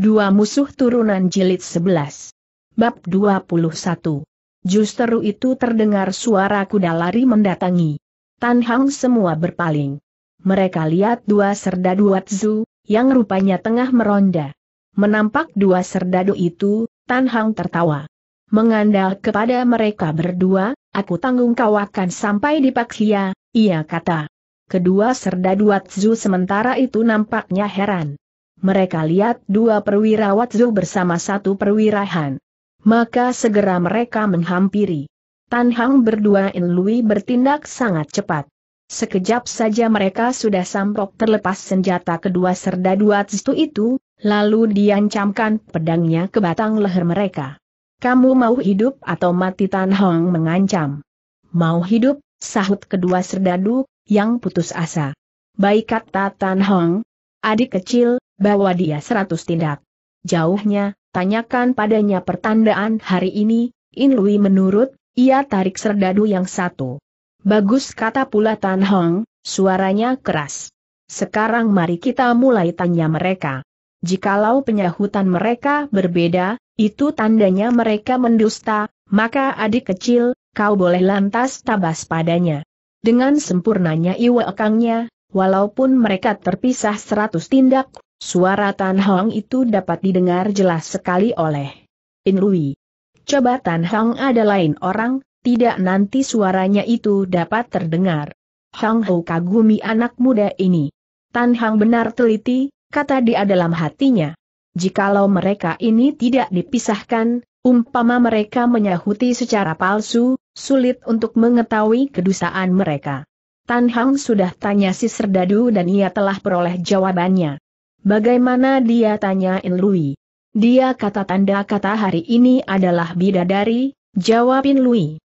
Dua musuh turunan jilid 11. Bab 21. Justru itu terdengar suara kuda lari mendatangi. Tan Hang semua berpaling. Mereka lihat dua serdadu Watzu, yang rupanya tengah meronda. Menampak dua serdadu itu, Tan Hang tertawa. Mengandal kepada mereka berdua, aku tanggung kau akan sampai di Paksia, ia kata. Kedua serdadu Watzu sementara itu nampaknya heran mereka lihat dua perwira Watzu bersama satu perwira Han. Maka segera mereka menghampiri. Tan Hang berdua In Lui bertindak sangat cepat. Sekejap saja mereka sudah sampok terlepas senjata kedua serdadu dua itu, lalu diancamkan pedangnya ke batang leher mereka. Kamu mau hidup atau mati Tan Hong mengancam. Mau hidup, sahut kedua serdadu, yang putus asa. Baik kata Tan Hong. Adik kecil, Bawa dia seratus tindak. Jauhnya, tanyakan padanya pertandaan hari ini, In Lui menurut, ia tarik serdadu yang satu. Bagus kata pula Tan Hong, suaranya keras. Sekarang mari kita mulai tanya mereka. Jikalau penyahutan mereka berbeda, itu tandanya mereka mendusta, maka adik kecil, kau boleh lantas tabas padanya. Dengan sempurnanya iwa ekangnya, walaupun mereka terpisah seratus tindak, Suara Tan Hong itu dapat didengar jelas sekali oleh In Lui. Coba Tan Hong ada lain orang, tidak nanti suaranya itu dapat terdengar. Hang Ho kagumi anak muda ini. Tan Hang benar teliti, kata dia dalam hatinya. Jikalau mereka ini tidak dipisahkan, umpama mereka menyahuti secara palsu, sulit untuk mengetahui kedusaan mereka. Tan Hang sudah tanya si Serdadu dan ia telah peroleh jawabannya. Bagaimana dia tanya In Lui? Dia kata tanda kata hari ini adalah bidadari, jawabin Lui.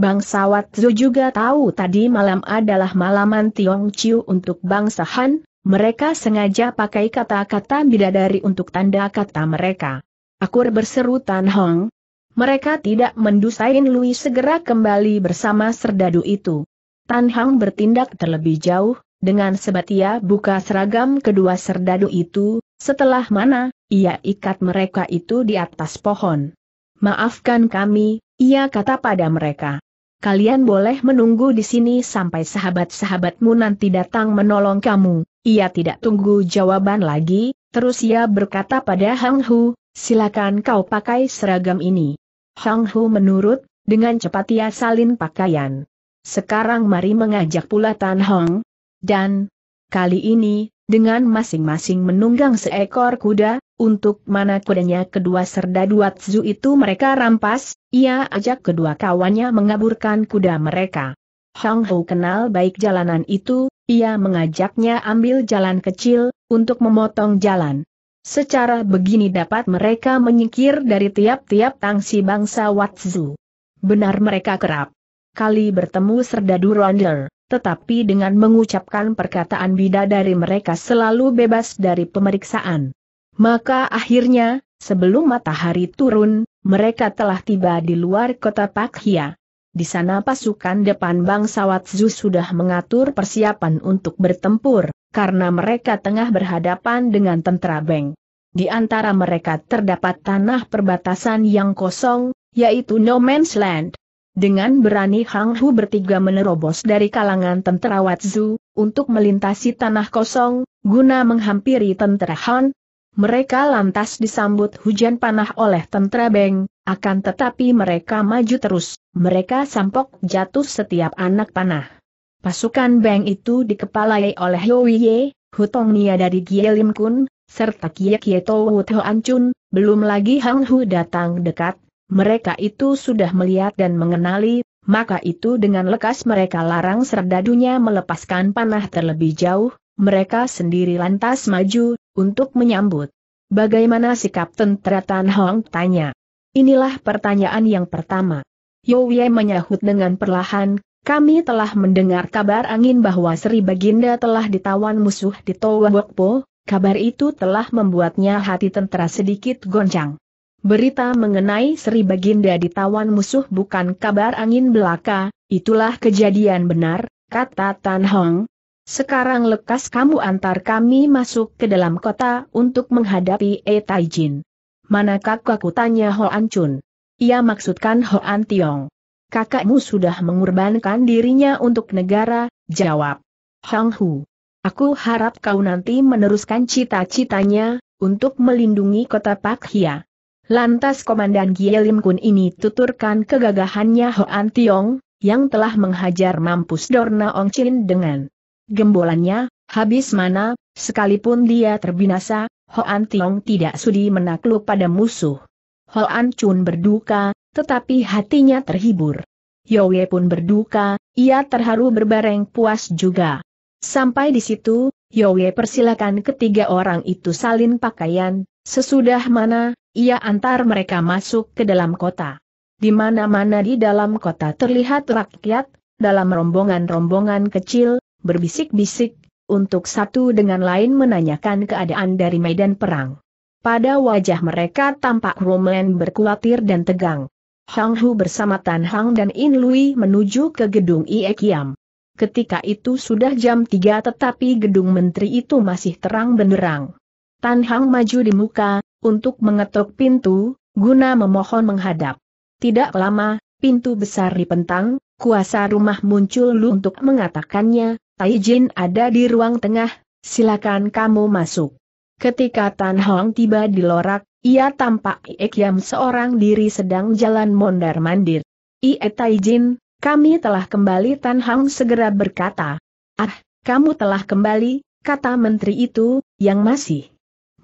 Bangsawat Zhu juga tahu tadi malam adalah malaman Tiong Chiu untuk bangsa Han, mereka sengaja pakai kata-kata bidadari untuk tanda kata mereka. Akur berseru Tan Hong. Mereka tidak mendusain Lui segera kembali bersama serdadu itu. Tan Hong bertindak terlebih jauh, dengan sebat ia buka seragam kedua serdadu itu, setelah mana, ia ikat mereka itu di atas pohon. Maafkan kami, ia kata pada mereka. Kalian boleh menunggu di sini sampai sahabat-sahabatmu nanti datang menolong kamu. Ia tidak tunggu jawaban lagi, terus ia berkata pada Hang Hu, silakan kau pakai seragam ini. Hang Hu menurut, dengan cepat ia salin pakaian. Sekarang mari mengajak pula Tan Hong, dan, kali ini, dengan masing-masing menunggang seekor kuda, untuk mana kudanya kedua serda dua itu mereka rampas, ia ajak kedua kawannya mengaburkan kuda mereka. Hong Hou kenal baik jalanan itu, ia mengajaknya ambil jalan kecil, untuk memotong jalan. Secara begini dapat mereka menyingkir dari tiap-tiap tangsi bangsa Watzu. Benar mereka kerap. Kali bertemu serdadu Ronder tetapi dengan mengucapkan perkataan bidadari mereka selalu bebas dari pemeriksaan. Maka akhirnya, sebelum matahari turun, mereka telah tiba di luar kota Pakhia. Di sana pasukan depan bangsa sudah mengatur persiapan untuk bertempur, karena mereka tengah berhadapan dengan tentara Beng. Di antara mereka terdapat tanah perbatasan yang kosong, yaitu No Man's Land, dengan berani Hang Hu bertiga menerobos dari kalangan tentera Watzu, untuk melintasi tanah kosong, guna menghampiri tentera Han. Mereka lantas disambut hujan panah oleh tentera Beng, akan tetapi mereka maju terus, mereka sampok jatuh setiap anak panah. Pasukan Beng itu dikepalai oleh Yowie, Hutong Nia dari Gielim Kun, serta Kie Kie Towu An Chun, belum lagi Hang Hu datang dekat, mereka itu sudah melihat dan mengenali, maka itu dengan lekas mereka larang serdadunya melepaskan panah terlebih jauh, mereka sendiri lantas maju, untuk menyambut. Bagaimana sikap tentera Tan Hong tanya? Inilah pertanyaan yang pertama. Yowei menyahut dengan perlahan, kami telah mendengar kabar angin bahwa Sri Baginda telah ditawan musuh di Wokpo, kabar itu telah membuatnya hati tentera sedikit goncang. Berita mengenai Sri Baginda ditawan musuh bukan kabar angin belaka, itulah kejadian benar, kata Tan Hong. Sekarang lekas kamu antar kami masuk ke dalam kota untuk menghadapi E Jin. Manakah kakakku tanya Ho An Chun. Ia maksudkan Ho An Tiong. Kakakmu sudah mengorbankan dirinya untuk negara, jawab. Hang Hu. Aku harap kau nanti meneruskan cita-citanya, untuk melindungi kota Pak Hia. Lantas Komandan Gielim Kun ini tuturkan kegagahannya Hoan Tiong, yang telah menghajar mampus Dorna Ong Chin dengan gembolannya, habis mana, sekalipun dia terbinasa, Hoan Tiong tidak sudi menakluk pada musuh. Hoan Chun berduka, tetapi hatinya terhibur. Yowie pun berduka, ia terharu berbareng puas juga. Sampai di situ, Yowie persilakan ketiga orang itu salin pakaian, sesudah mana, ia antar mereka masuk ke dalam kota. Di mana-mana di dalam kota terlihat rakyat, dalam rombongan-rombongan kecil, berbisik-bisik, untuk satu dengan lain menanyakan keadaan dari medan perang. Pada wajah mereka tampak Roman berkhawatir dan tegang. Hang Hu bersama Tan Hang dan In Lui menuju ke gedung Ie Kiam. Ketika itu sudah jam 3 tetapi gedung menteri itu masih terang benderang. Tan Hang maju di muka, untuk mengetuk pintu, guna memohon menghadap. Tidak lama, pintu besar dipentang, kuasa rumah muncul lu untuk mengatakannya, Tai Jin ada di ruang tengah, silakan kamu masuk. Ketika Tan Hong tiba di lorak, ia tampak Yam seorang diri sedang jalan mondar-mandir. Ie Tai Jin, kami telah kembali Tan Hong segera berkata. Ah, kamu telah kembali, kata menteri itu, yang masih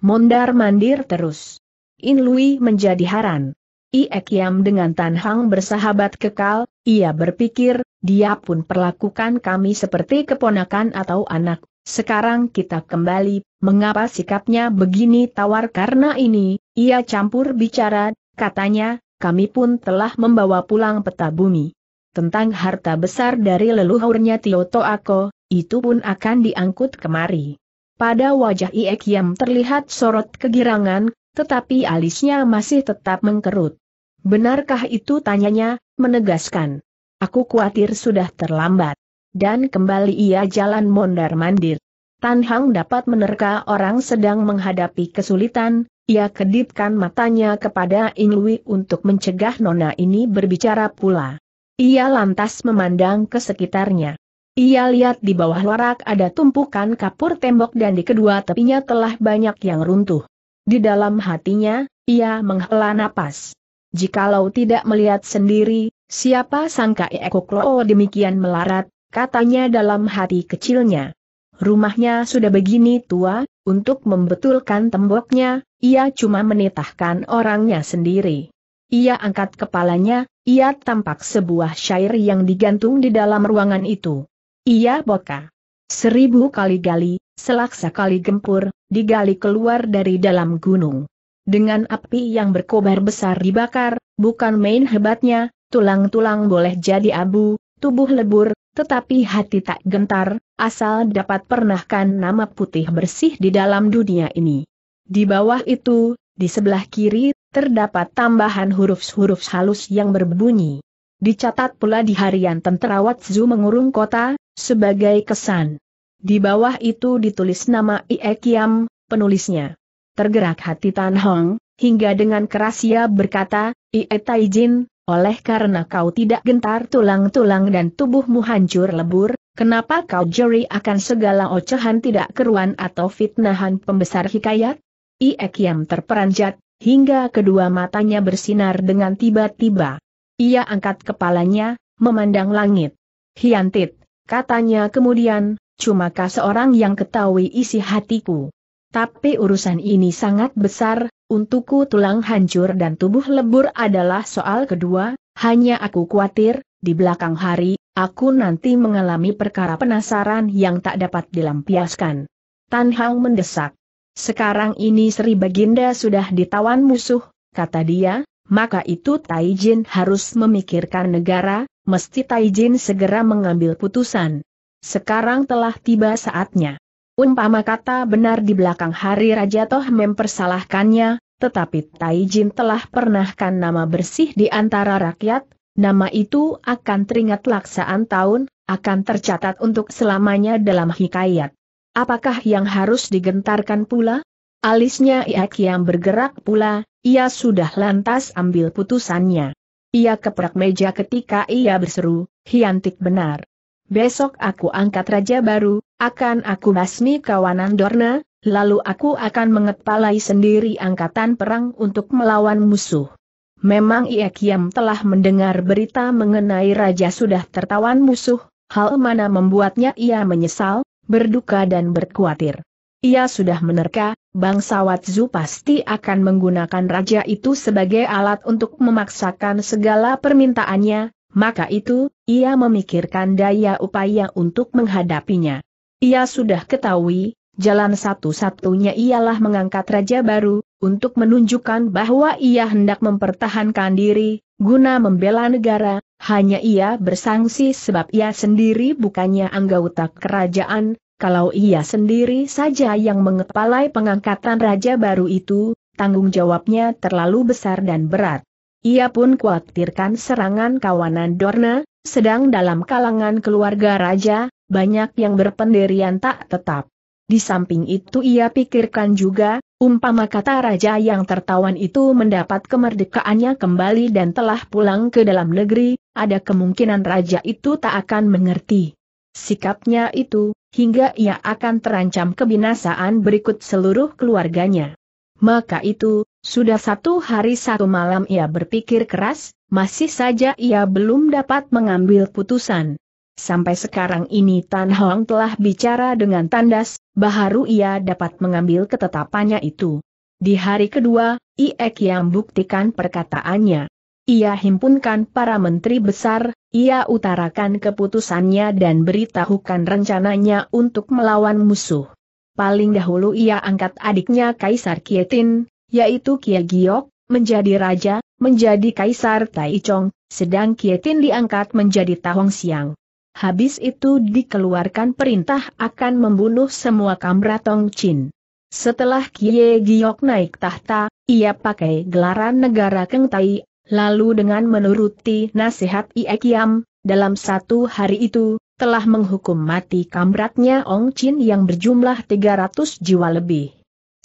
mondar-mandir terus. In Lui menjadi haran. Iek Yam dengan Tan Hang bersahabat kekal, ia berpikir, dia pun perlakukan kami seperti keponakan atau anak, sekarang kita kembali, mengapa sikapnya begini tawar karena ini, ia campur bicara, katanya, kami pun telah membawa pulang peta bumi. Tentang harta besar dari leluhurnya Tio Toako, itu pun akan diangkut kemari. Pada wajah Iek Yam terlihat sorot kegirangan, tetapi alisnya masih tetap mengkerut. Benarkah itu tanyanya, menegaskan. Aku khawatir sudah terlambat. Dan kembali ia jalan mondar-mandir. Tan Hang dapat menerka orang sedang menghadapi kesulitan, ia kedipkan matanya kepada In Lui untuk mencegah nona ini berbicara pula. Ia lantas memandang ke sekitarnya. Ia lihat di bawah warak ada tumpukan kapur tembok dan di kedua tepinya telah banyak yang runtuh. Di dalam hatinya, ia menghela napas. Jikalau tidak melihat sendiri, siapa sangka Eko Kloo demikian melarat, katanya dalam hati kecilnya. Rumahnya sudah begini tua, untuk membetulkan temboknya, ia cuma menitahkan orangnya sendiri. Ia angkat kepalanya, ia tampak sebuah syair yang digantung di dalam ruangan itu. Ia boka. Seribu kali gali, selaksa kali gempur, digali keluar dari dalam gunung. Dengan api yang berkobar besar dibakar, bukan main hebatnya, tulang-tulang boleh jadi abu, tubuh lebur, tetapi hati tak gentar, asal dapat pernahkan nama putih bersih di dalam dunia ini. Di bawah itu, di sebelah kiri, terdapat tambahan huruf-huruf halus yang berbunyi. Dicatat pula di harian tentera Watsu mengurung kota, sebagai kesan. Di bawah itu ditulis nama Ie Kiam, penulisnya. Tergerak hati Tan Hong, hingga dengan keras ia berkata, Ie Taijin, oleh karena kau tidak gentar tulang-tulang dan tubuhmu hancur lebur, kenapa kau juri akan segala ocehan tidak keruan atau fitnahan pembesar hikayat? Ie Kiam terperanjat, hingga kedua matanya bersinar dengan tiba-tiba. Ia angkat kepalanya, memandang langit. Hiantit, katanya kemudian, cuma cumakah seorang yang ketahui isi hatiku? Tapi urusan ini sangat besar, untukku tulang hancur dan tubuh lebur adalah soal kedua, hanya aku khawatir, di belakang hari, aku nanti mengalami perkara penasaran yang tak dapat dilampiaskan. Tan Hang mendesak. Sekarang ini Sri Baginda sudah ditawan musuh, kata dia, maka itu Taijin harus memikirkan negara, mesti Taijin segera mengambil putusan. Sekarang telah tiba saatnya. Umpama kata benar di belakang hari Raja Toh mempersalahkannya, tetapi Taijin telah pernahkan nama bersih di antara rakyat, nama itu akan teringat laksaan tahun, akan tercatat untuk selamanya dalam hikayat. Apakah yang harus digentarkan pula? Alisnya Iak yang bergerak pula, ia sudah lantas ambil putusannya. Ia keprak meja ketika ia berseru, hiantik benar. Besok aku angkat raja baru, akan aku basmi kawanan Dorna, lalu aku akan mengepalai sendiri angkatan perang untuk melawan musuh. Memang Iekiam telah mendengar berita mengenai raja sudah tertawan musuh, hal mana membuatnya ia menyesal, berduka dan berkhawatir. Ia sudah menerka, bangsawat Zu pasti akan menggunakan raja itu sebagai alat untuk memaksakan segala permintaannya, maka itu, ia memikirkan daya upaya untuk menghadapinya. Ia sudah ketahui, jalan satu-satunya ialah mengangkat raja baru, untuk menunjukkan bahwa ia hendak mempertahankan diri, guna membela negara, hanya ia bersangsi sebab ia sendiri bukannya anggota kerajaan, kalau ia sendiri saja yang mengepalai pengangkatan raja baru itu, tanggung jawabnya terlalu besar dan berat. Ia pun khawatirkan serangan kawanan Dorna, sedang dalam kalangan keluarga raja, banyak yang berpendirian tak tetap. Di samping itu ia pikirkan juga, umpama kata raja yang tertawan itu mendapat kemerdekaannya kembali dan telah pulang ke dalam negeri, ada kemungkinan raja itu tak akan mengerti. Sikapnya itu, hingga ia akan terancam kebinasaan berikut seluruh keluarganya. Maka itu, sudah satu hari satu malam ia berpikir keras, masih saja ia belum dapat mengambil putusan. Sampai sekarang ini Tan Hong telah bicara dengan tandas, baharu ia dapat mengambil ketetapannya itu. Di hari kedua, Iek yang buktikan perkataannya. Ia himpunkan para menteri besar, ia utarakan keputusannya dan beritahukan rencananya untuk melawan musuh. Paling dahulu ia angkat adiknya Kaisar Kietin, yaitu Kie Giok, menjadi raja, menjadi Kaisar Taichong, sedang Kietin diangkat menjadi Tahong Siang. Habis itu dikeluarkan perintah akan membunuh semua Kamratong Chin. Setelah Kie Giok naik tahta, ia pakai gelaran negara Keng Lalu dengan menuruti nasihat Iekiam, dalam satu hari itu, telah menghukum mati kamratnya Ong Chin yang berjumlah 300 jiwa lebih.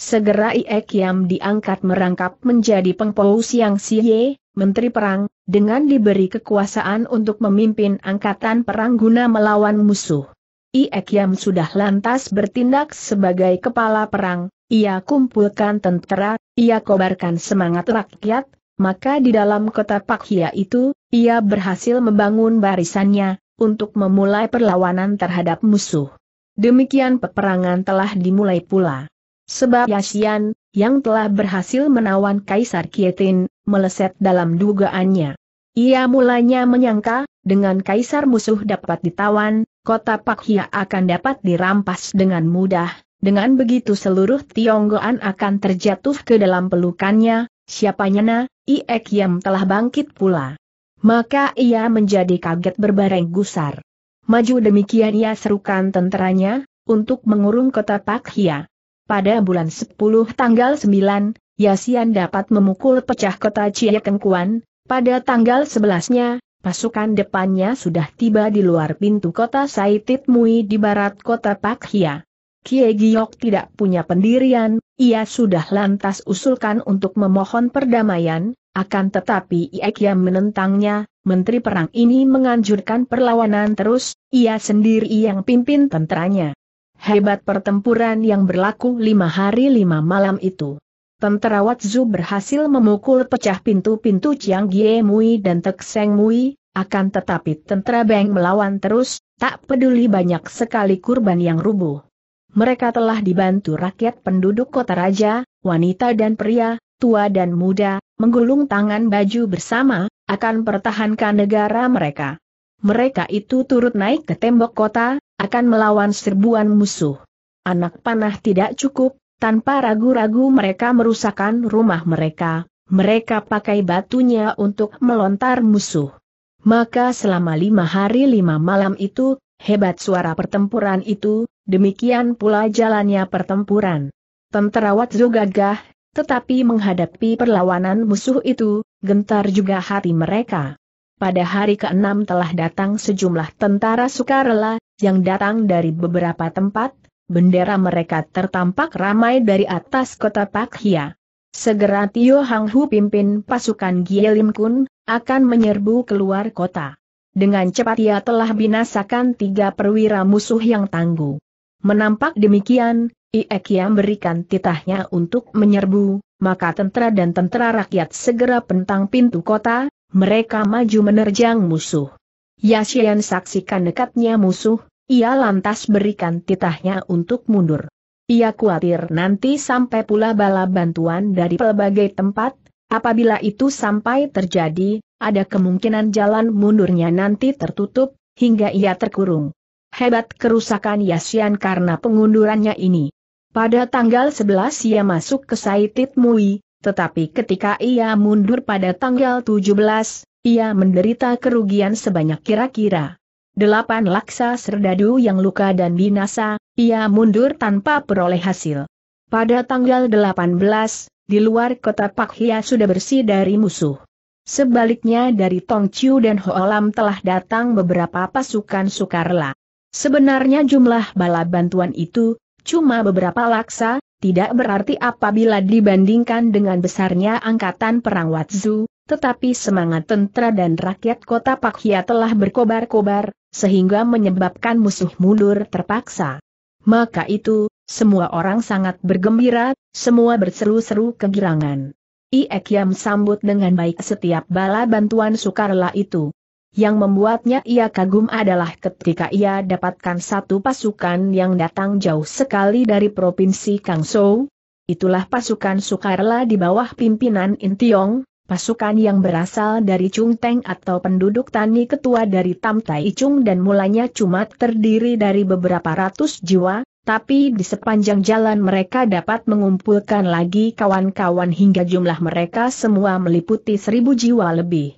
Segera Iekiam diangkat merangkap menjadi pengpou Siang Siye, Menteri Perang, dengan diberi kekuasaan untuk memimpin angkatan perang guna melawan musuh. Iekiam sudah lantas bertindak sebagai kepala perang, ia kumpulkan tentara, ia kobarkan semangat rakyat, maka di dalam kota Pakhia itu, ia berhasil membangun barisannya, untuk memulai perlawanan terhadap musuh. Demikian peperangan telah dimulai pula. Sebab Yasian, yang telah berhasil menawan Kaisar Kietin, meleset dalam dugaannya. Ia mulanya menyangka, dengan Kaisar musuh dapat ditawan, kota Pakhia akan dapat dirampas dengan mudah, dengan begitu seluruh Tionggoan akan terjatuh ke dalam pelukannya, Siapa nyana, Iek Yam telah bangkit pula. Maka ia menjadi kaget berbareng gusar. Maju demikian ia serukan tenteranya, untuk mengurung kota Pak Hia. Pada bulan 10 tanggal 9, Yasian dapat memukul pecah kota Kengkuan, pada tanggal 11-nya, pasukan depannya sudah tiba di luar pintu kota Saitit Mui di barat kota Hia. Kie Giok tidak punya pendirian, ia sudah lantas usulkan untuk memohon perdamaian, akan tetapi yang menentangnya, Menteri Perang ini menganjurkan perlawanan terus, ia sendiri yang pimpin tentranya. Hebat pertempuran yang berlaku lima hari lima malam itu. Tentara Watzu berhasil memukul pecah pintu-pintu Chiang Gie Mui dan Tek Mui, akan tetapi tentara Beng melawan terus, tak peduli banyak sekali kurban yang rubuh mereka telah dibantu rakyat penduduk kota raja, wanita dan pria, tua dan muda, menggulung tangan baju bersama, akan pertahankan negara mereka. Mereka itu turut naik ke tembok kota, akan melawan serbuan musuh. Anak panah tidak cukup, tanpa ragu-ragu mereka merusakkan rumah mereka, mereka pakai batunya untuk melontar musuh. Maka selama lima hari lima malam itu, Hebat suara pertempuran itu, demikian pula jalannya pertempuran. Tentara Watzo gagah, tetapi menghadapi perlawanan musuh itu, gentar juga hati mereka. Pada hari ke-6 telah datang sejumlah tentara sukarela, yang datang dari beberapa tempat, bendera mereka tertampak ramai dari atas kota Pakhia. Segera Tio Hang Hu pimpin pasukan Gielim Kun, akan menyerbu keluar kota. Dengan cepat ia telah binasakan tiga perwira musuh yang tangguh. Menampak demikian, Iek yang berikan titahnya untuk menyerbu, maka tentara dan tentara rakyat segera pentang pintu kota, mereka maju menerjang musuh. Yasian saksikan dekatnya musuh, ia lantas berikan titahnya untuk mundur. Ia khawatir nanti sampai pula bala bantuan dari pelbagai tempat, Apabila itu sampai terjadi, ada kemungkinan jalan mundurnya nanti tertutup, hingga ia terkurung. Hebat kerusakan Yasian karena pengundurannya ini. Pada tanggal 11 ia masuk ke Saitit Mui, tetapi ketika ia mundur pada tanggal 17, ia menderita kerugian sebanyak kira-kira. Delapan laksa serdadu yang luka dan binasa, ia mundur tanpa peroleh hasil. Pada tanggal 18, di luar kota Pak Hia sudah bersih dari musuh. Sebaliknya dari Tong Tongciu dan Hoalam telah datang beberapa pasukan Sukarla. Sebenarnya jumlah bala bantuan itu, cuma beberapa laksa, tidak berarti apabila dibandingkan dengan besarnya angkatan perang Watzu, tetapi semangat tentara dan rakyat kota Pak Hia telah berkobar-kobar, sehingga menyebabkan musuh mundur terpaksa. Maka itu, semua orang sangat bergembira, semua berseru-seru kegirangan. Iek Yam sambut dengan baik setiap bala bantuan sukarela itu. Yang membuatnya ia kagum adalah ketika ia dapatkan satu pasukan yang datang jauh sekali dari Provinsi Kangzhou. Itulah pasukan sukarela di bawah pimpinan Intiong, pasukan yang berasal dari Chungteng atau penduduk tani ketua dari Tam Tai Chung dan mulanya cuma terdiri dari beberapa ratus jiwa, tapi di sepanjang jalan mereka dapat mengumpulkan lagi kawan-kawan hingga jumlah mereka semua meliputi seribu jiwa lebih.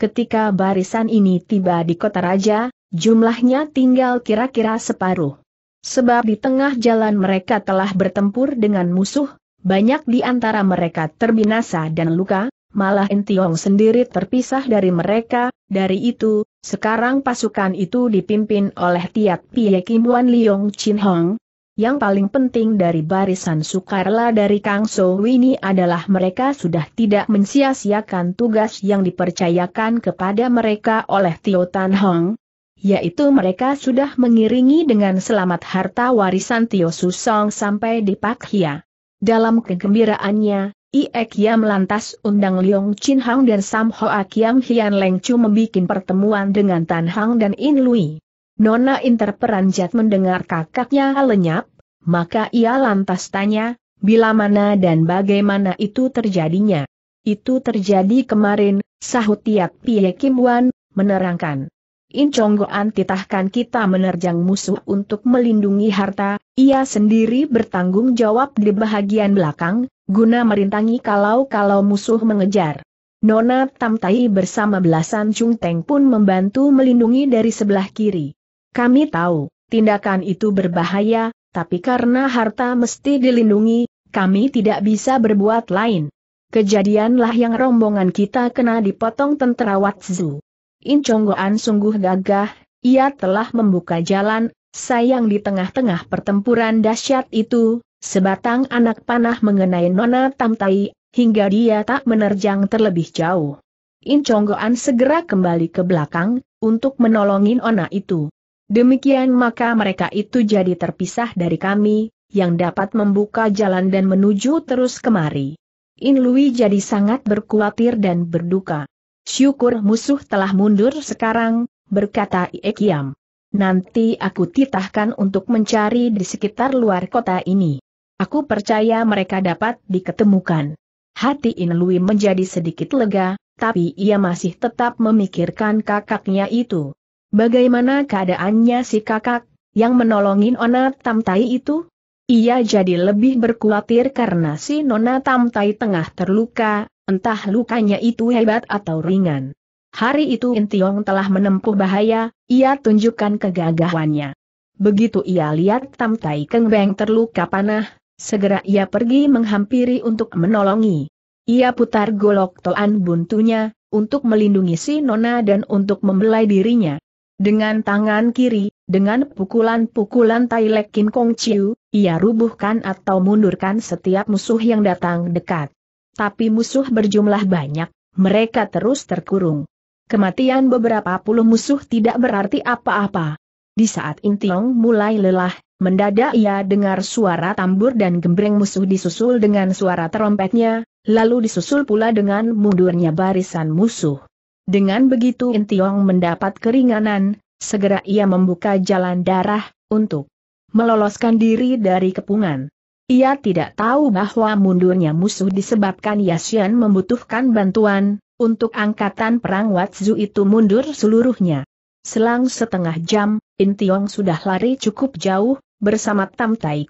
Ketika barisan ini tiba di kota raja, jumlahnya tinggal kira-kira separuh. Sebab di tengah jalan mereka telah bertempur dengan musuh, banyak di antara mereka terbinasa dan luka, malah Entiong sendiri terpisah dari mereka, dari itu, sekarang pasukan itu dipimpin oleh Tiat Pie Kim Wan Liong Chin Hong, yang paling penting dari barisan Sukarla dari Kang So adalah mereka sudah tidak mensia-siakan tugas yang dipercayakan kepada mereka oleh Tio Tan Hong, yaitu mereka sudah mengiringi dengan selamat harta warisan Tio Susong sampai di Pak Hia. Dalam kegembiraannya, Iek Yam lantas undang Leong Chin Hang dan Sam Hoa Kiam Hian Leng Chu membuat pertemuan dengan Tan Hang dan In Lui. Nona Interperanjat mendengar kakaknya lenyap, maka ia lantas tanya, bila mana dan bagaimana itu terjadinya. Itu terjadi kemarin, sahut tiap Pie Kim Wan, menerangkan. Inconggoan titahkan kita menerjang musuh untuk melindungi harta, ia sendiri bertanggung jawab di bahagian belakang, guna merintangi kalau-kalau musuh mengejar. Nona Tamtai bersama belasan Chung Teng pun membantu melindungi dari sebelah kiri. Kami tahu, tindakan itu berbahaya, tapi karena harta mesti dilindungi, kami tidak bisa berbuat lain. Kejadianlah yang rombongan kita kena dipotong tentara Watsu. Inconggoan sungguh gagah, ia telah membuka jalan, sayang di tengah-tengah pertempuran dahsyat itu, sebatang anak panah mengenai Nona Tamtai, hingga dia tak menerjang terlebih jauh. Inconggoan segera kembali ke belakang, untuk menolongin Ona itu. Demikian maka mereka itu jadi terpisah dari kami, yang dapat membuka jalan dan menuju terus kemari. In Lui jadi sangat berkhawatir dan berduka. Syukur musuh telah mundur sekarang, berkata Iekiam. Nanti aku titahkan untuk mencari di sekitar luar kota ini. Aku percaya mereka dapat diketemukan. Hati In Lui menjadi sedikit lega, tapi ia masih tetap memikirkan kakaknya itu. Bagaimana keadaannya si kakak, yang menolongin Ona Tamtai itu? Ia jadi lebih berkuatir karena si Nona Tamtai tengah terluka, entah lukanya itu hebat atau ringan. Hari itu Intiong telah menempuh bahaya, ia tunjukkan kegagahannya. Begitu ia lihat Tamtai Kengbeng terluka panah, segera ia pergi menghampiri untuk menolongi. Ia putar golok toan buntunya, untuk melindungi si Nona dan untuk membelai dirinya. Dengan tangan kiri, dengan pukulan-pukulan Tai Lek Kin Kong Chiu, ia rubuhkan atau mundurkan setiap musuh yang datang dekat. Tapi musuh berjumlah banyak, mereka terus terkurung. Kematian beberapa puluh musuh tidak berarti apa-apa. Di saat Intiong mulai lelah, mendadak ia dengar suara tambur dan gembreng musuh disusul dengan suara terompetnya, lalu disusul pula dengan mundurnya barisan musuh. Dengan begitu Intiong mendapat keringanan, segera ia membuka jalan darah, untuk meloloskan diri dari kepungan. Ia tidak tahu bahwa mundurnya musuh disebabkan Yasian membutuhkan bantuan, untuk angkatan perang Watsu itu mundur seluruhnya. Selang setengah jam, Intiong sudah lari cukup jauh, bersama Tam Tai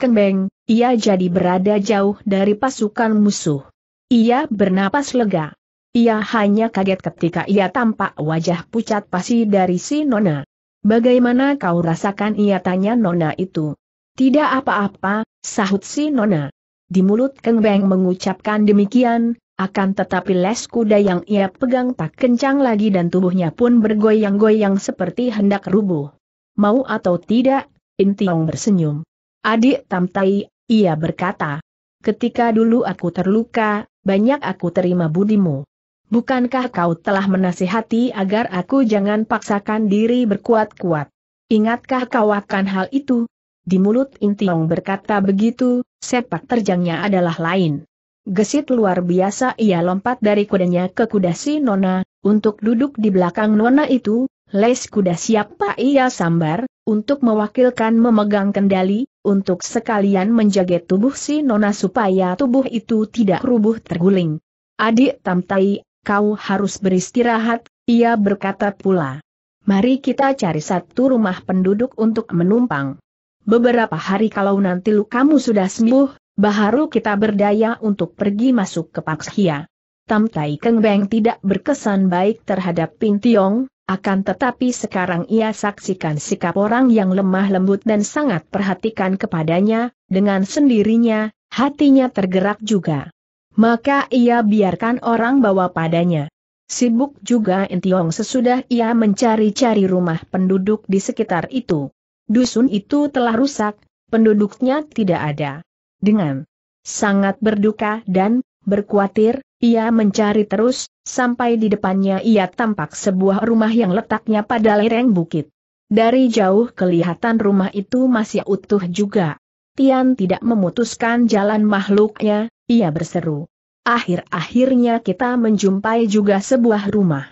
ia jadi berada jauh dari pasukan musuh. Ia bernapas lega. Ia hanya kaget ketika ia tampak wajah pucat pasi dari si Nona. Bagaimana kau rasakan ia tanya Nona itu? Tidak apa-apa, sahut si Nona. Di mulut Keng Beng mengucapkan demikian, akan tetapi les kuda yang ia pegang tak kencang lagi dan tubuhnya pun bergoyang-goyang seperti hendak rubuh. Mau atau tidak, Intiong bersenyum. Adik Tamtai, ia berkata. Ketika dulu aku terluka, banyak aku terima budimu. Bukankah kau telah menasihati agar aku jangan paksakan diri berkuat-kuat? Ingatkah kau akan hal itu? Di mulut Intiong berkata begitu, sepak terjangnya adalah lain. Gesit luar biasa ia lompat dari kudanya ke kuda si Nona, untuk duduk di belakang Nona itu, les kuda siapa ia sambar, untuk mewakilkan memegang kendali, untuk sekalian menjaga tubuh si Nona supaya tubuh itu tidak rubuh terguling. Adik Tamtai, kau harus beristirahat, ia berkata pula. Mari kita cari satu rumah penduduk untuk menumpang. Beberapa hari kalau nanti lukamu sudah sembuh, baharu kita berdaya untuk pergi masuk ke paksia. Tam Tai Keng Beng tidak berkesan baik terhadap Ping Tiong, akan tetapi sekarang ia saksikan sikap orang yang lemah lembut dan sangat perhatikan kepadanya, dengan sendirinya, hatinya tergerak juga maka ia biarkan orang bawa padanya. Sibuk juga Intiong sesudah ia mencari-cari rumah penduduk di sekitar itu. Dusun itu telah rusak, penduduknya tidak ada. Dengan sangat berduka dan berkuatir, ia mencari terus, sampai di depannya ia tampak sebuah rumah yang letaknya pada lereng bukit. Dari jauh kelihatan rumah itu masih utuh juga. Tian tidak memutuskan jalan makhluknya, ia berseru. Akhir-akhirnya kita menjumpai juga sebuah rumah.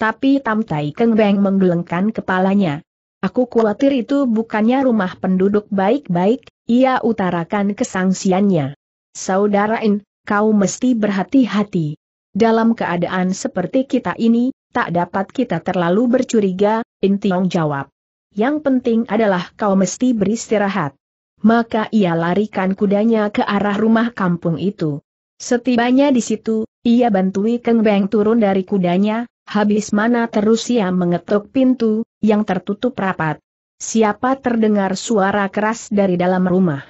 Tapi Tam Tai Keng Beng menggelengkan kepalanya. Aku khawatir itu bukannya rumah penduduk baik-baik, ia utarakan kesangsiannya. Saudarain, kau mesti berhati-hati. Dalam keadaan seperti kita ini, tak dapat kita terlalu bercuriga, Intiong jawab. Yang penting adalah kau mesti beristirahat maka ia larikan kudanya ke arah rumah kampung itu. Setibanya di situ, ia bantui Keng Beng turun dari kudanya, habis mana terus ia mengetuk pintu, yang tertutup rapat. Siapa terdengar suara keras dari dalam rumah?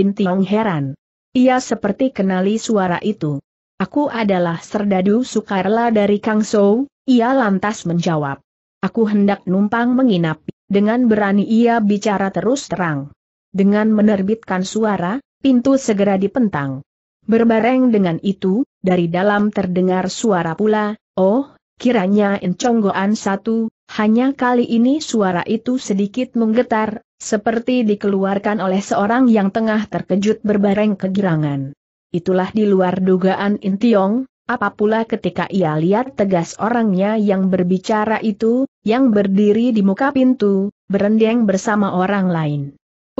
Intiong heran. Ia seperti kenali suara itu. Aku adalah Serdadu Sukarla dari Kang Sou, ia lantas menjawab. Aku hendak numpang menginap, dengan berani ia bicara terus terang. Dengan menerbitkan suara, pintu segera dipentang. Berbareng dengan itu, dari dalam terdengar suara pula, oh, kiranya enconggoan satu, hanya kali ini suara itu sedikit menggetar, seperti dikeluarkan oleh seorang yang tengah terkejut berbareng kegirangan. Itulah di luar dugaan Intiong, apa pula ketika ia lihat tegas orangnya yang berbicara itu, yang berdiri di muka pintu, berendeng bersama orang lain.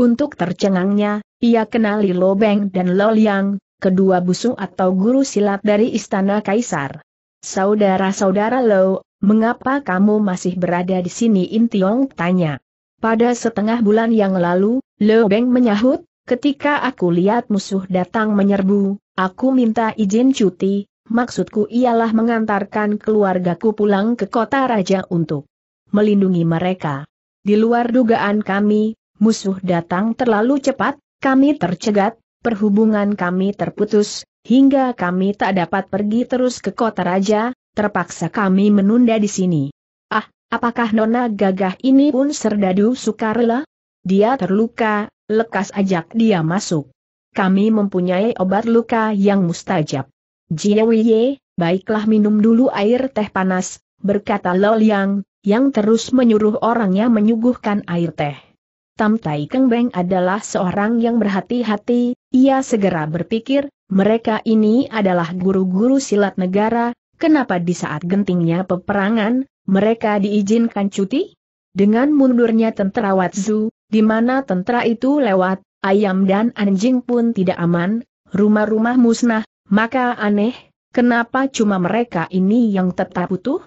Untuk tercengangnya, ia kenali Lo Beng dan Lo Loliang, kedua busu atau guru silat dari Istana Kaisar. Saudara-saudara Lo, mengapa kamu masih berada di sini Intiong tanya. Pada setengah bulan yang lalu, Lo Beng menyahut, ketika aku lihat musuh datang menyerbu, aku minta izin cuti, maksudku ialah mengantarkan keluargaku pulang ke kota raja untuk melindungi mereka. Di luar dugaan kami, musuh datang terlalu cepat, kami tercegat, perhubungan kami terputus, hingga kami tak dapat pergi terus ke kota raja, terpaksa kami menunda di sini. Ah, apakah nona gagah ini pun serdadu sukarela? Dia terluka, lekas ajak dia masuk. Kami mempunyai obat luka yang mustajab. Jiawiye, baiklah minum dulu air teh panas, berkata Liang, yang terus menyuruh orangnya menyuguhkan air teh. Tam Tai Keng Beng adalah seorang yang berhati-hati, ia segera berpikir, mereka ini adalah guru-guru silat negara, kenapa di saat gentingnya peperangan, mereka diizinkan cuti? Dengan mundurnya tentara Watzu, di mana tentara itu lewat, ayam dan anjing pun tidak aman, rumah-rumah musnah, maka aneh, kenapa cuma mereka ini yang tetap utuh?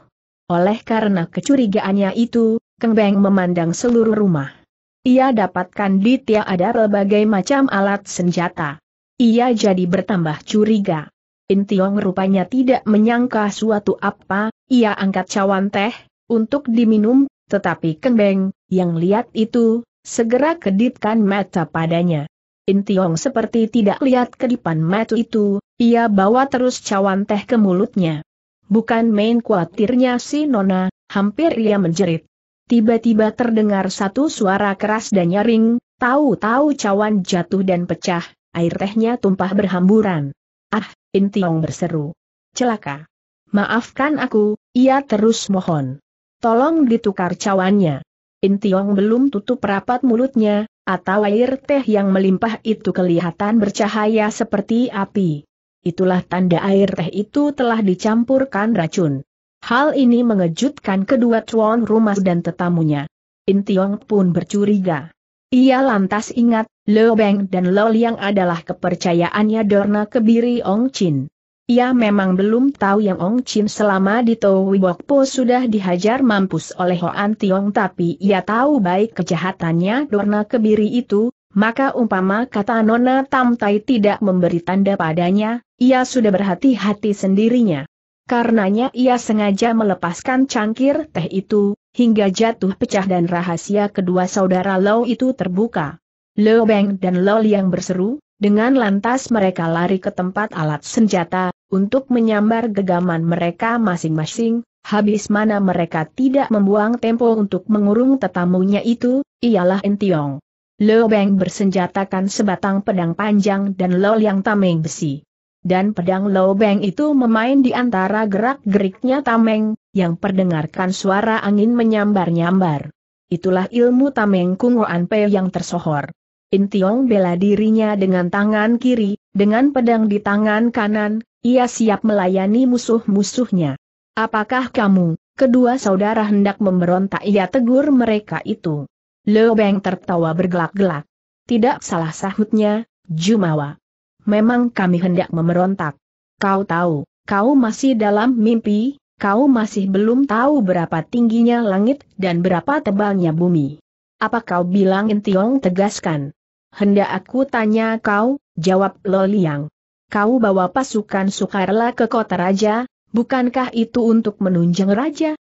Oleh karena kecurigaannya itu, Keng Beng memandang seluruh rumah. Ia dapatkan di tiap ada berbagai macam alat senjata. Ia jadi bertambah curiga. Intiong rupanya tidak menyangka suatu apa, ia angkat cawan teh, untuk diminum, tetapi Kembeng, yang lihat itu, segera kedipkan mata padanya. Intiong seperti tidak lihat kedipan mata itu, ia bawa terus cawan teh ke mulutnya. Bukan main kuatirnya si Nona, hampir ia menjerit tiba-tiba terdengar satu suara keras dan nyaring, tahu-tahu cawan jatuh dan pecah, air tehnya tumpah berhamburan. Ah, Intiong berseru. Celaka. Maafkan aku, ia terus mohon. Tolong ditukar cawannya. Intiong belum tutup rapat mulutnya, atau air teh yang melimpah itu kelihatan bercahaya seperti api. Itulah tanda air teh itu telah dicampurkan racun. Hal ini mengejutkan kedua tuan rumah dan tetamunya. Tiong pun bercuriga. Ia lantas ingat, Lo Beng dan Lo Liang adalah kepercayaannya Dorna Kebiri Ong Chin. Ia memang belum tahu yang Ong Chin selama di Po sudah dihajar mampus oleh Hoan Tiong tapi ia tahu baik kejahatannya Dorna Kebiri itu, maka umpama kata Nona Tam Tai tidak memberi tanda padanya, ia sudah berhati-hati sendirinya. Karenanya ia sengaja melepaskan cangkir teh itu, hingga jatuh pecah dan rahasia kedua saudara Lau itu terbuka. Lo Beng dan Lo Liang berseru, dengan lantas mereka lari ke tempat alat senjata, untuk menyambar gegaman mereka masing-masing, habis mana mereka tidak membuang tempo untuk mengurung tetamunya itu, ialah Entiong. Lo Beng bersenjatakan sebatang pedang panjang dan Lo Liang tameng besi dan pedang Beng itu memain di antara gerak-geriknya Tameng, yang perdengarkan suara angin menyambar-nyambar. Itulah ilmu Tameng Kung Hoan Pei yang tersohor. Intiong bela dirinya dengan tangan kiri, dengan pedang di tangan kanan, ia siap melayani musuh-musuhnya. Apakah kamu, kedua saudara hendak memberontak ia tegur mereka itu? Beng tertawa bergelak-gelak. Tidak salah sahutnya, Jumawa memang kami hendak memerontak. Kau tahu, kau masih dalam mimpi, kau masih belum tahu berapa tingginya langit dan berapa tebalnya bumi. Apa kau bilang Intiong tegaskan? Hendak aku tanya kau, jawab Loliang. Kau bawa pasukan Sukarela ke kota raja, bukankah itu untuk menunjang raja?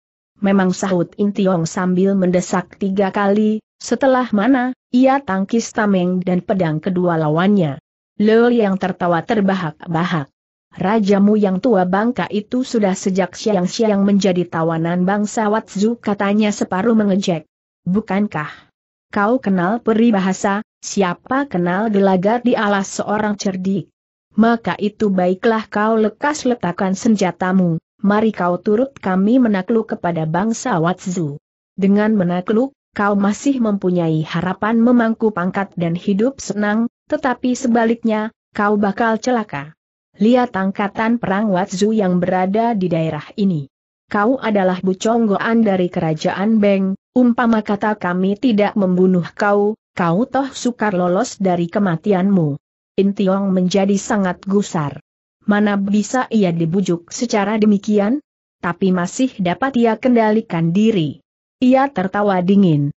Memang sahut Intiong sambil mendesak tiga kali, setelah mana, ia tangkis tameng dan pedang kedua lawannya. Leo yang tertawa terbahak-bahak. Rajamu yang tua bangka itu sudah sejak siang-siang menjadi tawanan bangsa Watsu katanya separuh mengejek. Bukankah? Kau kenal peribahasa, siapa kenal gelagat di alas seorang cerdik. Maka itu baiklah kau lekas letakkan senjatamu, mari kau turut kami menakluk kepada bangsa Watsu. Dengan menakluk, kau masih mempunyai harapan memangku pangkat dan hidup senang, tetapi sebaliknya, kau bakal celaka. Lihat angkatan perang Watsu yang berada di daerah ini. Kau adalah buconggoan dari kerajaan Beng, umpama kata kami tidak membunuh kau, kau toh sukar lolos dari kematianmu. Intiong menjadi sangat gusar. Mana bisa ia dibujuk secara demikian? Tapi masih dapat ia kendalikan diri. Ia tertawa dingin.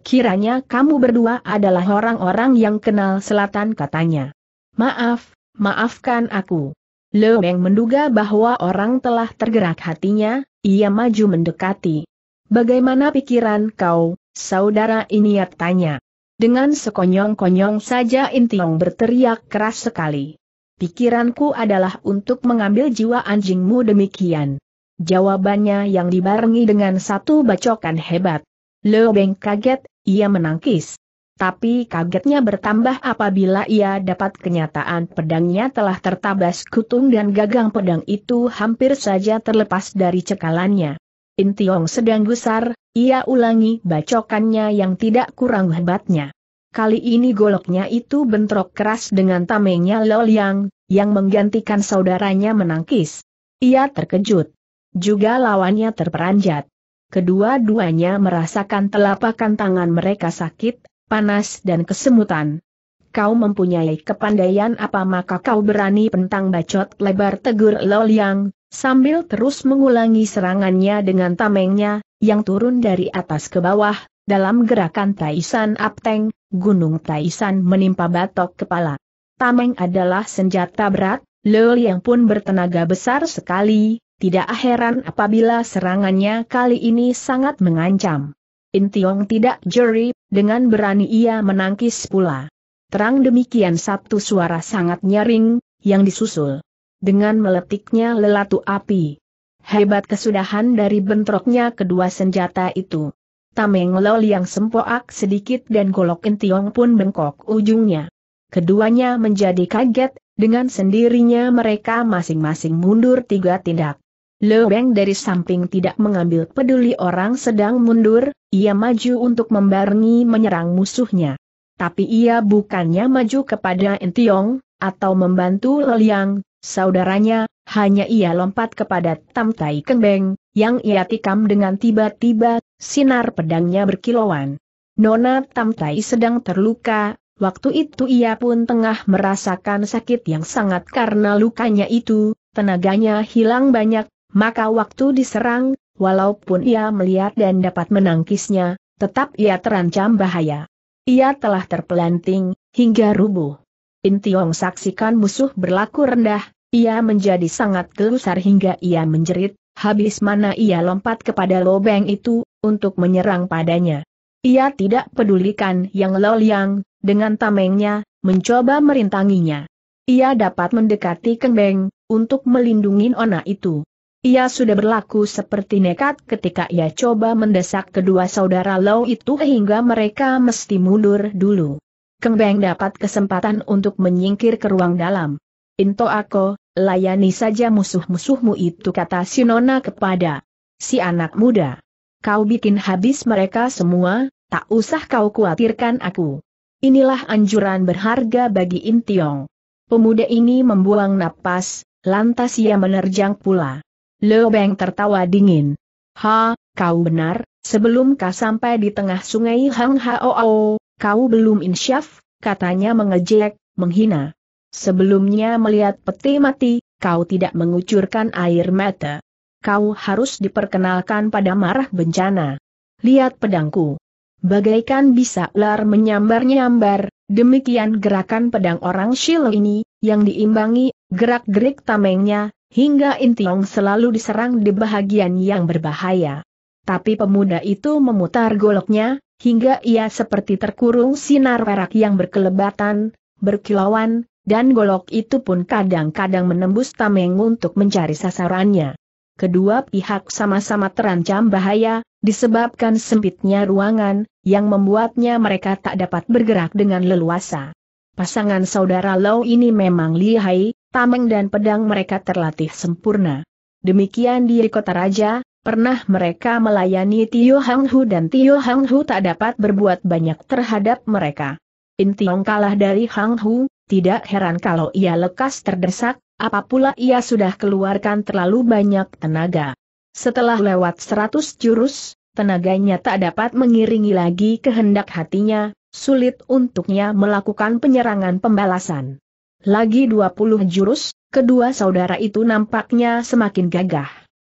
Kiranya kamu berdua adalah orang-orang yang kenal selatan katanya. Maaf, maafkan aku. Leo Beng menduga bahwa orang telah tergerak hatinya, ia maju mendekati. Bagaimana pikiran kau, saudara Iniat tanya. Dengan sekonyong-konyong saja Intiong berteriak keras sekali. Pikiranku adalah untuk mengambil jiwa anjingmu demikian. Jawabannya yang dibarengi dengan satu bacokan hebat. Lo Beng kaget, ia menangkis. Tapi kagetnya bertambah apabila ia dapat kenyataan pedangnya telah tertabas kutung dan gagang pedang itu hampir saja terlepas dari cekalannya. Intiong sedang gusar, ia ulangi bacokannya yang tidak kurang hebatnya. Kali ini goloknya itu bentrok keras dengan tamengnya Loliang, yang menggantikan saudaranya menangkis. Ia terkejut. Juga lawannya terperanjat. Kedua-duanya merasakan telapakan tangan mereka sakit, panas dan kesemutan. Kau mempunyai kepandaian apa maka kau berani pentang bacot lebar tegur Loliang, sambil terus mengulangi serangannya dengan tamengnya, yang turun dari atas ke bawah, dalam gerakan Taisan Apteng, Gunung Taisan menimpa batok kepala. Tameng adalah senjata berat, Loliang pun bertenaga besar sekali, tidak heran apabila serangannya kali ini sangat mengancam. Intiong tidak jeri, dengan berani ia menangkis pula. Terang demikian satu suara sangat nyaring, yang disusul. Dengan meletiknya lelatu api. Hebat kesudahan dari bentroknya kedua senjata itu. Tameng Lol yang sempoak sedikit dan golok Intiong pun bengkok ujungnya. Keduanya menjadi kaget, dengan sendirinya mereka masing-masing mundur tiga tindak. Leweng dari samping tidak mengambil peduli orang sedang mundur, ia maju untuk membarengi menyerang musuhnya. Tapi ia bukannya maju kepada Entiong, atau membantu Leliang, saudaranya, hanya ia lompat kepada Tam Tai Kengbeng, yang ia tikam dengan tiba-tiba, sinar pedangnya berkilauan. Nona Tam Tai sedang terluka, waktu itu ia pun tengah merasakan sakit yang sangat karena lukanya itu, tenaganya hilang banyak, maka waktu diserang, walaupun ia melihat dan dapat menangkisnya, tetap ia terancam bahaya. Ia telah terpelanting, hingga rubuh. Intiong saksikan musuh berlaku rendah, ia menjadi sangat gelusar hingga ia menjerit, habis mana ia lompat kepada lobeng itu, untuk menyerang padanya. Ia tidak pedulikan yang loliang, dengan tamengnya, mencoba merintanginya. Ia dapat mendekati kembeng, untuk melindungi Ona itu. Ia sudah berlaku seperti nekat ketika ia coba mendesak kedua saudara Lau itu hingga mereka mesti mundur dulu. Keng dapat kesempatan untuk menyingkir ke ruang dalam. Into aku, layani saja musuh-musuhmu itu kata Sinona kepada si anak muda. Kau bikin habis mereka semua, tak usah kau khawatirkan aku. Inilah anjuran berharga bagi Intiong. Pemuda ini membuang napas, lantas ia menerjang pula. Leo Beng tertawa dingin. Ha, kau benar, sebelum kau sampai di tengah sungai Hang Hao, kau belum insyaf, katanya mengejek, menghina. Sebelumnya melihat peti mati, kau tidak mengucurkan air mata. Kau harus diperkenalkan pada marah bencana. Lihat pedangku. Bagaikan bisa ular menyambar-nyambar, demikian gerakan pedang orang Shil ini, yang diimbangi, gerak-gerik tamengnya, hingga Intiong selalu diserang di bahagian yang berbahaya. Tapi pemuda itu memutar goloknya, hingga ia seperti terkurung sinar perak yang berkelebatan, berkilauan, dan golok itu pun kadang-kadang menembus tameng untuk mencari sasarannya. Kedua pihak sama-sama terancam bahaya, disebabkan sempitnya ruangan, yang membuatnya mereka tak dapat bergerak dengan leluasa. Pasangan saudara Lau ini memang lihai, tameng dan pedang mereka terlatih sempurna. Demikian di kota raja, pernah mereka melayani Tio Hang Hu dan Tio Hang Hu tak dapat berbuat banyak terhadap mereka. Intiong kalah dari Hang Hu, tidak heran kalau ia lekas terdesak, apapula ia sudah keluarkan terlalu banyak tenaga. Setelah lewat seratus jurus, tenaganya tak dapat mengiringi lagi kehendak hatinya, sulit untuknya melakukan penyerangan pembalasan. Lagi 20 jurus, kedua saudara itu nampaknya semakin gagah.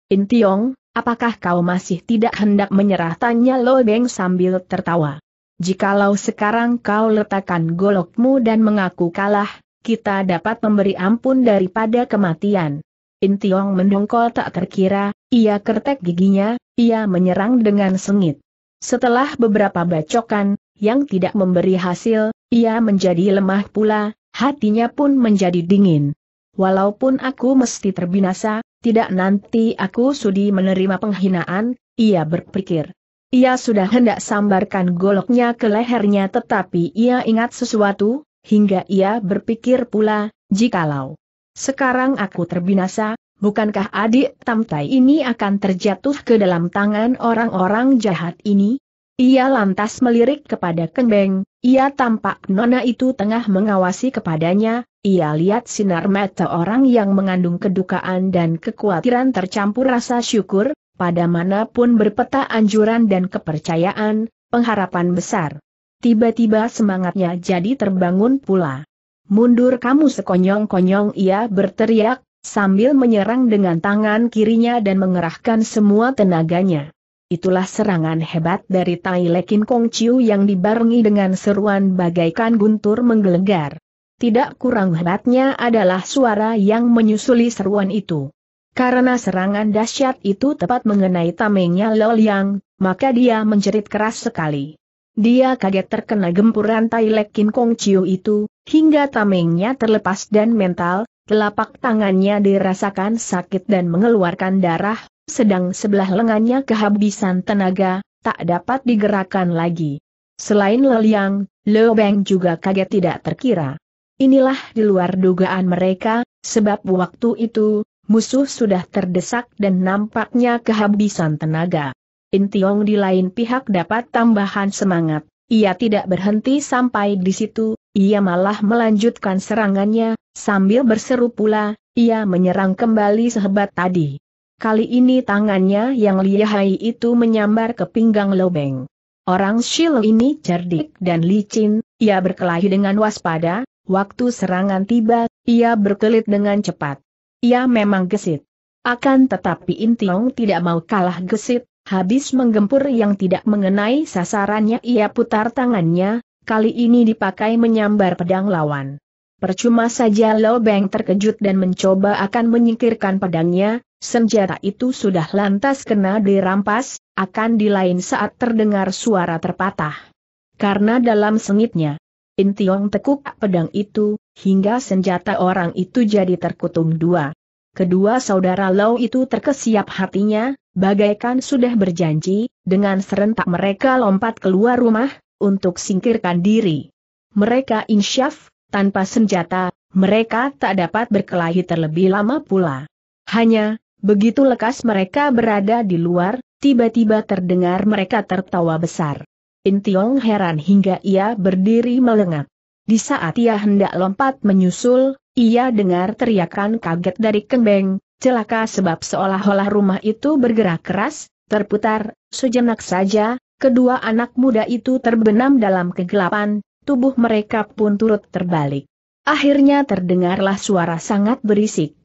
Intiong, apakah kau masih tidak hendak menyerah tanya Lo Beng sambil tertawa. Jikalau sekarang kau letakkan golokmu dan mengaku kalah, kita dapat memberi ampun daripada kematian. Intiong mendongkol tak terkira, ia kertek giginya, ia menyerang dengan sengit. Setelah beberapa bacokan, yang tidak memberi hasil, ia menjadi lemah pula, Hatinya pun menjadi dingin. Walaupun aku mesti terbinasa, tidak nanti aku sudi menerima penghinaan, ia berpikir. Ia sudah hendak sambarkan goloknya ke lehernya tetapi ia ingat sesuatu, hingga ia berpikir pula, jikalau sekarang aku terbinasa, bukankah adik Tamtai ini akan terjatuh ke dalam tangan orang-orang jahat ini? Ia lantas melirik kepada kembeng. ia tampak nona itu tengah mengawasi kepadanya, ia lihat sinar mata orang yang mengandung kedukaan dan kekhawatiran tercampur rasa syukur, pada manapun berpeta anjuran dan kepercayaan, pengharapan besar. Tiba-tiba semangatnya jadi terbangun pula. Mundur kamu sekonyong-konyong ia berteriak, sambil menyerang dengan tangan kirinya dan mengerahkan semua tenaganya. Itulah serangan hebat dari Tai Lekin Kong Chiu yang dibarengi dengan seruan bagaikan guntur menggelegar. Tidak kurang hebatnya adalah suara yang menyusuli seruan itu. Karena serangan dahsyat itu tepat mengenai tamengnya Lol Liang, maka dia menjerit keras sekali. Dia kaget terkena gempuran Tai Lekin Kong Chiu itu, hingga tamengnya terlepas dan mental, telapak tangannya dirasakan sakit dan mengeluarkan darah, sedang sebelah lengannya kehabisan tenaga, tak dapat digerakkan lagi. Selain Leliang, Leo juga kaget tidak terkira. Inilah di luar dugaan mereka, sebab waktu itu, musuh sudah terdesak dan nampaknya kehabisan tenaga. Intiong di lain pihak dapat tambahan semangat, ia tidak berhenti sampai di situ, ia malah melanjutkan serangannya, sambil berseru pula, ia menyerang kembali sehebat tadi. Kali ini tangannya yang lihai itu menyambar ke pinggang lobeng. Orang Shil ini cerdik dan licin, ia berkelahi dengan waspada, waktu serangan tiba, ia berkelit dengan cepat. Ia memang gesit. Akan tetapi Intiong tidak mau kalah gesit, habis menggempur yang tidak mengenai sasarannya ia putar tangannya, kali ini dipakai menyambar pedang lawan. Percuma saja Lo Beng terkejut dan mencoba akan menyingkirkan pedangnya, senjata itu sudah lantas kena dirampas, akan di lain saat terdengar suara terpatah. Karena dalam sengitnya, Intiong tekuk pedang itu, hingga senjata orang itu jadi terkutung dua. Kedua saudara Lau itu terkesiap hatinya, bagaikan sudah berjanji, dengan serentak mereka lompat keluar rumah, untuk singkirkan diri. Mereka insyaf, tanpa senjata, mereka tak dapat berkelahi terlebih lama pula. Hanya, begitu lekas mereka berada di luar, tiba-tiba terdengar mereka tertawa besar. Intiong heran hingga ia berdiri melengak. Di saat ia hendak lompat menyusul, ia dengar teriakan kaget dari Kembeng, celaka sebab seolah-olah rumah itu bergerak keras, terputar, sejenak saja, kedua anak muda itu terbenam dalam kegelapan, tubuh mereka pun turut terbalik. Akhirnya terdengarlah suara sangat berisik.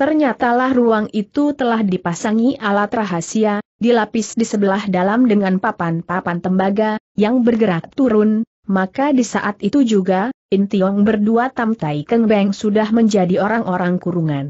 Ternyatalah ruang itu telah dipasangi alat rahasia, dilapis di sebelah dalam dengan papan-papan tembaga, yang bergerak turun, maka di saat itu juga, Intiong berdua Tam Tai Keng Beng sudah menjadi orang-orang kurungan.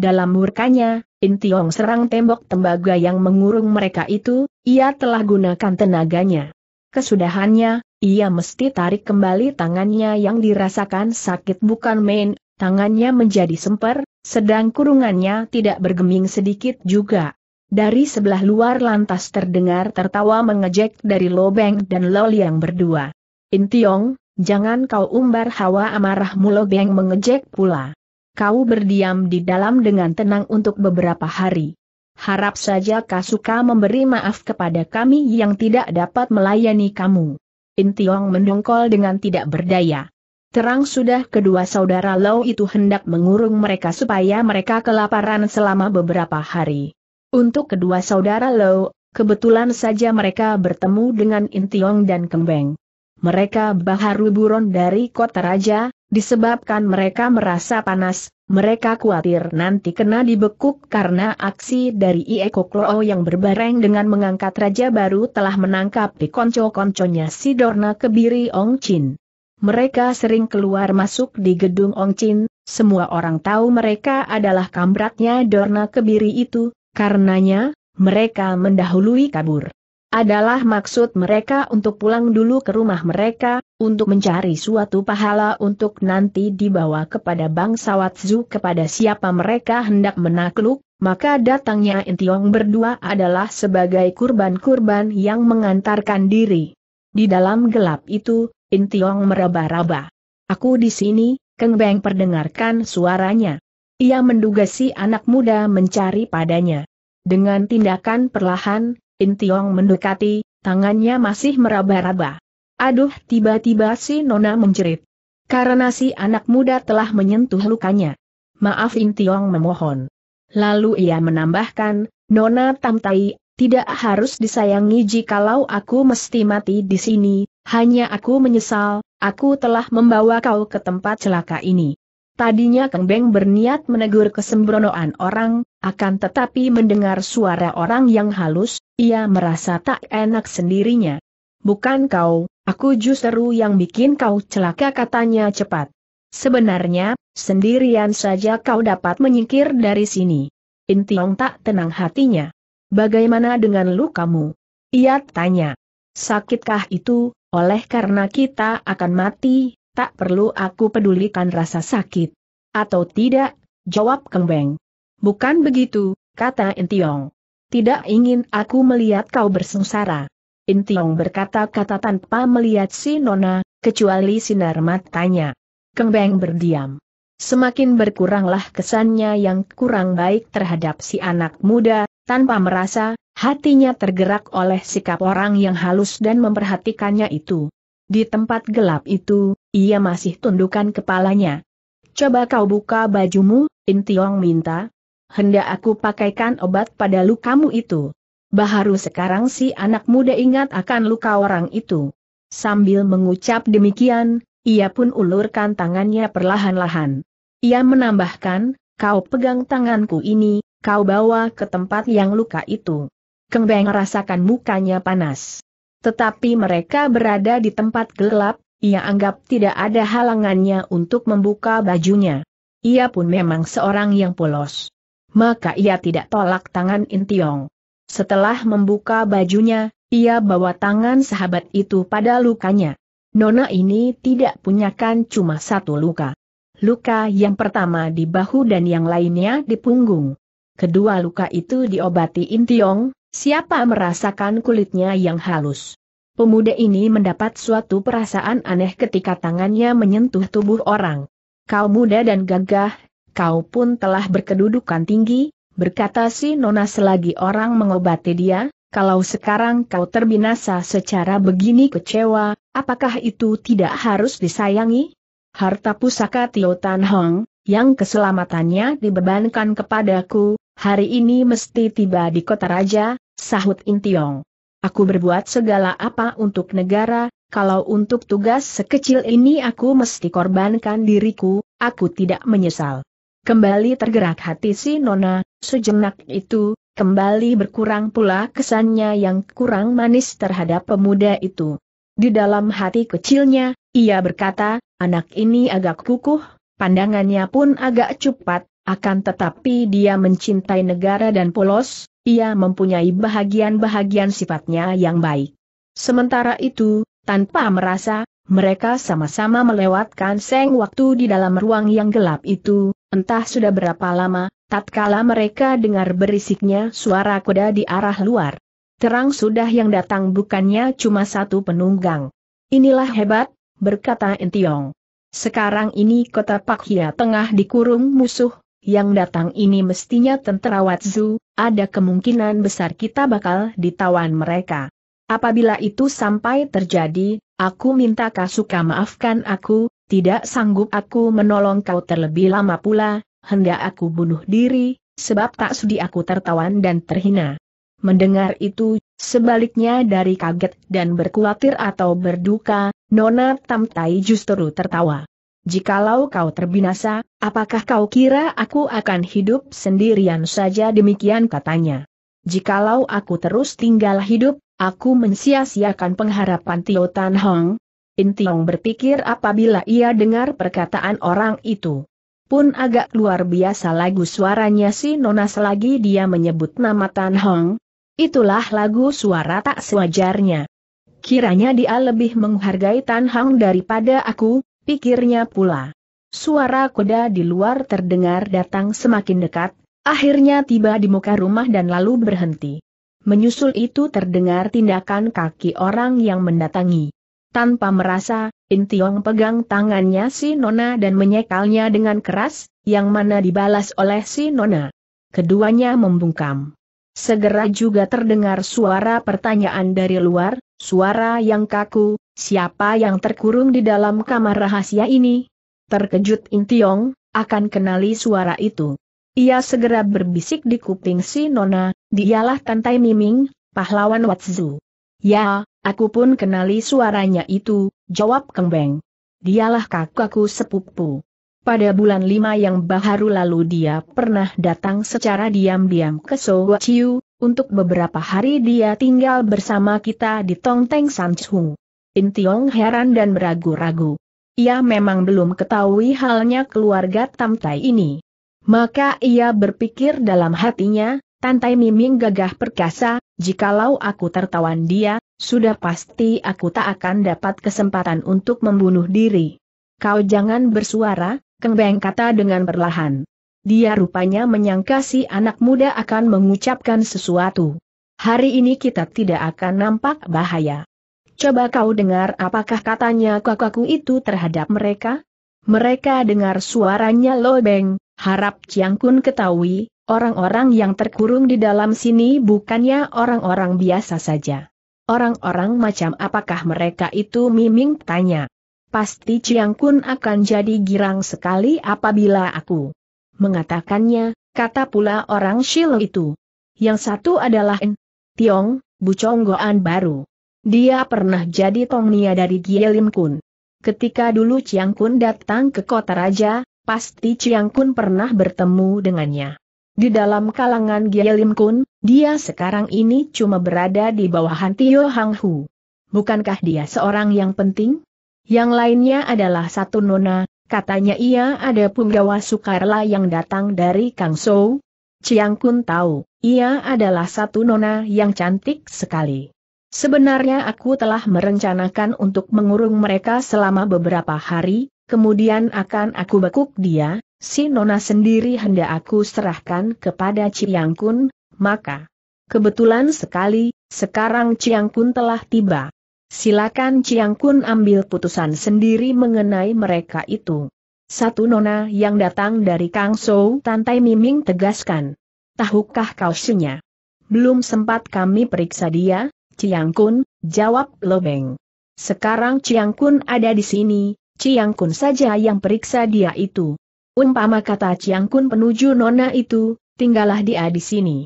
Dalam murkanya, Intiong serang tembok tembaga yang mengurung mereka itu, ia telah gunakan tenaganya. Kesudahannya, ia mesti tarik kembali tangannya yang dirasakan sakit bukan main, tangannya menjadi semper, sedang kurungannya tidak bergeming sedikit juga. Dari sebelah luar lantas terdengar tertawa mengejek dari Lobeng dan Loli yang berdua. Intiong, jangan kau umbar hawa amarahmu Lobeng mengejek pula. Kau berdiam di dalam dengan tenang untuk beberapa hari. Harap saja suka memberi maaf kepada kami yang tidak dapat melayani kamu. Intiong mendongkol dengan tidak berdaya. Terang sudah kedua saudara Lau itu hendak mengurung mereka supaya mereka kelaparan selama beberapa hari. Untuk kedua saudara Lau, kebetulan saja mereka bertemu dengan Intiong dan Kembeng. Mereka baharu buron dari kota raja, disebabkan mereka merasa panas, mereka khawatir nanti kena dibekuk karena aksi dari Ieko Kloo yang berbareng dengan mengangkat Raja Baru telah menangkap di konco-konconya si Dorna Kebiri Ong Chin. Mereka sering keluar masuk di gedung Ong Chin, semua orang tahu mereka adalah kamratnya Dorna Kebiri itu, karenanya, mereka mendahului kabur adalah maksud mereka untuk pulang dulu ke rumah mereka, untuk mencari suatu pahala untuk nanti dibawa kepada bangsawatzu kepada siapa mereka hendak menakluk, maka datangnya Intiong berdua adalah sebagai kurban-kurban yang mengantarkan diri. Di dalam gelap itu, Intiong meraba-raba. Aku di sini, Keng Beng perdengarkan suaranya. Ia menduga si anak muda mencari padanya. Dengan tindakan perlahan, Tiong mendekati, tangannya masih meraba-raba. Aduh tiba-tiba si Nona menjerit. Karena si anak muda telah menyentuh lukanya. Maaf Tiong memohon. Lalu ia menambahkan, Nona Tamtai, tidak harus disayangi jikalau aku mesti mati di sini, hanya aku menyesal, aku telah membawa kau ke tempat celaka ini. Tadinya Kang Beng berniat menegur kesembronoan orang, akan tetapi mendengar suara orang yang halus, ia merasa tak enak sendirinya. Bukan kau, aku justru yang bikin kau celaka katanya cepat. Sebenarnya, sendirian saja kau dapat menyingkir dari sini. Intiong tak tenang hatinya. Bagaimana dengan lukamu? kamu? Ia tanya. Sakitkah itu, oleh karena kita akan mati, tak perlu aku pedulikan rasa sakit. Atau tidak, jawab Kembeng. Bukan begitu, kata Intiong. Tidak ingin aku melihat kau bersengsara. Intiong berkata-kata tanpa melihat si Nona, kecuali sinar matanya. Kembeng berdiam. Semakin berkuranglah kesannya yang kurang baik terhadap si anak muda, tanpa merasa, hatinya tergerak oleh sikap orang yang halus dan memperhatikannya itu. Di tempat gelap itu, ia masih tundukkan kepalanya. Coba kau buka bajumu, Tiong minta. Hendak aku pakaikan obat pada lukamu itu. Baharu sekarang si anak muda ingat akan luka orang itu. Sambil mengucap demikian, ia pun ulurkan tangannya perlahan-lahan. Ia menambahkan, kau pegang tanganku ini, kau bawa ke tempat yang luka itu. Kengbeng rasakan mukanya panas. Tetapi mereka berada di tempat gelap, ia anggap tidak ada halangannya untuk membuka bajunya. Ia pun memang seorang yang polos. Maka ia tidak tolak tangan Intiong. Setelah membuka bajunya, ia bawa tangan sahabat itu pada lukanya. Nona ini tidak punyakan cuma satu luka. Luka yang pertama di bahu dan yang lainnya di punggung. Kedua luka itu diobati Intiong, Siapa merasakan kulitnya yang halus? Pemuda ini mendapat suatu perasaan aneh ketika tangannya menyentuh tubuh orang. Kau muda dan gagah, kau pun telah berkedudukan tinggi, berkata si Nona selagi orang mengobati dia, kalau sekarang kau terbinasa secara begini kecewa, apakah itu tidak harus disayangi? Harta pusaka Tio Tan Hong, yang keselamatannya dibebankan kepadaku, hari ini mesti tiba di kota raja, Sahut Intiong. Aku berbuat segala apa untuk negara, kalau untuk tugas sekecil ini aku mesti korbankan diriku, aku tidak menyesal. Kembali tergerak hati si Nona, sejenak itu, kembali berkurang pula kesannya yang kurang manis terhadap pemuda itu. Di dalam hati kecilnya, ia berkata, anak ini agak kukuh, pandangannya pun agak cepat, akan tetapi dia mencintai negara dan polos, ia mempunyai bahagian-bahagian sifatnya yang baik. Sementara itu, tanpa merasa, mereka sama-sama melewatkan seng waktu di dalam ruang yang gelap itu, entah sudah berapa lama, tatkala mereka dengar berisiknya suara kuda di arah luar. Terang sudah yang datang bukannya cuma satu penunggang. Inilah hebat, berkata Entiong. Sekarang ini kota Pakhia tengah dikurung musuh, yang datang ini mestinya tentera Watzu, ada kemungkinan besar kita bakal ditawan mereka. Apabila itu sampai terjadi, aku minta Kasuka maafkan aku, tidak sanggup aku menolong kau terlebih lama pula, hendak aku bunuh diri, sebab tak sudi aku tertawan dan terhina. Mendengar itu, sebaliknya dari kaget dan berkuatir atau berduka, Nona Tamtai justru tertawa. Jikalau kau terbinasa, apakah kau kira aku akan hidup sendirian saja demikian katanya. Jikalau aku terus tinggal hidup, aku mensia-siakan pengharapan Tio Tan Hong. Intiong berpikir apabila ia dengar perkataan orang itu. Pun agak luar biasa lagu suaranya si Nona selagi dia menyebut nama Tan Hong. Itulah lagu suara tak sewajarnya. Kiranya dia lebih menghargai Tan Hong daripada aku, pikirnya pula. Suara kuda di luar terdengar datang semakin dekat, akhirnya tiba di muka rumah dan lalu berhenti. Menyusul itu terdengar tindakan kaki orang yang mendatangi. Tanpa merasa, Intiong pegang tangannya si Nona dan menyekalnya dengan keras, yang mana dibalas oleh si Nona. Keduanya membungkam. Segera juga terdengar suara pertanyaan dari luar, suara yang kaku, Siapa yang terkurung di dalam kamar rahasia ini? Terkejut Intiong, akan kenali suara itu. Ia segera berbisik di kuping si Nona, dialah Tantai Miming, pahlawan Watsu. Ya, aku pun kenali suaranya itu, jawab Kembeng. Dialah kakakku sepupu. Pada bulan lima yang baru lalu dia pernah datang secara diam-diam ke Sogo Chiu, untuk beberapa hari dia tinggal bersama kita di Tongteng Sanchung. In Tiong heran dan beragu-ragu. Ia memang belum ketahui halnya keluarga Tamtai ini. Maka ia berpikir dalam hatinya, Tantai Miming gagah perkasa, jikalau aku tertawan dia, sudah pasti aku tak akan dapat kesempatan untuk membunuh diri. Kau jangan bersuara, Kengbeng kata dengan perlahan. Dia rupanya menyangka si anak muda akan mengucapkan sesuatu. Hari ini kita tidak akan nampak bahaya. Coba kau dengar apakah katanya kakakku itu terhadap mereka? Mereka dengar suaranya lobeng, harap Chiang Kun ketahui, orang-orang yang terkurung di dalam sini bukannya orang-orang biasa saja. Orang-orang macam apakah mereka itu Miming tanya. Pasti Chiang Kun akan jadi girang sekali apabila aku mengatakannya, kata pula orang Shilo itu. Yang satu adalah N. Tiong, Buconggoan baru. Dia pernah jadi Tongnia dari Gielim Kun. Ketika dulu Chiang Kun datang ke kota raja, pasti Chiang Kun pernah bertemu dengannya. Di dalam kalangan Gielim Kun, dia sekarang ini cuma berada di bawahan Tio Hang Hu. Bukankah dia seorang yang penting? Yang lainnya adalah satu nona, katanya ia ada punggawa Sukarla yang datang dari Kang Sou. Chiang Kun tahu, ia adalah satu nona yang cantik sekali. Sebenarnya aku telah merencanakan untuk mengurung mereka selama beberapa hari, kemudian akan aku bekuk dia, si Nona sendiri hendak aku serahkan kepada Ciyang Kun, maka kebetulan sekali, sekarang Ciyang Kun telah tiba. Silakan Ciyang Kun ambil putusan sendiri mengenai mereka itu. Satu Nona yang datang dari Kang Sou Tantai Miming tegaskan. Tahukah kau sunya? Belum sempat kami periksa dia, Ciang Kun, jawab Lobeng. Sekarang Ciang Kun ada di sini, Ciang Kun saja yang periksa dia itu. Umpama kata Ciang Kun penuju nona itu, tinggallah dia di sini.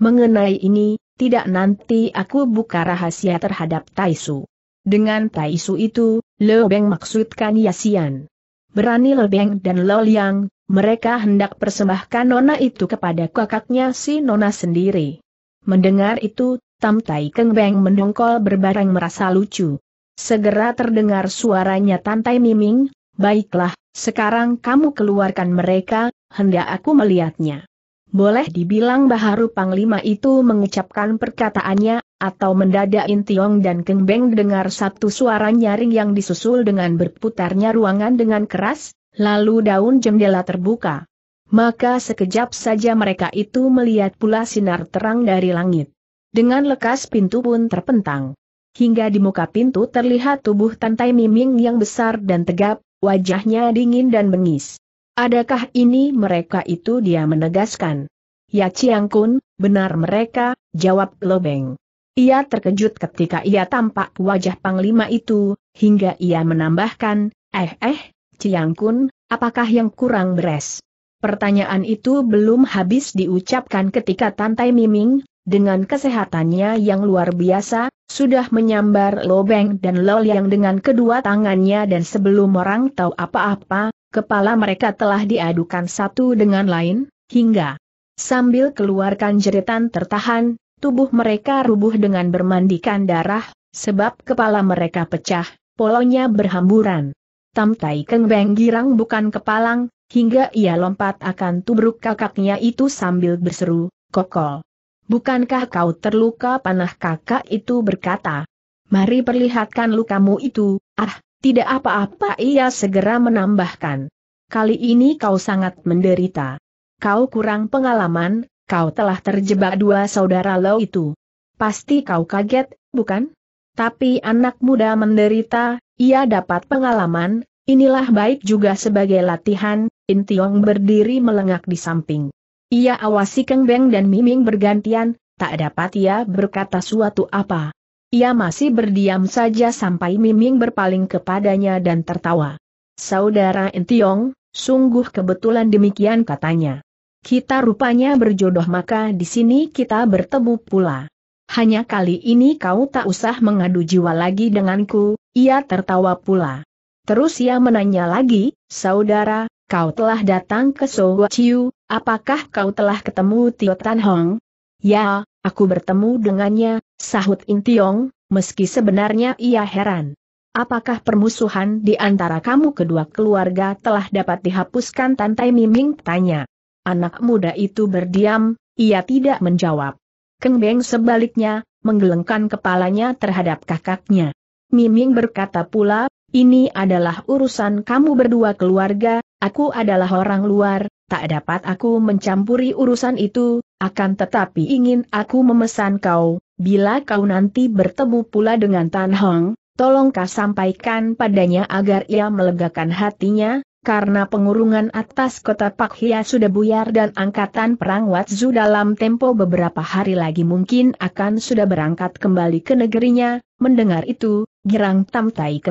Mengenai ini, tidak nanti aku buka rahasia terhadap Taisu. Dengan Taisu itu, Lobeng maksudkan Yasian. Berani Lobeng dan Loliang, mereka hendak persembahkan nona itu kepada kakaknya si nona sendiri. Mendengar itu, Tam Tai Keng Beng mendongkol berbarang merasa lucu. Segera terdengar suaranya Tantai Miming, baiklah, sekarang kamu keluarkan mereka, hendak aku melihatnya. Boleh dibilang Baharu Panglima itu mengucapkan perkataannya, atau mendadak Intiong dan Keng Beng dengar satu suara nyaring yang disusul dengan berputarnya ruangan dengan keras, lalu daun jendela terbuka. Maka sekejap saja mereka itu melihat pula sinar terang dari langit. Dengan lekas pintu pun terpentang. Hingga di muka pintu terlihat tubuh Tantai Miming yang besar dan tegap, wajahnya dingin dan bengis. Adakah ini mereka itu dia menegaskan? Ya Chiang Kun, benar mereka, jawab Lobeng. Ia terkejut ketika ia tampak wajah panglima itu, hingga ia menambahkan, eh eh, Ciang Kun, apakah yang kurang beres? Pertanyaan itu belum habis diucapkan ketika Tantai Miming, dengan kesehatannya yang luar biasa, sudah menyambar Lobeng dan lol yang dengan kedua tangannya dan sebelum orang tahu apa-apa, kepala mereka telah diadukan satu dengan lain, hingga sambil keluarkan jeritan tertahan, tubuh mereka rubuh dengan bermandikan darah, sebab kepala mereka pecah, polonya berhamburan. Tamtai Tai Keng Beng girang bukan kepalang, hingga ia lompat akan tubruk kakaknya itu sambil berseru, kokol. Bukankah kau terluka panah kakak itu berkata? Mari perlihatkan lukamu itu, ah, tidak apa-apa ia segera menambahkan. Kali ini kau sangat menderita. Kau kurang pengalaman, kau telah terjebak dua saudara lo itu. Pasti kau kaget, bukan? Tapi anak muda menderita, ia dapat pengalaman, inilah baik juga sebagai latihan, Intiong berdiri melengak di samping. Ia awasi Keng Beng dan Miming bergantian, tak dapat ia berkata suatu apa. Ia masih berdiam saja sampai Miming berpaling kepadanya dan tertawa. Saudara Entiong, sungguh kebetulan demikian katanya. Kita rupanya berjodoh maka di sini kita bertemu pula. Hanya kali ini kau tak usah mengadu jiwa lagi denganku, ia tertawa pula. Terus ia menanya lagi, saudara, kau telah datang ke Soho Chiu, apakah kau telah ketemu Tio Tan Hong? Ya, aku bertemu dengannya, sahut Intiong, meski sebenarnya ia heran. Apakah permusuhan di antara kamu kedua keluarga telah dapat dihapuskan Tantai Miming tanya. Anak muda itu berdiam, ia tidak menjawab. Keng Beng sebaliknya, menggelengkan kepalanya terhadap kakaknya. Miming berkata pula ini adalah urusan kamu berdua keluarga, aku adalah orang luar, tak dapat aku mencampuri urusan itu, akan tetapi ingin aku memesan kau, bila kau nanti bertemu pula dengan Tan Hong, tolong sampaikan padanya agar ia melegakan hatinya, karena pengurungan atas kota Pak Hia sudah buyar dan angkatan perang Watzu dalam tempo beberapa hari lagi mungkin akan sudah berangkat kembali ke negerinya, mendengar itu, girang Tam Tai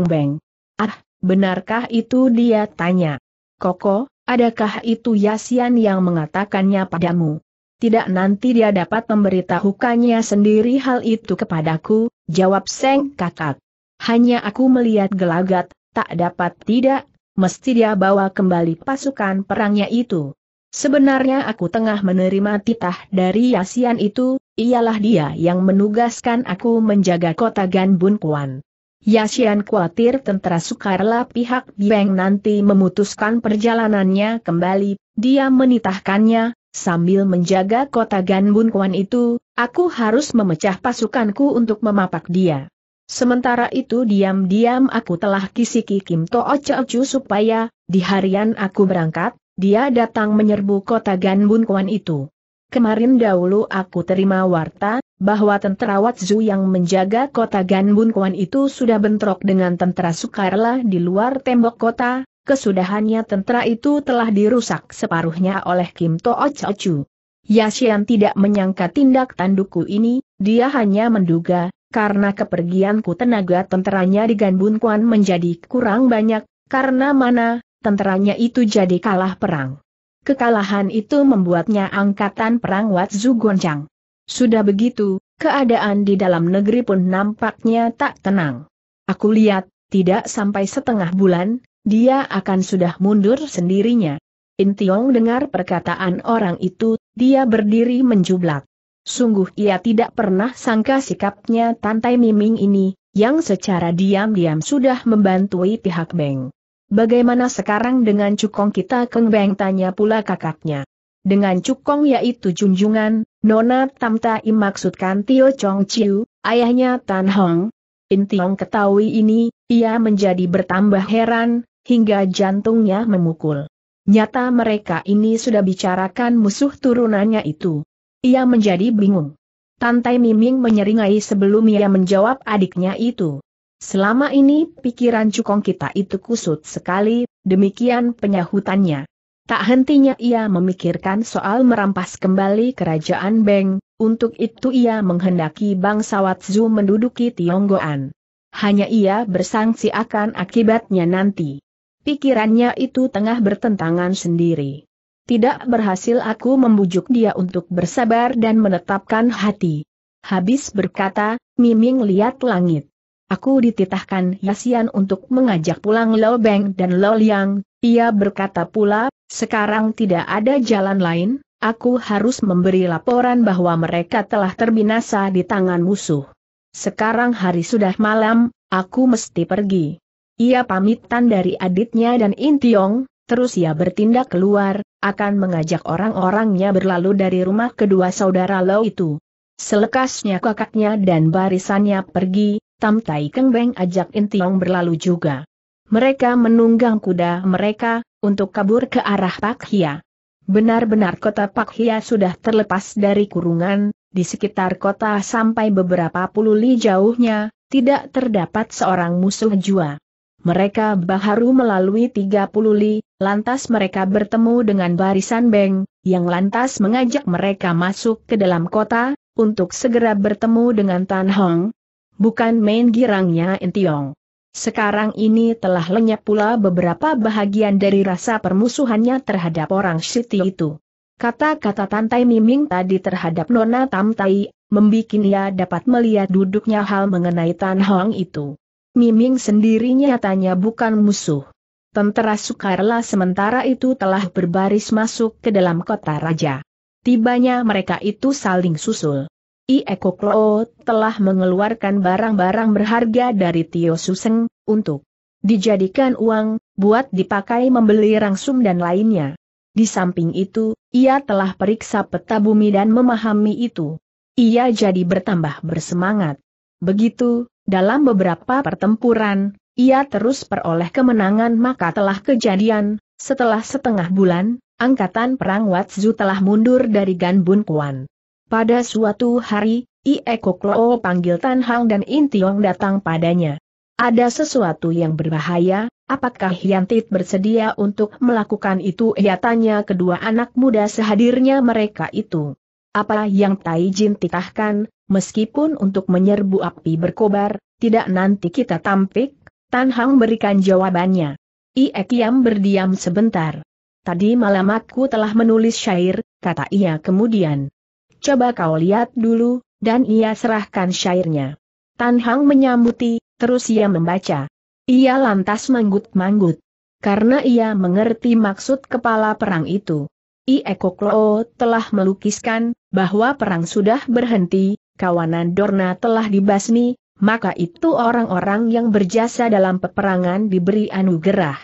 Ah, benarkah itu dia tanya. Koko, adakah itu Yasian yang mengatakannya padamu? Tidak nanti dia dapat memberitahukannya sendiri hal itu kepadaku, jawab Seng kakak. Hanya aku melihat gelagat, tak dapat tidak, mesti dia bawa kembali pasukan perangnya itu. Sebenarnya aku tengah menerima titah dari Yasian itu, ialah dia yang menugaskan aku menjaga kota Ganbun Kuan. Yasian khawatir tentara Sukarla pihak Bieng nanti memutuskan perjalanannya kembali, dia menitahkannya, sambil menjaga kota Ganbun Kuan itu, aku harus memecah pasukanku untuk memapak dia. Sementara itu diam-diam aku telah kisiki Kim To'o Chu supaya, di harian aku berangkat, dia datang menyerbu kota Ganbun Kuan itu. Kemarin dahulu aku terima warta, bahwa tentara Watzu yang menjaga kota Ganbun itu sudah bentrok dengan tentara Sukarla di luar tembok kota, kesudahannya tentara itu telah dirusak separuhnya oleh Kim To'o Chochu. Yashian tidak menyangka tindak tandukku ini, dia hanya menduga, karena kepergianku tenaga tenteranya di Ganbun menjadi kurang banyak, karena mana, tenteranya itu jadi kalah perang. Kekalahan itu membuatnya angkatan perang Watsu goncang. Sudah begitu, keadaan di dalam negeri pun nampaknya tak tenang. Aku lihat, tidak sampai setengah bulan, dia akan sudah mundur sendirinya. Intiong dengar perkataan orang itu, dia berdiri menjublak. Sungguh ia tidak pernah sangka sikapnya Tantai Miming ini, yang secara diam-diam sudah membantui pihak Beng. Bagaimana sekarang dengan cukong kita Keng Beng tanya pula kakaknya. Dengan cukong yaitu junjungan, Nona Tamtai maksudkan Tio Chong Chiu, ayahnya Tan Hong. Intiong ketahui ini, ia menjadi bertambah heran, hingga jantungnya memukul. Nyata mereka ini sudah bicarakan musuh turunannya itu. Ia menjadi bingung. Tantai Miming menyeringai sebelum ia menjawab adiknya itu. Selama ini pikiran cukong kita itu kusut sekali, demikian penyahutannya. Tak hentinya ia memikirkan soal merampas kembali kerajaan Beng, untuk itu ia menghendaki bangsa Zu menduduki Tionggoan. Hanya ia bersangsi akan akibatnya nanti. Pikirannya itu tengah bertentangan sendiri. Tidak berhasil aku membujuk dia untuk bersabar dan menetapkan hati. Habis berkata, Miming lihat langit. Aku dititahkan Yasian untuk mengajak pulang Lo Beng dan Lo Liang, ia berkata pula, sekarang tidak ada jalan lain, aku harus memberi laporan bahwa mereka telah terbinasa di tangan musuh. Sekarang hari sudah malam, aku mesti pergi. Ia pamitan dari adiknya dan Intiong, terus ia bertindak keluar, akan mengajak orang-orangnya berlalu dari rumah kedua saudara Lo itu. Selekasnya kakaknya dan barisannya pergi, Tam Tai Keng Beng ajak Intiong berlalu juga. Mereka menunggang kuda mereka, untuk kabur ke arah Pak Hia. Benar-benar kota Pak Hia sudah terlepas dari kurungan, di sekitar kota sampai beberapa puluh li jauhnya, tidak terdapat seorang musuh jua. Mereka baharu melalui tiga 30 li, lantas mereka bertemu dengan barisan Beng, yang lantas mengajak mereka masuk ke dalam kota, untuk segera bertemu dengan Tan Hong, bukan main girangnya Entiong. Sekarang ini telah lenyap pula beberapa bahagian dari rasa permusuhannya terhadap orang Siti itu. Kata-kata Tantai Miming tadi terhadap Nona Tamtai, membuat ia dapat melihat duduknya hal mengenai Tan Hong itu. Miming sendiri nyatanya bukan musuh. Tentara Sukarla sementara itu telah berbaris masuk ke dalam kota raja. Tibanya mereka itu saling susul. I Eko Klo telah mengeluarkan barang-barang berharga dari Tio Suseng, untuk dijadikan uang, buat dipakai membeli rangsum dan lainnya. Di samping itu, ia telah periksa peta bumi dan memahami itu. Ia jadi bertambah bersemangat. Begitu, dalam beberapa pertempuran, ia terus peroleh kemenangan maka telah kejadian, setelah setengah bulan, angkatan perang Watsu telah mundur dari Ganbun Kuan. Pada suatu hari, Ieko Klo panggil Tan Hang dan Tiong datang padanya. Ada sesuatu yang berbahaya, apakah Yantit bersedia untuk melakukan itu? Ia tanya kedua anak muda sehadirnya mereka itu. Apa yang Tai Jin titahkan, meskipun untuk menyerbu api berkobar, tidak nanti kita tampik, Tan Hang berikan jawabannya. Ie Kiam berdiam sebentar. Tadi malam aku telah menulis syair, kata ia kemudian coba kau lihat dulu, dan ia serahkan syairnya. Tan Hang menyambuti, terus ia membaca. Ia lantas manggut-manggut. Karena ia mengerti maksud kepala perang itu. I Eko Klo telah melukiskan, bahwa perang sudah berhenti, kawanan Dorna telah dibasmi, maka itu orang-orang yang berjasa dalam peperangan diberi anugerah.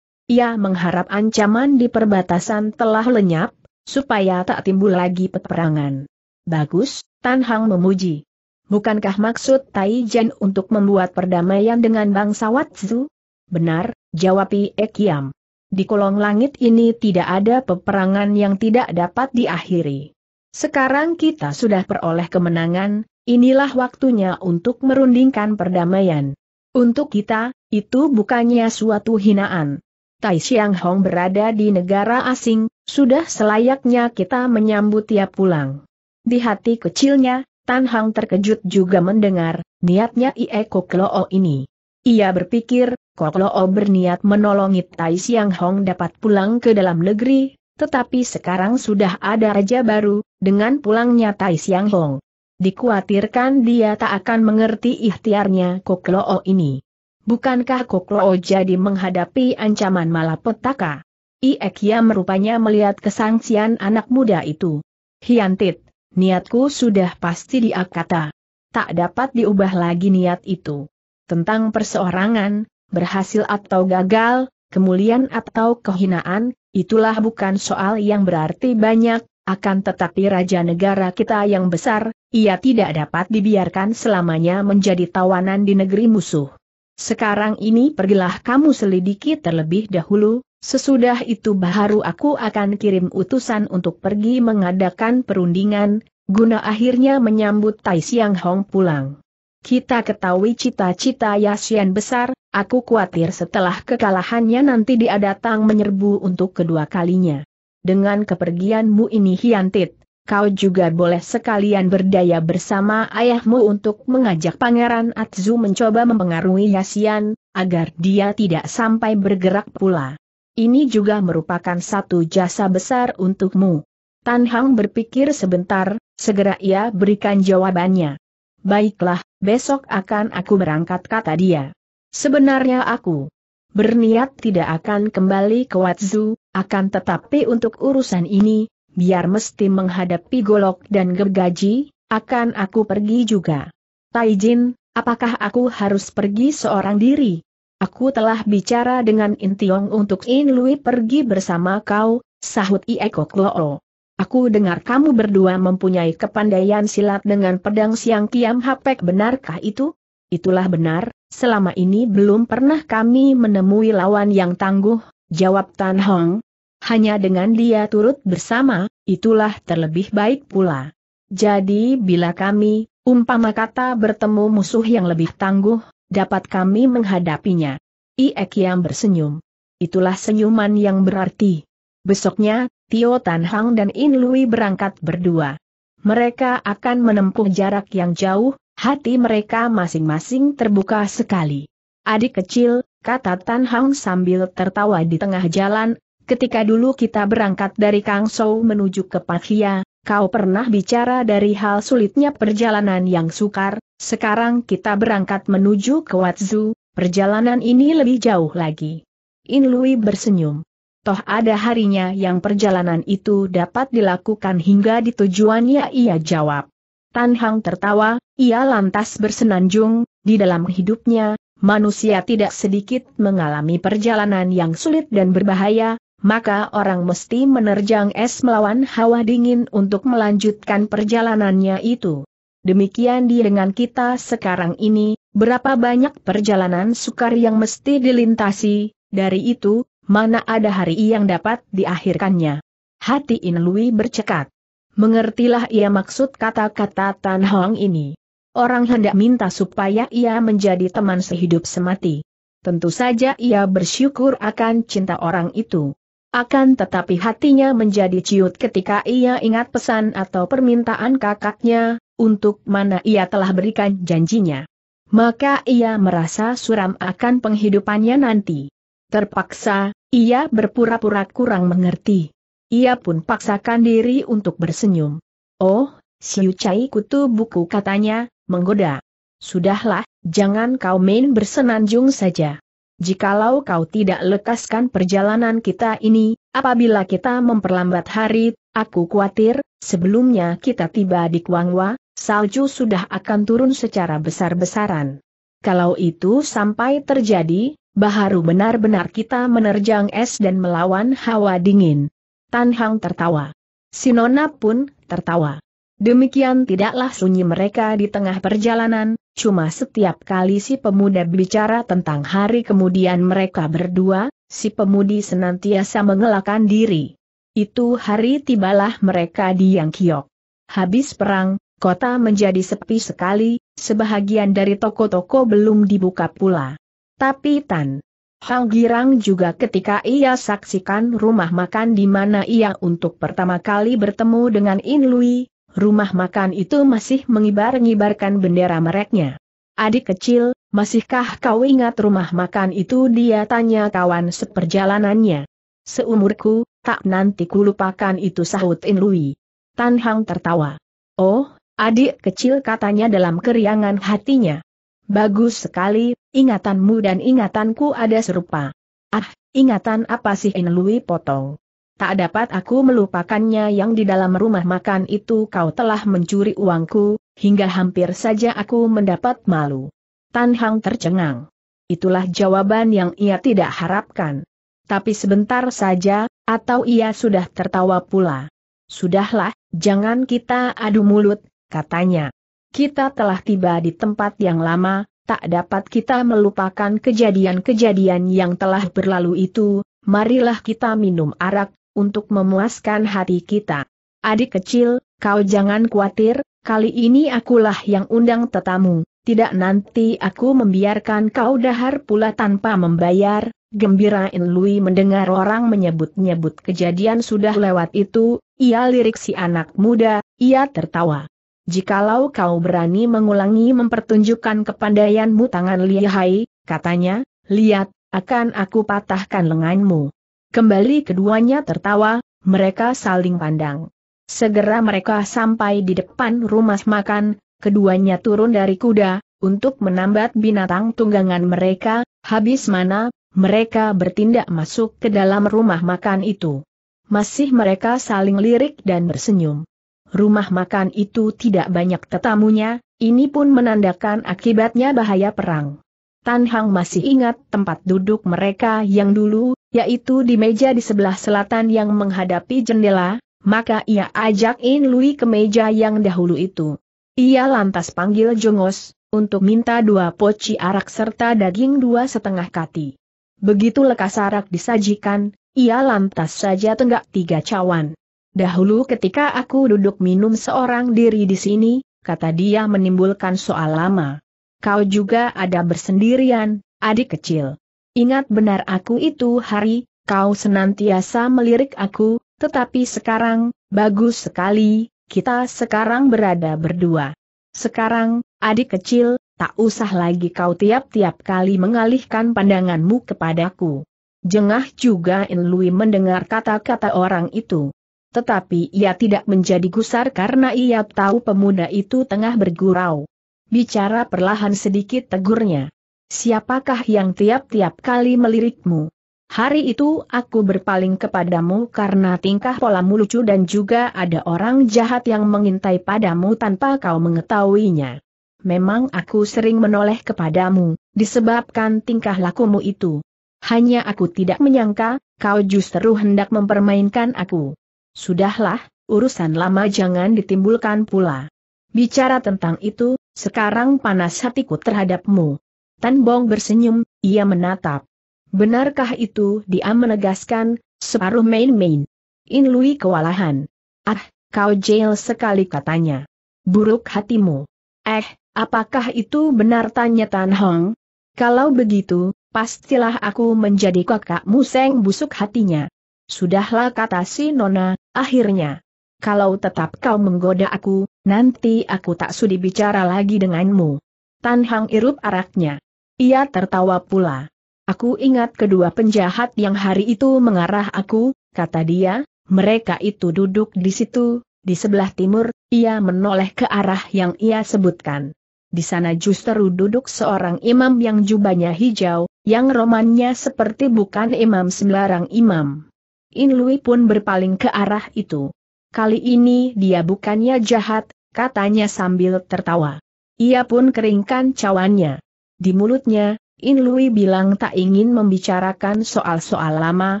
Ia mengharap ancaman di perbatasan telah lenyap, supaya tak timbul lagi peperangan. Bagus, Tan Hang memuji. Bukankah maksud Tai Jen untuk membuat perdamaian dengan bangsa Watsu? Benar, jawab Ekiam. Di kolong langit ini tidak ada peperangan yang tidak dapat diakhiri. Sekarang kita sudah peroleh kemenangan, inilah waktunya untuk merundingkan perdamaian. Untuk kita, itu bukannya suatu hinaan. Tai Xiang Hong berada di negara asing, sudah selayaknya kita menyambut ia pulang. Di hati kecilnya, Tan Hang terkejut juga mendengar niatnya Ie Kokloo ini. Ia berpikir, Kokloo berniat menolongi Tai Siang Hong dapat pulang ke dalam negeri, tetapi sekarang sudah ada raja baru, dengan pulangnya Tai Siang Hong. Dikuatirkan dia tak akan mengerti ikhtiarnya Kokloo ini. Bukankah Kokloo jadi menghadapi ancaman malapetaka? Ie kia merupanya melihat kesangsian anak muda itu. Hiantit, niatku sudah pasti diakata, Tak dapat diubah lagi niat itu. Tentang perseorangan, berhasil atau gagal, kemuliaan atau kehinaan, itulah bukan soal yang berarti banyak, akan tetapi raja negara kita yang besar, ia tidak dapat dibiarkan selamanya menjadi tawanan di negeri musuh. Sekarang ini pergilah kamu selidiki terlebih dahulu, Sesudah itu baru aku akan kirim utusan untuk pergi mengadakan perundingan, guna akhirnya menyambut Tai Siang Hong pulang. Kita ketahui cita-cita Yasian besar, aku khawatir setelah kekalahannya nanti dia datang menyerbu untuk kedua kalinya. Dengan kepergianmu ini Hiantit, kau juga boleh sekalian berdaya bersama ayahmu untuk mengajak Pangeran Atzu mencoba mempengaruhi Yasian, agar dia tidak sampai bergerak pula. Ini juga merupakan satu jasa besar untukmu. Tan Hang berpikir sebentar, segera ia berikan jawabannya. Baiklah, besok akan aku berangkat kata dia. Sebenarnya aku berniat tidak akan kembali ke Watzu, akan tetapi untuk urusan ini, biar mesti menghadapi golok dan gergaji, akan aku pergi juga. Taijin, apakah aku harus pergi seorang diri? Aku telah bicara dengan Intiong untuk In Lui pergi bersama kau, sahut Ieko Kloo. Aku dengar kamu berdua mempunyai kepandaian silat dengan pedang siang kiam hapek benarkah itu? Itulah benar, selama ini belum pernah kami menemui lawan yang tangguh, jawab Tan Hong. Hanya dengan dia turut bersama, itulah terlebih baik pula. Jadi bila kami, umpama kata bertemu musuh yang lebih tangguh, dapat kami menghadapinya. Iek yang bersenyum. Itulah senyuman yang berarti. Besoknya, Tio Tan Hang dan In Lui berangkat berdua. Mereka akan menempuh jarak yang jauh, hati mereka masing-masing terbuka sekali. Adik kecil, kata Tan Hang sambil tertawa di tengah jalan, ketika dulu kita berangkat dari Kang Sou menuju ke Pakhia, kau pernah bicara dari hal sulitnya perjalanan yang sukar, sekarang kita berangkat menuju ke Watzu, perjalanan ini lebih jauh lagi. In Lui bersenyum. Toh ada harinya yang perjalanan itu dapat dilakukan hingga di tujuannya ia jawab. Tan Hang tertawa, ia lantas bersenanjung, di dalam hidupnya, manusia tidak sedikit mengalami perjalanan yang sulit dan berbahaya, maka orang mesti menerjang es melawan hawa dingin untuk melanjutkan perjalanannya itu. Demikian di dengan kita sekarang ini, berapa banyak perjalanan sukar yang mesti dilintasi, dari itu, mana ada hari yang dapat diakhirkannya. Hati In Lui bercekat. Mengertilah ia maksud kata-kata Tan Hong ini. Orang hendak minta supaya ia menjadi teman sehidup semati. Tentu saja ia bersyukur akan cinta orang itu. Akan tetapi hatinya menjadi ciut ketika ia ingat pesan atau permintaan kakaknya, untuk mana ia telah berikan janjinya. Maka ia merasa suram akan penghidupannya nanti. Terpaksa, ia berpura-pura kurang mengerti. Ia pun paksakan diri untuk bersenyum. Oh, Siu Cai kutu buku katanya, menggoda. Sudahlah, jangan kau main bersenanjung saja jikalau kau tidak lekaskan perjalanan kita ini, apabila kita memperlambat hari, aku khawatir, sebelumnya kita tiba di Kuangwa, salju sudah akan turun secara besar-besaran. Kalau itu sampai terjadi, baharu benar-benar kita menerjang es dan melawan hawa dingin. Tan Hang tertawa. Sinona pun tertawa. Demikian tidaklah sunyi mereka di tengah perjalanan, Cuma setiap kali si pemuda bicara tentang hari kemudian mereka berdua, si pemudi senantiasa mengelakkan diri. Itu hari tibalah mereka di Yangkiok. Habis perang, kota menjadi sepi sekali, sebahagian dari toko-toko belum dibuka pula. Tapi Tan Hang Girang juga ketika ia saksikan rumah makan di mana ia untuk pertama kali bertemu dengan In Lui, rumah makan itu masih mengibar-ngibarkan bendera mereknya. Adik kecil, masihkah kau ingat rumah makan itu dia tanya kawan seperjalanannya. Seumurku, tak nanti ku lupakan itu sahut In Lui. Tan Hang tertawa. Oh, adik kecil katanya dalam keriangan hatinya. Bagus sekali, ingatanmu dan ingatanku ada serupa. Ah, ingatan apa sih In Lui potong? tak dapat aku melupakannya yang di dalam rumah makan itu kau telah mencuri uangku, hingga hampir saja aku mendapat malu. Tan Hang tercengang. Itulah jawaban yang ia tidak harapkan. Tapi sebentar saja, atau ia sudah tertawa pula. Sudahlah, jangan kita adu mulut, katanya. Kita telah tiba di tempat yang lama, tak dapat kita melupakan kejadian-kejadian yang telah berlalu itu, marilah kita minum arak, untuk memuaskan hati kita. Adik kecil, kau jangan khawatir, kali ini akulah yang undang tetamu, tidak nanti aku membiarkan kau dahar pula tanpa membayar, gembira Louis mendengar orang menyebut-nyebut kejadian sudah lewat itu, ia lirik si anak muda, ia tertawa. Jikalau kau berani mengulangi mempertunjukkan kepandaianmu tangan lihai, katanya, lihat, akan aku patahkan lenganmu. Kembali keduanya tertawa, mereka saling pandang. Segera mereka sampai di depan rumah makan, keduanya turun dari kuda, untuk menambat binatang tunggangan mereka, habis mana, mereka bertindak masuk ke dalam rumah makan itu. Masih mereka saling lirik dan bersenyum. Rumah makan itu tidak banyak tetamunya, ini pun menandakan akibatnya bahaya perang. Tan Hang masih ingat tempat duduk mereka yang dulu, yaitu di meja di sebelah selatan yang menghadapi jendela, maka ia ajak In Lui ke meja yang dahulu itu. Ia lantas panggil Jongos, untuk minta dua poci arak serta daging dua setengah kati. Begitu lekas arak disajikan, ia lantas saja tenggak tiga cawan. Dahulu ketika aku duduk minum seorang diri di sini, kata dia menimbulkan soal lama kau juga ada bersendirian, adik kecil. Ingat benar aku itu hari, kau senantiasa melirik aku, tetapi sekarang, bagus sekali, kita sekarang berada berdua. Sekarang, adik kecil, tak usah lagi kau tiap-tiap kali mengalihkan pandanganmu kepadaku. Jengah juga Inlui mendengar kata-kata orang itu. Tetapi ia tidak menjadi gusar karena ia tahu pemuda itu tengah bergurau. Bicara perlahan sedikit tegurnya. Siapakah yang tiap-tiap kali melirikmu? Hari itu aku berpaling kepadamu karena tingkah polamu lucu dan juga ada orang jahat yang mengintai padamu tanpa kau mengetahuinya. Memang aku sering menoleh kepadamu, disebabkan tingkah lakumu itu. Hanya aku tidak menyangka, kau justru hendak mempermainkan aku. Sudahlah, urusan lama jangan ditimbulkan pula. Bicara tentang itu, sekarang panas hatiku terhadapmu. Tan Bong bersenyum, ia menatap. Benarkah itu? Dia menegaskan, separuh main-main. In Lui kewalahan. Ah, kau jail sekali katanya. Buruk hatimu. Eh, apakah itu benar tanya Tan Hong? Kalau begitu, pastilah aku menjadi kakakmu seng busuk hatinya. Sudahlah kata si Nona, akhirnya kalau tetap kau menggoda aku, nanti aku tak sudi bicara lagi denganmu. Tan Hang irup araknya. Ia tertawa pula. Aku ingat kedua penjahat yang hari itu mengarah aku, kata dia, mereka itu duduk di situ, di sebelah timur, ia menoleh ke arah yang ia sebutkan. Di sana justru duduk seorang imam yang jubahnya hijau, yang romannya seperti bukan imam sembarang imam. In Lui pun berpaling ke arah itu. Kali ini dia bukannya jahat, katanya sambil tertawa. Ia pun keringkan cawannya. Di mulutnya, In Lui bilang tak ingin membicarakan soal-soal lama,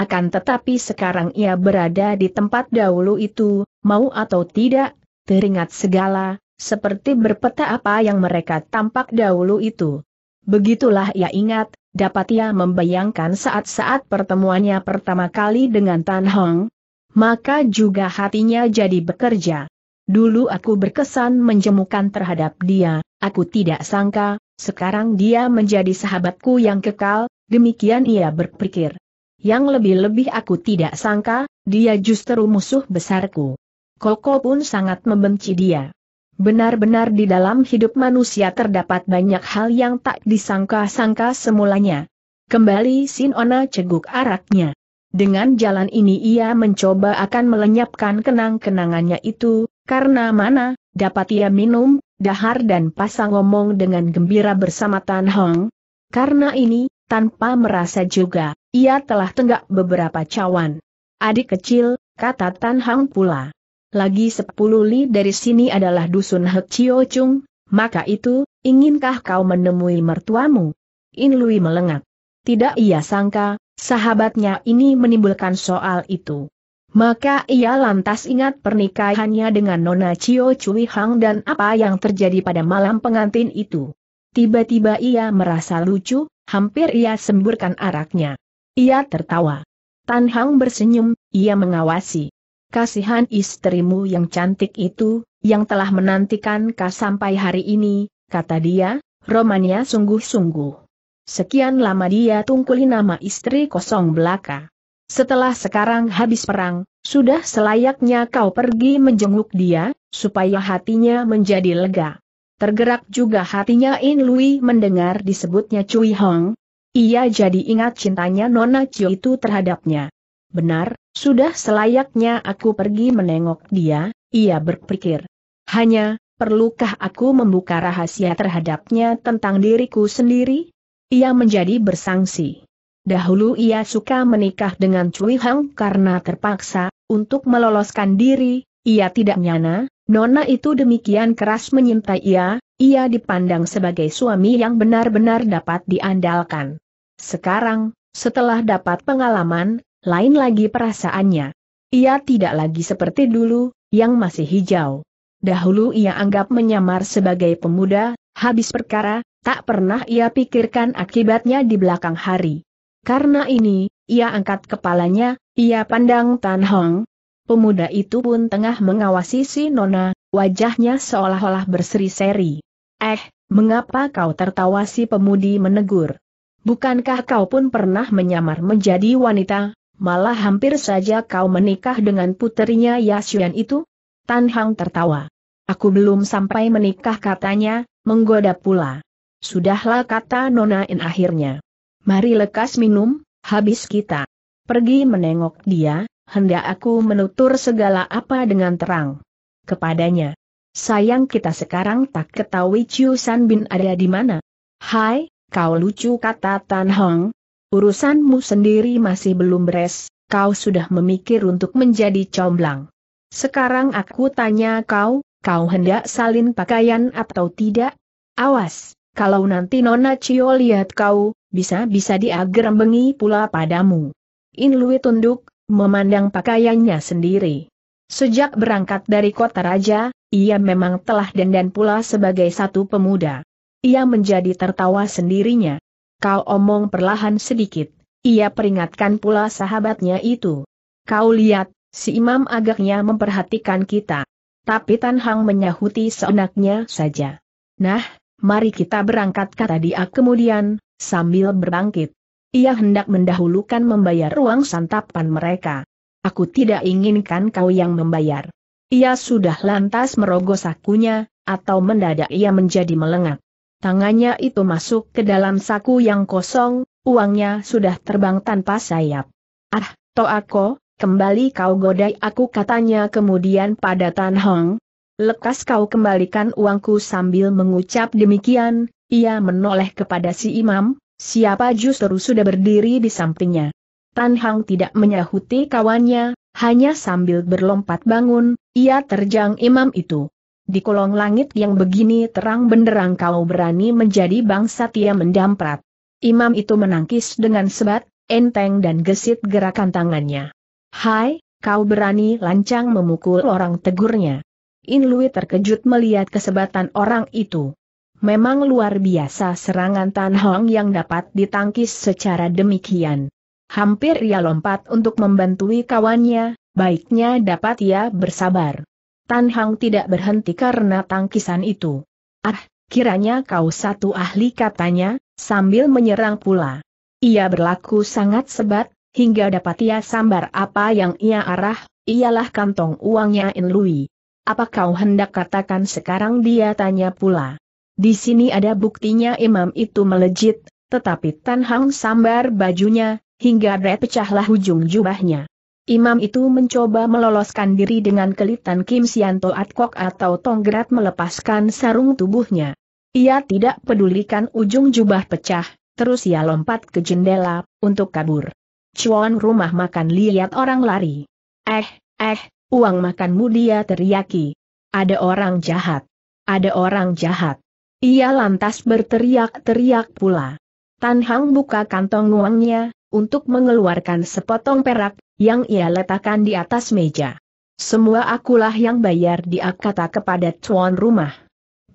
akan tetapi sekarang ia berada di tempat dahulu itu, mau atau tidak, teringat segala, seperti berpeta apa yang mereka tampak dahulu itu. Begitulah ia ingat, dapat ia membayangkan saat-saat pertemuannya pertama kali dengan Tan Hong, maka juga hatinya jadi bekerja. Dulu aku berkesan menjemukan terhadap dia, aku tidak sangka, sekarang dia menjadi sahabatku yang kekal, demikian ia berpikir. Yang lebih-lebih aku tidak sangka, dia justru musuh besarku. Koko pun sangat membenci dia. Benar-benar di dalam hidup manusia terdapat banyak hal yang tak disangka-sangka semulanya. Kembali Sinona ceguk araknya. Dengan jalan ini ia mencoba akan melenyapkan kenang-kenangannya itu, karena mana, dapat ia minum, dahar dan pasang ngomong dengan gembira bersama Tan Hong. Karena ini, tanpa merasa juga, ia telah tenggak beberapa cawan. Adik kecil, kata Tan Hong pula. Lagi sepuluh li dari sini adalah dusun He Chio Chung, maka itu, inginkah kau menemui mertuamu? In Lui melengak. Tidak ia sangka, Sahabatnya ini menimbulkan soal itu. Maka ia lantas ingat pernikahannya dengan Nona Chio Cui Hang dan apa yang terjadi pada malam pengantin itu. Tiba-tiba ia merasa lucu, hampir ia semburkan araknya. Ia tertawa. Tan Hang bersenyum, ia mengawasi. Kasihan istrimu yang cantik itu, yang telah menantikan kau sampai hari ini, kata dia, romannya sungguh-sungguh. Sekian lama dia tungkuli nama istri kosong belaka. Setelah sekarang habis perang, sudah selayaknya kau pergi menjenguk dia, supaya hatinya menjadi lega. Tergerak juga hatinya In Lui mendengar disebutnya Cui Hong. Ia jadi ingat cintanya Nona Cio itu terhadapnya. Benar, sudah selayaknya aku pergi menengok dia, ia berpikir. Hanya, perlukah aku membuka rahasia terhadapnya tentang diriku sendiri? Ia menjadi bersangsi. Dahulu ia suka menikah dengan Cui Hang karena terpaksa, untuk meloloskan diri, ia tidak nyana, nona itu demikian keras menyintai ia, ia dipandang sebagai suami yang benar-benar dapat diandalkan. Sekarang, setelah dapat pengalaman, lain lagi perasaannya. Ia tidak lagi seperti dulu, yang masih hijau. Dahulu ia anggap menyamar sebagai pemuda, habis perkara, Tak pernah ia pikirkan akibatnya di belakang hari. Karena ini, ia angkat kepalanya, ia pandang Tan Hong. Pemuda itu pun tengah mengawasi si Nona, wajahnya seolah-olah berseri-seri. Eh, mengapa kau tertawa si pemudi menegur? Bukankah kau pun pernah menyamar menjadi wanita? Malah hampir saja kau menikah dengan puterinya Yasuan itu? Tan Hong tertawa. Aku belum sampai menikah katanya, menggoda pula. Sudahlah kata Nona In akhirnya. Mari lekas minum, habis kita. Pergi menengok dia, hendak aku menutur segala apa dengan terang. Kepadanya. Sayang kita sekarang tak ketahui Chiu San Bin ada di mana. Hai, kau lucu kata Tan Hong. Urusanmu sendiri masih belum beres, kau sudah memikir untuk menjadi comblang. Sekarang aku tanya kau, kau hendak salin pakaian atau tidak? Awas! Kalau nanti Nona Cio lihat kau, bisa-bisa dia gerembengi pula padamu. In Lui tunduk, memandang pakaiannya sendiri. Sejak berangkat dari kota raja, ia memang telah dandan pula sebagai satu pemuda. Ia menjadi tertawa sendirinya. Kau omong perlahan sedikit, ia peringatkan pula sahabatnya itu. Kau lihat, si imam agaknya memperhatikan kita. Tapi Tan Hang menyahuti seenaknya saja. Nah, mari kita berangkat kata dia kemudian, sambil berbangkit. Ia hendak mendahulukan membayar ruang santapan mereka. Aku tidak inginkan kau yang membayar. Ia sudah lantas merogoh sakunya, atau mendadak ia menjadi melengak. Tangannya itu masuk ke dalam saku yang kosong, uangnya sudah terbang tanpa sayap. Ah, aku kembali kau godai aku katanya kemudian pada Tan Hong, Lekas kau kembalikan uangku sambil mengucap demikian, ia menoleh kepada si imam, siapa justru sudah berdiri di sampingnya. Tan Hang tidak menyahuti kawannya, hanya sambil berlompat bangun, ia terjang imam itu. Di kolong langit yang begini terang benderang kau berani menjadi bangsa tia mendamprat. Imam itu menangkis dengan sebat, enteng dan gesit gerakan tangannya. Hai, kau berani lancang memukul orang tegurnya. In Lui terkejut melihat kesebatan orang itu. Memang luar biasa serangan Tan Hong yang dapat ditangkis secara demikian. Hampir ia lompat untuk membantui kawannya, baiknya dapat ia bersabar. Tan Hong tidak berhenti karena tangkisan itu. Ah, kiranya kau satu ahli katanya, sambil menyerang pula. Ia berlaku sangat sebat, hingga dapat ia sambar apa yang ia arah, ialah kantong uangnya In Lui. Apa kau hendak katakan sekarang dia tanya pula. Di sini ada buktinya imam itu melejit, tetapi Tan Hang sambar bajunya, hingga deret pecahlah ujung jubahnya. Imam itu mencoba meloloskan diri dengan kelitan Kim Sianto Atkok atau Tonggrat melepaskan sarung tubuhnya. Ia tidak pedulikan ujung jubah pecah, terus ia lompat ke jendela, untuk kabur. Cuan rumah makan lihat orang lari. Eh, eh, Uang makanmu dia teriaki. Ada orang jahat. Ada orang jahat. Ia lantas berteriak-teriak pula. Tan Hang buka kantong uangnya, untuk mengeluarkan sepotong perak, yang ia letakkan di atas meja. Semua akulah yang bayar dia kata kepada tuan rumah.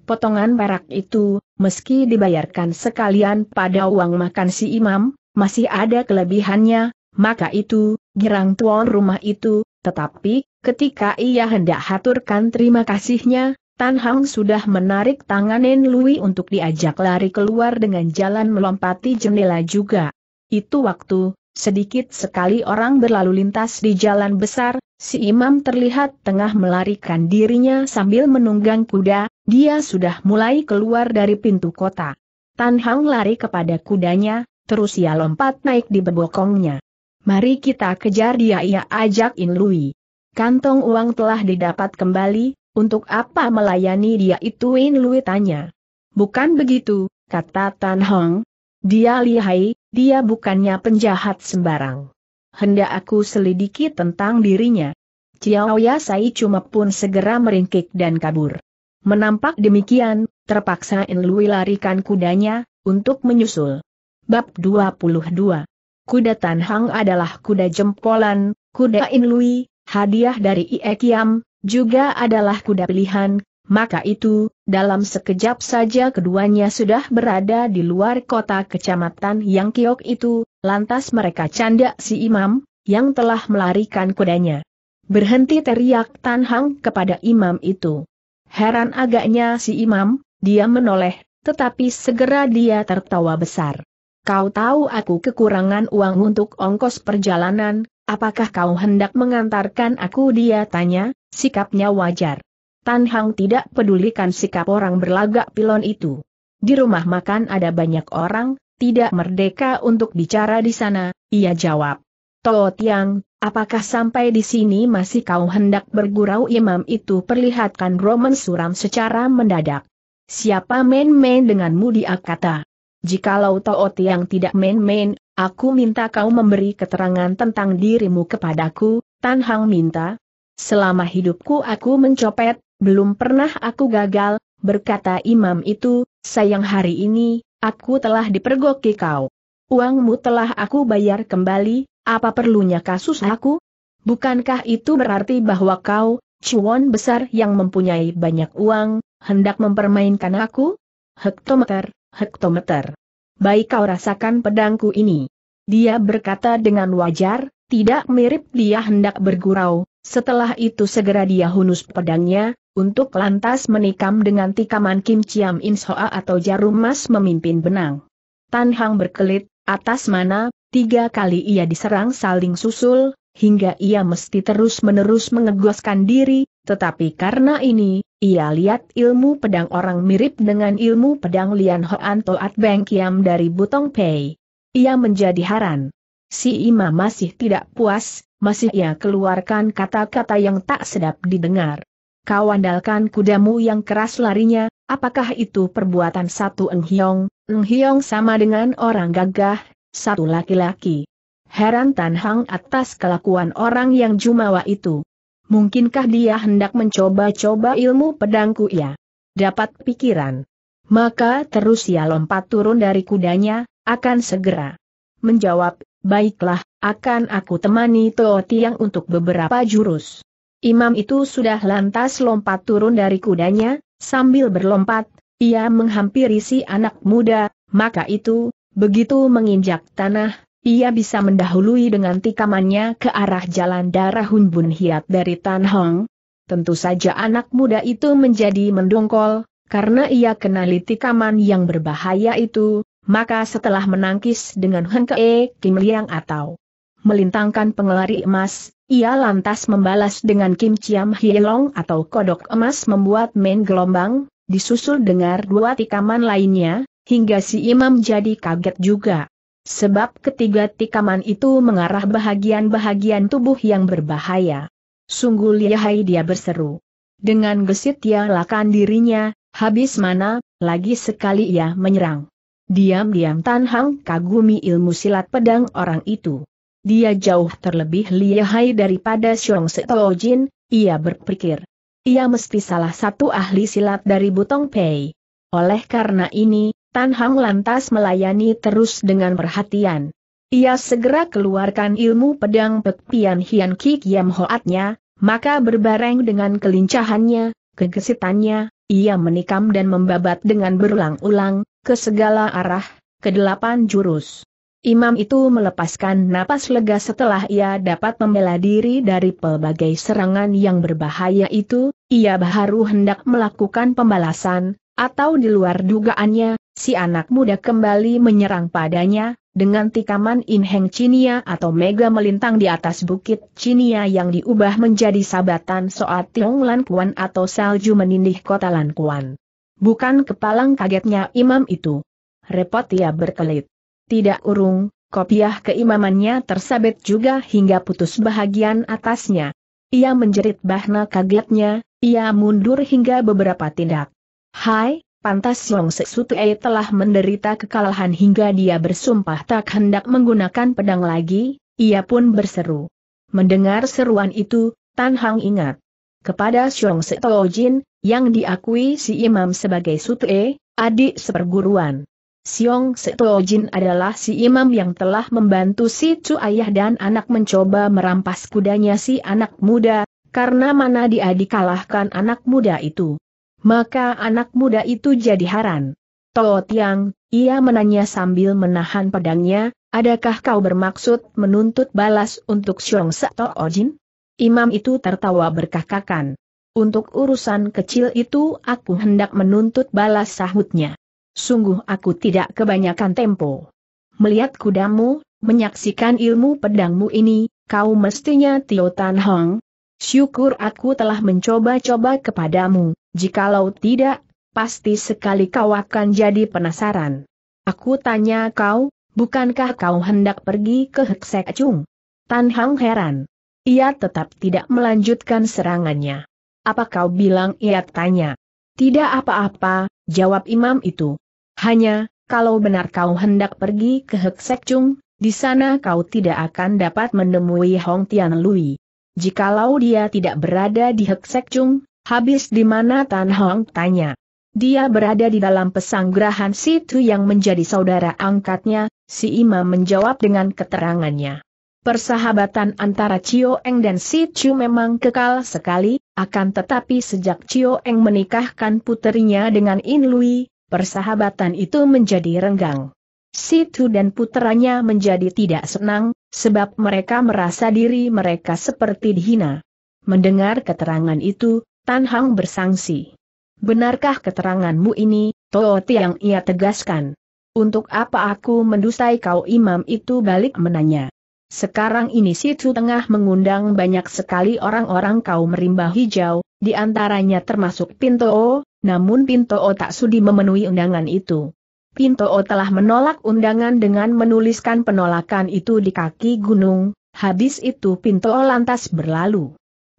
Potongan perak itu, meski dibayarkan sekalian pada uang makan si imam, masih ada kelebihannya, maka itu, girang tuan rumah itu, tetapi, Ketika ia hendak haturkan terima kasihnya, Tan Hang sudah menarik tangan Nen Lui untuk diajak lari keluar dengan jalan melompati jendela juga. Itu waktu, sedikit sekali orang berlalu lintas di jalan besar, si imam terlihat tengah melarikan dirinya sambil menunggang kuda, dia sudah mulai keluar dari pintu kota. Tan Hang lari kepada kudanya, terus ia lompat naik di bebokongnya. Mari kita kejar dia ia ajak In Lui. Kantong uang telah didapat kembali, untuk apa melayani dia itu Win Lui tanya. Bukan begitu, kata Tan Hong. Dia lihai, dia bukannya penjahat sembarang. Hendak aku selidiki tentang dirinya. Ciao ya Sai cuma pun segera meringkik dan kabur. Menampak demikian, terpaksa In Lui larikan kudanya, untuk menyusul. Bab 22 Kuda Tan Hang adalah kuda jempolan, kuda In Lui, hadiah dari Iekiam juga adalah kuda pilihan, maka itu, dalam sekejap saja keduanya sudah berada di luar kota kecamatan yang kiok itu, lantas mereka canda si imam, yang telah melarikan kudanya. Berhenti teriak Tan Hang kepada imam itu. Heran agaknya si imam, dia menoleh, tetapi segera dia tertawa besar. Kau tahu aku kekurangan uang untuk ongkos perjalanan, Apakah kau hendak mengantarkan aku dia tanya, sikapnya wajar. Tan Hang tidak pedulikan sikap orang berlagak pilon itu. Di rumah makan ada banyak orang, tidak merdeka untuk bicara di sana, ia jawab. Toh Tiang, apakah sampai di sini masih kau hendak bergurau imam itu perlihatkan Roman suram secara mendadak. Siapa main-main denganmu dia kata. Jikalau Toh Tiang tidak main-main, Aku minta kau memberi keterangan tentang dirimu kepadaku, Tan Hang minta. Selama hidupku aku mencopet, belum pernah aku gagal, berkata imam itu, sayang hari ini, aku telah dipergoki kau. Uangmu telah aku bayar kembali, apa perlunya kasus aku? Bukankah itu berarti bahwa kau, cuan besar yang mempunyai banyak uang, hendak mempermainkan aku? Hektometer, hektometer baik kau rasakan pedangku ini. Dia berkata dengan wajar, tidak mirip dia hendak bergurau, setelah itu segera dia hunus pedangnya, untuk lantas menikam dengan tikaman Kim Chiam In Soa atau jarum emas memimpin benang. Tan Hang berkelit, atas mana, tiga kali ia diserang saling susul, hingga ia mesti terus-menerus mengegoskan diri, tetapi karena ini, ia lihat ilmu pedang orang mirip dengan ilmu pedang Lian Hoan Toat Beng Kiam dari Butong Pei. Ia menjadi haran. Si Ima masih tidak puas, masih ia keluarkan kata-kata yang tak sedap didengar. Kau andalkan kudamu yang keras larinya, apakah itu perbuatan satu Eng Hiong? sama dengan orang gagah, satu laki-laki. Heran Tan Hang atas kelakuan orang yang jumawa itu. Mungkinkah dia hendak mencoba-coba ilmu pedangku ya? Dapat pikiran. Maka terus ia lompat turun dari kudanya, akan segera menjawab, baiklah, akan aku temani Teo Tiang untuk beberapa jurus. Imam itu sudah lantas lompat turun dari kudanya, sambil berlompat, ia menghampiri si anak muda, maka itu, begitu menginjak tanah, ia bisa mendahului dengan tikamannya ke arah jalan darah Hun Bun Hiat dari Tan Hong. Tentu saja anak muda itu menjadi mendongkol, karena ia kenali tikaman yang berbahaya itu, maka setelah menangkis dengan Hengkee Kim Liang atau melintangkan pengelari emas, ia lantas membalas dengan Kim Chiam Hielong atau kodok emas membuat main gelombang, disusul dengar dua tikaman lainnya, hingga si imam jadi kaget juga. Sebab ketiga tikaman itu mengarah bahagian-bahagian tubuh yang berbahaya. Sungguh lihai dia berseru. Dengan gesit ia lakan dirinya, habis mana, lagi sekali ia menyerang. Diam-diam Tan Hang kagumi ilmu silat pedang orang itu. Dia jauh terlebih lihai daripada Xiong Seto Jin, ia berpikir. Ia mesti salah satu ahli silat dari Butong Pei. Oleh karena ini, Tan Hang lantas melayani terus dengan perhatian. Ia segera keluarkan ilmu pedang Pek Pian Hian Ki Kiam Hoatnya, maka berbareng dengan kelincahannya, kegesitannya, ia menikam dan membabat dengan berulang-ulang, ke segala arah, ke delapan jurus. Imam itu melepaskan napas lega setelah ia dapat membela diri dari pelbagai serangan yang berbahaya itu, ia baru hendak melakukan pembalasan, atau di luar dugaannya, si anak muda kembali menyerang padanya, dengan tikaman Inheng Cinia atau Mega melintang di atas bukit Cinia yang diubah menjadi sabatan Soat Tiong Lan Kuan atau salju menindih kota Lan Kuan. Bukan kepalang kagetnya imam itu. Repot ia berkelit. Tidak urung, kopiah keimamannya tersabet juga hingga putus bahagian atasnya. Ia menjerit bahna kagetnya, ia mundur hingga beberapa tindak. Hai, Pantas Yong Sesutue telah menderita kekalahan hingga dia bersumpah tak hendak menggunakan pedang lagi, ia pun berseru. Mendengar seruan itu, Tan Hang ingat. Kepada Xiong Jin, yang diakui si imam sebagai Sutei, adik seperguruan. Xiong Jin adalah si imam yang telah membantu si Cu ayah dan anak mencoba merampas kudanya si anak muda, karena mana dia dikalahkan anak muda itu. Maka anak muda itu jadi haran. Toh Tiang, ia menanya sambil menahan pedangnya, adakah kau bermaksud menuntut balas untuk Xiong Sato Ojin? Imam itu tertawa berkakakan. Untuk urusan kecil itu aku hendak menuntut balas sahutnya. Sungguh aku tidak kebanyakan tempo. Melihat kudamu, menyaksikan ilmu pedangmu ini, kau mestinya Tio Tan Hong. Syukur aku telah mencoba-coba kepadamu, Jikalau tidak, pasti sekali kau akan jadi penasaran. Aku tanya kau, bukankah kau hendak pergi ke Heksek Chung? Tan Hang heran. Ia tetap tidak melanjutkan serangannya. Apa kau bilang ia tanya? Tidak apa-apa, jawab imam itu. Hanya, kalau benar kau hendak pergi ke Heksek Chung, di sana kau tidak akan dapat menemui Hong Tian Lui. Jikalau dia tidak berada di Heksek Chung, Habis di mana Tan Hong tanya. Dia berada di dalam pesanggrahan situ yang menjadi saudara angkatnya, si imam menjawab dengan keterangannya. Persahabatan antara Cio Eng dan Si Chu memang kekal sekali, akan tetapi sejak Cio Eng menikahkan puterinya dengan In Lui, persahabatan itu menjadi renggang. Si Chu dan puteranya menjadi tidak senang, sebab mereka merasa diri mereka seperti dihina. Mendengar keterangan itu, Tan Hang bersangsi. Benarkah keteranganmu ini, Toh Tiang ia tegaskan. Untuk apa aku mendustai kau imam itu balik menanya. Sekarang ini situ tengah mengundang banyak sekali orang-orang kau merimba hijau, di antaranya termasuk Pinto O, namun Pinto O tak sudi memenuhi undangan itu. Pinto O telah menolak undangan dengan menuliskan penolakan itu di kaki gunung, habis itu Pinto O lantas berlalu.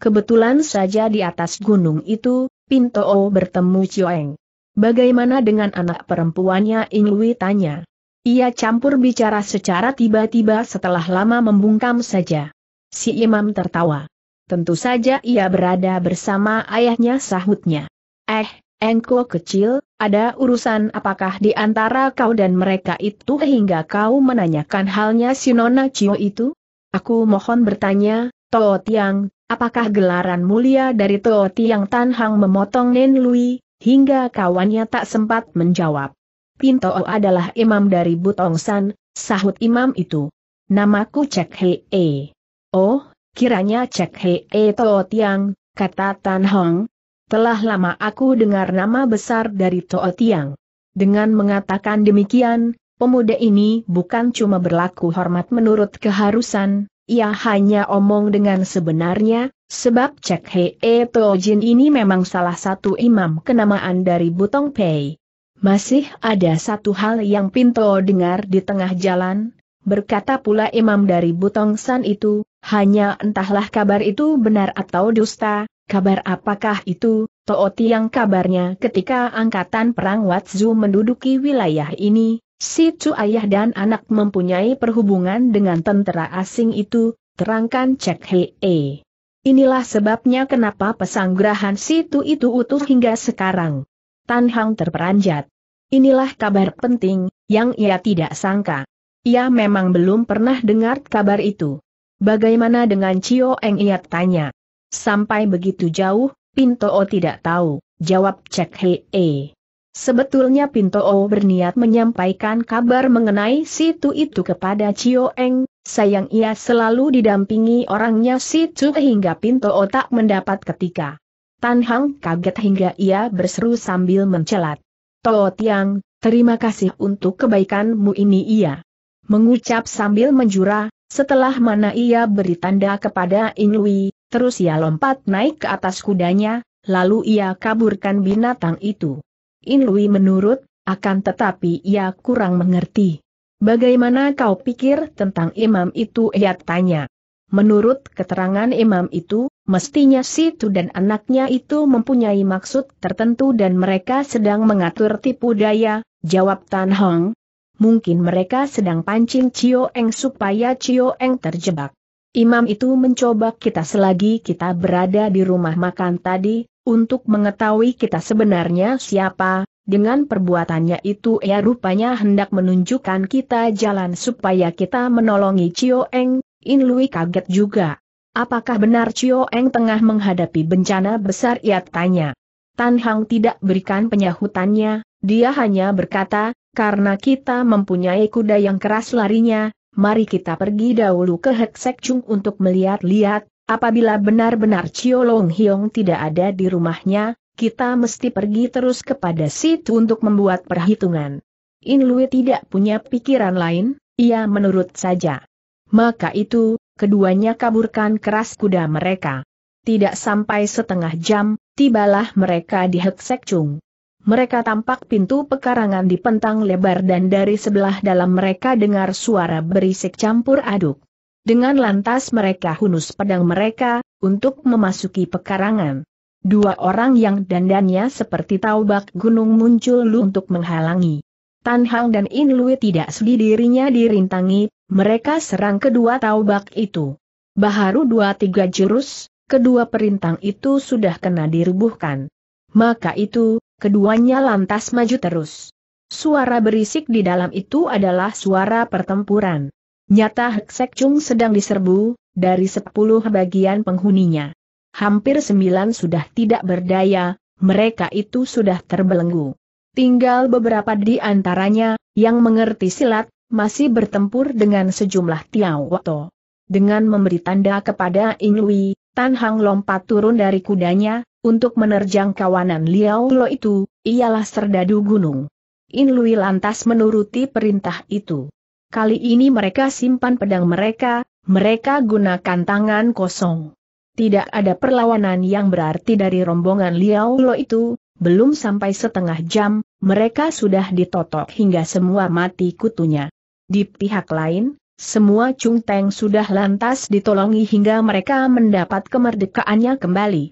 Kebetulan saja di atas gunung itu, Pinto O bertemu Cioeng. Bagaimana dengan anak perempuannya Ingwi tanya. Ia campur bicara secara tiba-tiba setelah lama membungkam saja. Si imam tertawa. Tentu saja ia berada bersama ayahnya sahutnya. Eh, Engko kecil, ada urusan apakah di antara kau dan mereka itu hingga kau menanyakan halnya si Nona Cio itu? Aku mohon bertanya, Tao Tiang, apakah gelaran mulia dari Teo Tiang Tan Hang memotong Nen Lui, hingga kawannya tak sempat menjawab. Pinto adalah imam dari Butong San, sahut imam itu. Namaku Cek Hei E. Oh, kiranya Cek Hei E Teo Tiang, kata Tan Hong. Telah lama aku dengar nama besar dari Teo Tiang. Dengan mengatakan demikian, pemuda ini bukan cuma berlaku hormat menurut keharusan, ia hanya omong dengan sebenarnya, sebab Cek Hee Tojin ini memang salah satu imam kenamaan dari Butong Pei. Masih ada satu hal yang Pinto dengar di tengah jalan, berkata pula imam dari Butong San itu, hanya entahlah kabar itu benar atau dusta, kabar apakah itu, Tooti yang kabarnya ketika angkatan perang Watsu menduduki wilayah ini, Si Chu ayah dan anak mempunyai perhubungan dengan tentara asing itu, terangkan Cek Hee. Inilah sebabnya kenapa pesanggrahan situ itu utuh hingga sekarang. Tan Hang terperanjat. Inilah kabar penting, yang ia tidak sangka. Ia memang belum pernah dengar kabar itu. Bagaimana dengan Cio Eng ia tanya. Sampai begitu jauh, Pinto tidak tahu, jawab Cek Hee. Sebetulnya Pinto O berniat menyampaikan kabar mengenai situ itu kepada Cio Eng, sayang ia selalu didampingi orangnya situ hingga Pinto O tak mendapat ketika. Tan Hang kaget hingga ia berseru sambil mencelat. Toh Tiang, terima kasih untuk kebaikanmu ini ia. Mengucap sambil menjura, setelah mana ia beri tanda kepada In Lui, terus ia lompat naik ke atas kudanya, lalu ia kaburkan binatang itu. In Lui menurut, akan tetapi ia kurang mengerti. Bagaimana kau pikir tentang imam itu? Ia tanya. Menurut keterangan imam itu, mestinya situ dan anaknya itu mempunyai maksud tertentu dan mereka sedang mengatur tipu daya, jawab Tan Hong. Mungkin mereka sedang pancing Cio Eng supaya Cio Eng terjebak. Imam itu mencoba kita selagi kita berada di rumah makan tadi, untuk mengetahui kita sebenarnya siapa, dengan perbuatannya itu ia rupanya hendak menunjukkan kita jalan supaya kita menolongi Cio Eng, In Lui kaget juga. Apakah benar Cio Eng tengah menghadapi bencana besar ia tanya. Tan Hang tidak berikan penyahutannya, dia hanya berkata, karena kita mempunyai kuda yang keras larinya, mari kita pergi dahulu ke Heksek Chung untuk melihat-lihat, Apabila benar-benar Ciolong Long Hiong tidak ada di rumahnya, kita mesti pergi terus kepada situ untuk membuat perhitungan. In Lui tidak punya pikiran lain, ia menurut saja. Maka itu, keduanya kaburkan keras kuda mereka. Tidak sampai setengah jam, tibalah mereka di Hek Chung. Mereka tampak pintu pekarangan di pentang lebar dan dari sebelah dalam mereka dengar suara berisik campur aduk. Dengan lantas mereka hunus pedang mereka, untuk memasuki pekarangan. Dua orang yang dandannya seperti taubak gunung muncul lu untuk menghalangi. Tan Hang dan In Lui tidak sedih dirinya dirintangi, mereka serang kedua taubak itu. Baharu dua tiga jurus, kedua perintang itu sudah kena dirubuhkan. Maka itu, keduanya lantas maju terus. Suara berisik di dalam itu adalah suara pertempuran. Nyata Hek Chung sedang diserbu, dari sepuluh bagian penghuninya. Hampir sembilan sudah tidak berdaya, mereka itu sudah terbelenggu. Tinggal beberapa di antaranya, yang mengerti silat, masih bertempur dengan sejumlah Woto. Dengan memberi tanda kepada Inui, Tan Hang lompat turun dari kudanya, untuk menerjang kawanan Liao Lo itu, ialah serdadu gunung. Inlui lantas menuruti perintah itu. Kali ini mereka simpan pedang mereka, mereka gunakan tangan kosong. Tidak ada perlawanan yang berarti dari rombongan Liao Lo itu, belum sampai setengah jam, mereka sudah ditotok hingga semua mati kutunya. Di pihak lain, semua Chung Teng sudah lantas ditolongi hingga mereka mendapat kemerdekaannya kembali.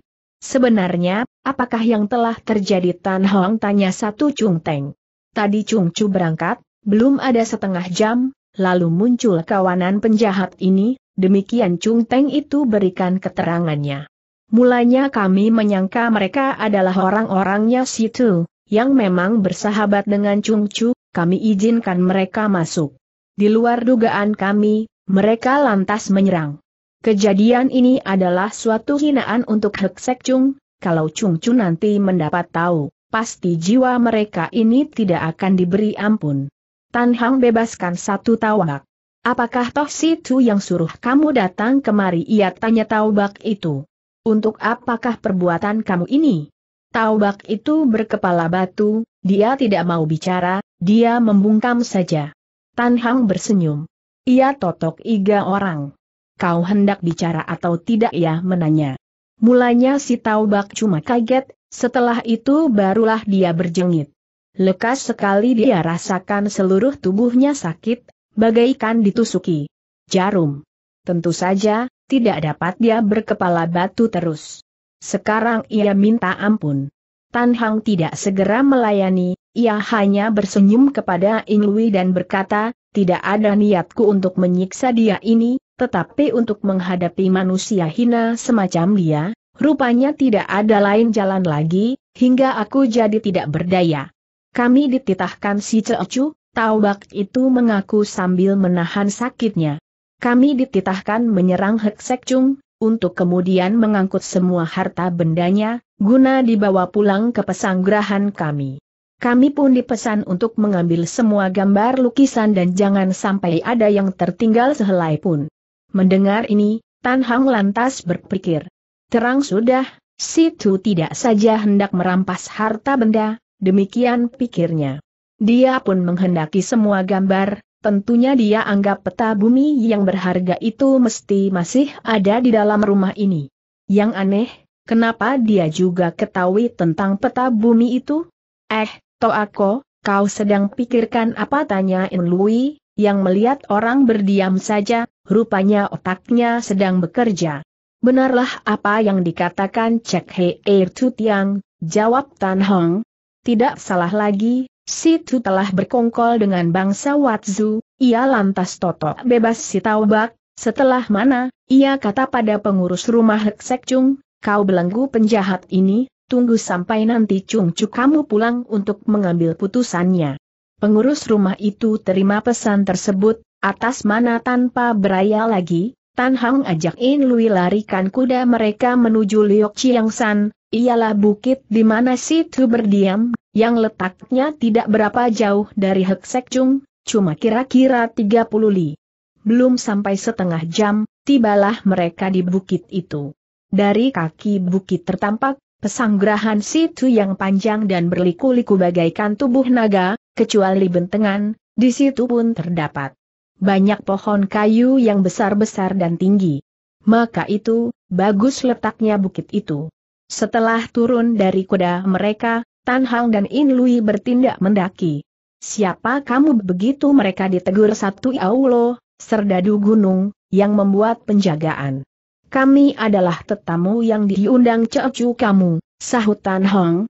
Sebenarnya, apakah yang telah terjadi Tan Hong tanya satu Chung Teng. Tadi Chung Chu berangkat, belum ada setengah jam, lalu muncul kawanan penjahat ini, demikian Chung Teng itu berikan keterangannya. Mulanya kami menyangka mereka adalah orang-orangnya situ, yang memang bersahabat dengan Chung Chu, kami izinkan mereka masuk. Di luar dugaan kami, mereka lantas menyerang. Kejadian ini adalah suatu hinaan untuk Hek Sek Chung, kalau Chung Chu nanti mendapat tahu, pasti jiwa mereka ini tidak akan diberi ampun. Tan Hang bebaskan satu tawak. Apakah toh situ yang suruh kamu datang kemari? Ia tanya taubak itu. Untuk apakah perbuatan kamu ini? Taubak itu berkepala batu, dia tidak mau bicara, dia membungkam saja. Tan Hang bersenyum. Ia totok iga orang. Kau hendak bicara atau tidak ia menanya. Mulanya si taubak cuma kaget, setelah itu barulah dia berjengit. Lekas sekali dia rasakan seluruh tubuhnya sakit, bagaikan ditusuki. Jarum. Tentu saja, tidak dapat dia berkepala batu terus. Sekarang ia minta ampun. Tan Hang tidak segera melayani, ia hanya bersenyum kepada Lui dan berkata, tidak ada niatku untuk menyiksa dia ini, tetapi untuk menghadapi manusia hina semacam dia, rupanya tidak ada lain jalan lagi, hingga aku jadi tidak berdaya. Kami dititahkan si Ceocu, Taubak itu mengaku sambil menahan sakitnya. Kami dititahkan menyerang Hek Chung, untuk kemudian mengangkut semua harta bendanya, guna dibawa pulang ke pesanggrahan kami. Kami pun dipesan untuk mengambil semua gambar lukisan dan jangan sampai ada yang tertinggal sehelai pun. Mendengar ini, Tan Hang lantas berpikir. Terang sudah, si Tu tidak saja hendak merampas harta benda, demikian pikirnya. Dia pun menghendaki semua gambar, tentunya dia anggap peta bumi yang berharga itu mesti masih ada di dalam rumah ini. Yang aneh, kenapa dia juga ketahui tentang peta bumi itu? Eh, Toako, kau sedang pikirkan apa tanya Enlui, yang melihat orang berdiam saja, rupanya otaknya sedang bekerja. Benarlah apa yang dikatakan Cek Hei er Tiang, jawab Tan Hong, tidak salah lagi, Situ telah berkongkol dengan bangsa Watzu, ia lantas totok bebas si Taubak, setelah mana, ia kata pada pengurus rumah Heksek Sekcung, kau belenggu penjahat ini, tunggu sampai nanti Cung Cu kamu pulang untuk mengambil putusannya. Pengurus rumah itu terima pesan tersebut, atas mana tanpa beraya lagi, Tan Hang ajak In Lui larikan kuda mereka menuju Liok Chiang San, ialah bukit di mana situ berdiam, yang letaknya tidak berapa jauh dari Hek Sek Chung, cuma kira-kira 30 li. Belum sampai setengah jam, tibalah mereka di bukit itu. Dari kaki bukit tertampak, pesanggrahan situ yang panjang dan berliku-liku bagaikan tubuh naga, kecuali bentengan, di situ pun terdapat banyak pohon kayu yang besar-besar dan tinggi. Maka itu, bagus letaknya bukit itu. Setelah turun dari kuda mereka, Tan Hang dan In Lui bertindak mendaki. Siapa kamu begitu mereka ditegur satu Aulo, serdadu gunung, yang membuat penjagaan. Kami adalah tetamu yang diundang cecu kamu, sahut Tan Hong.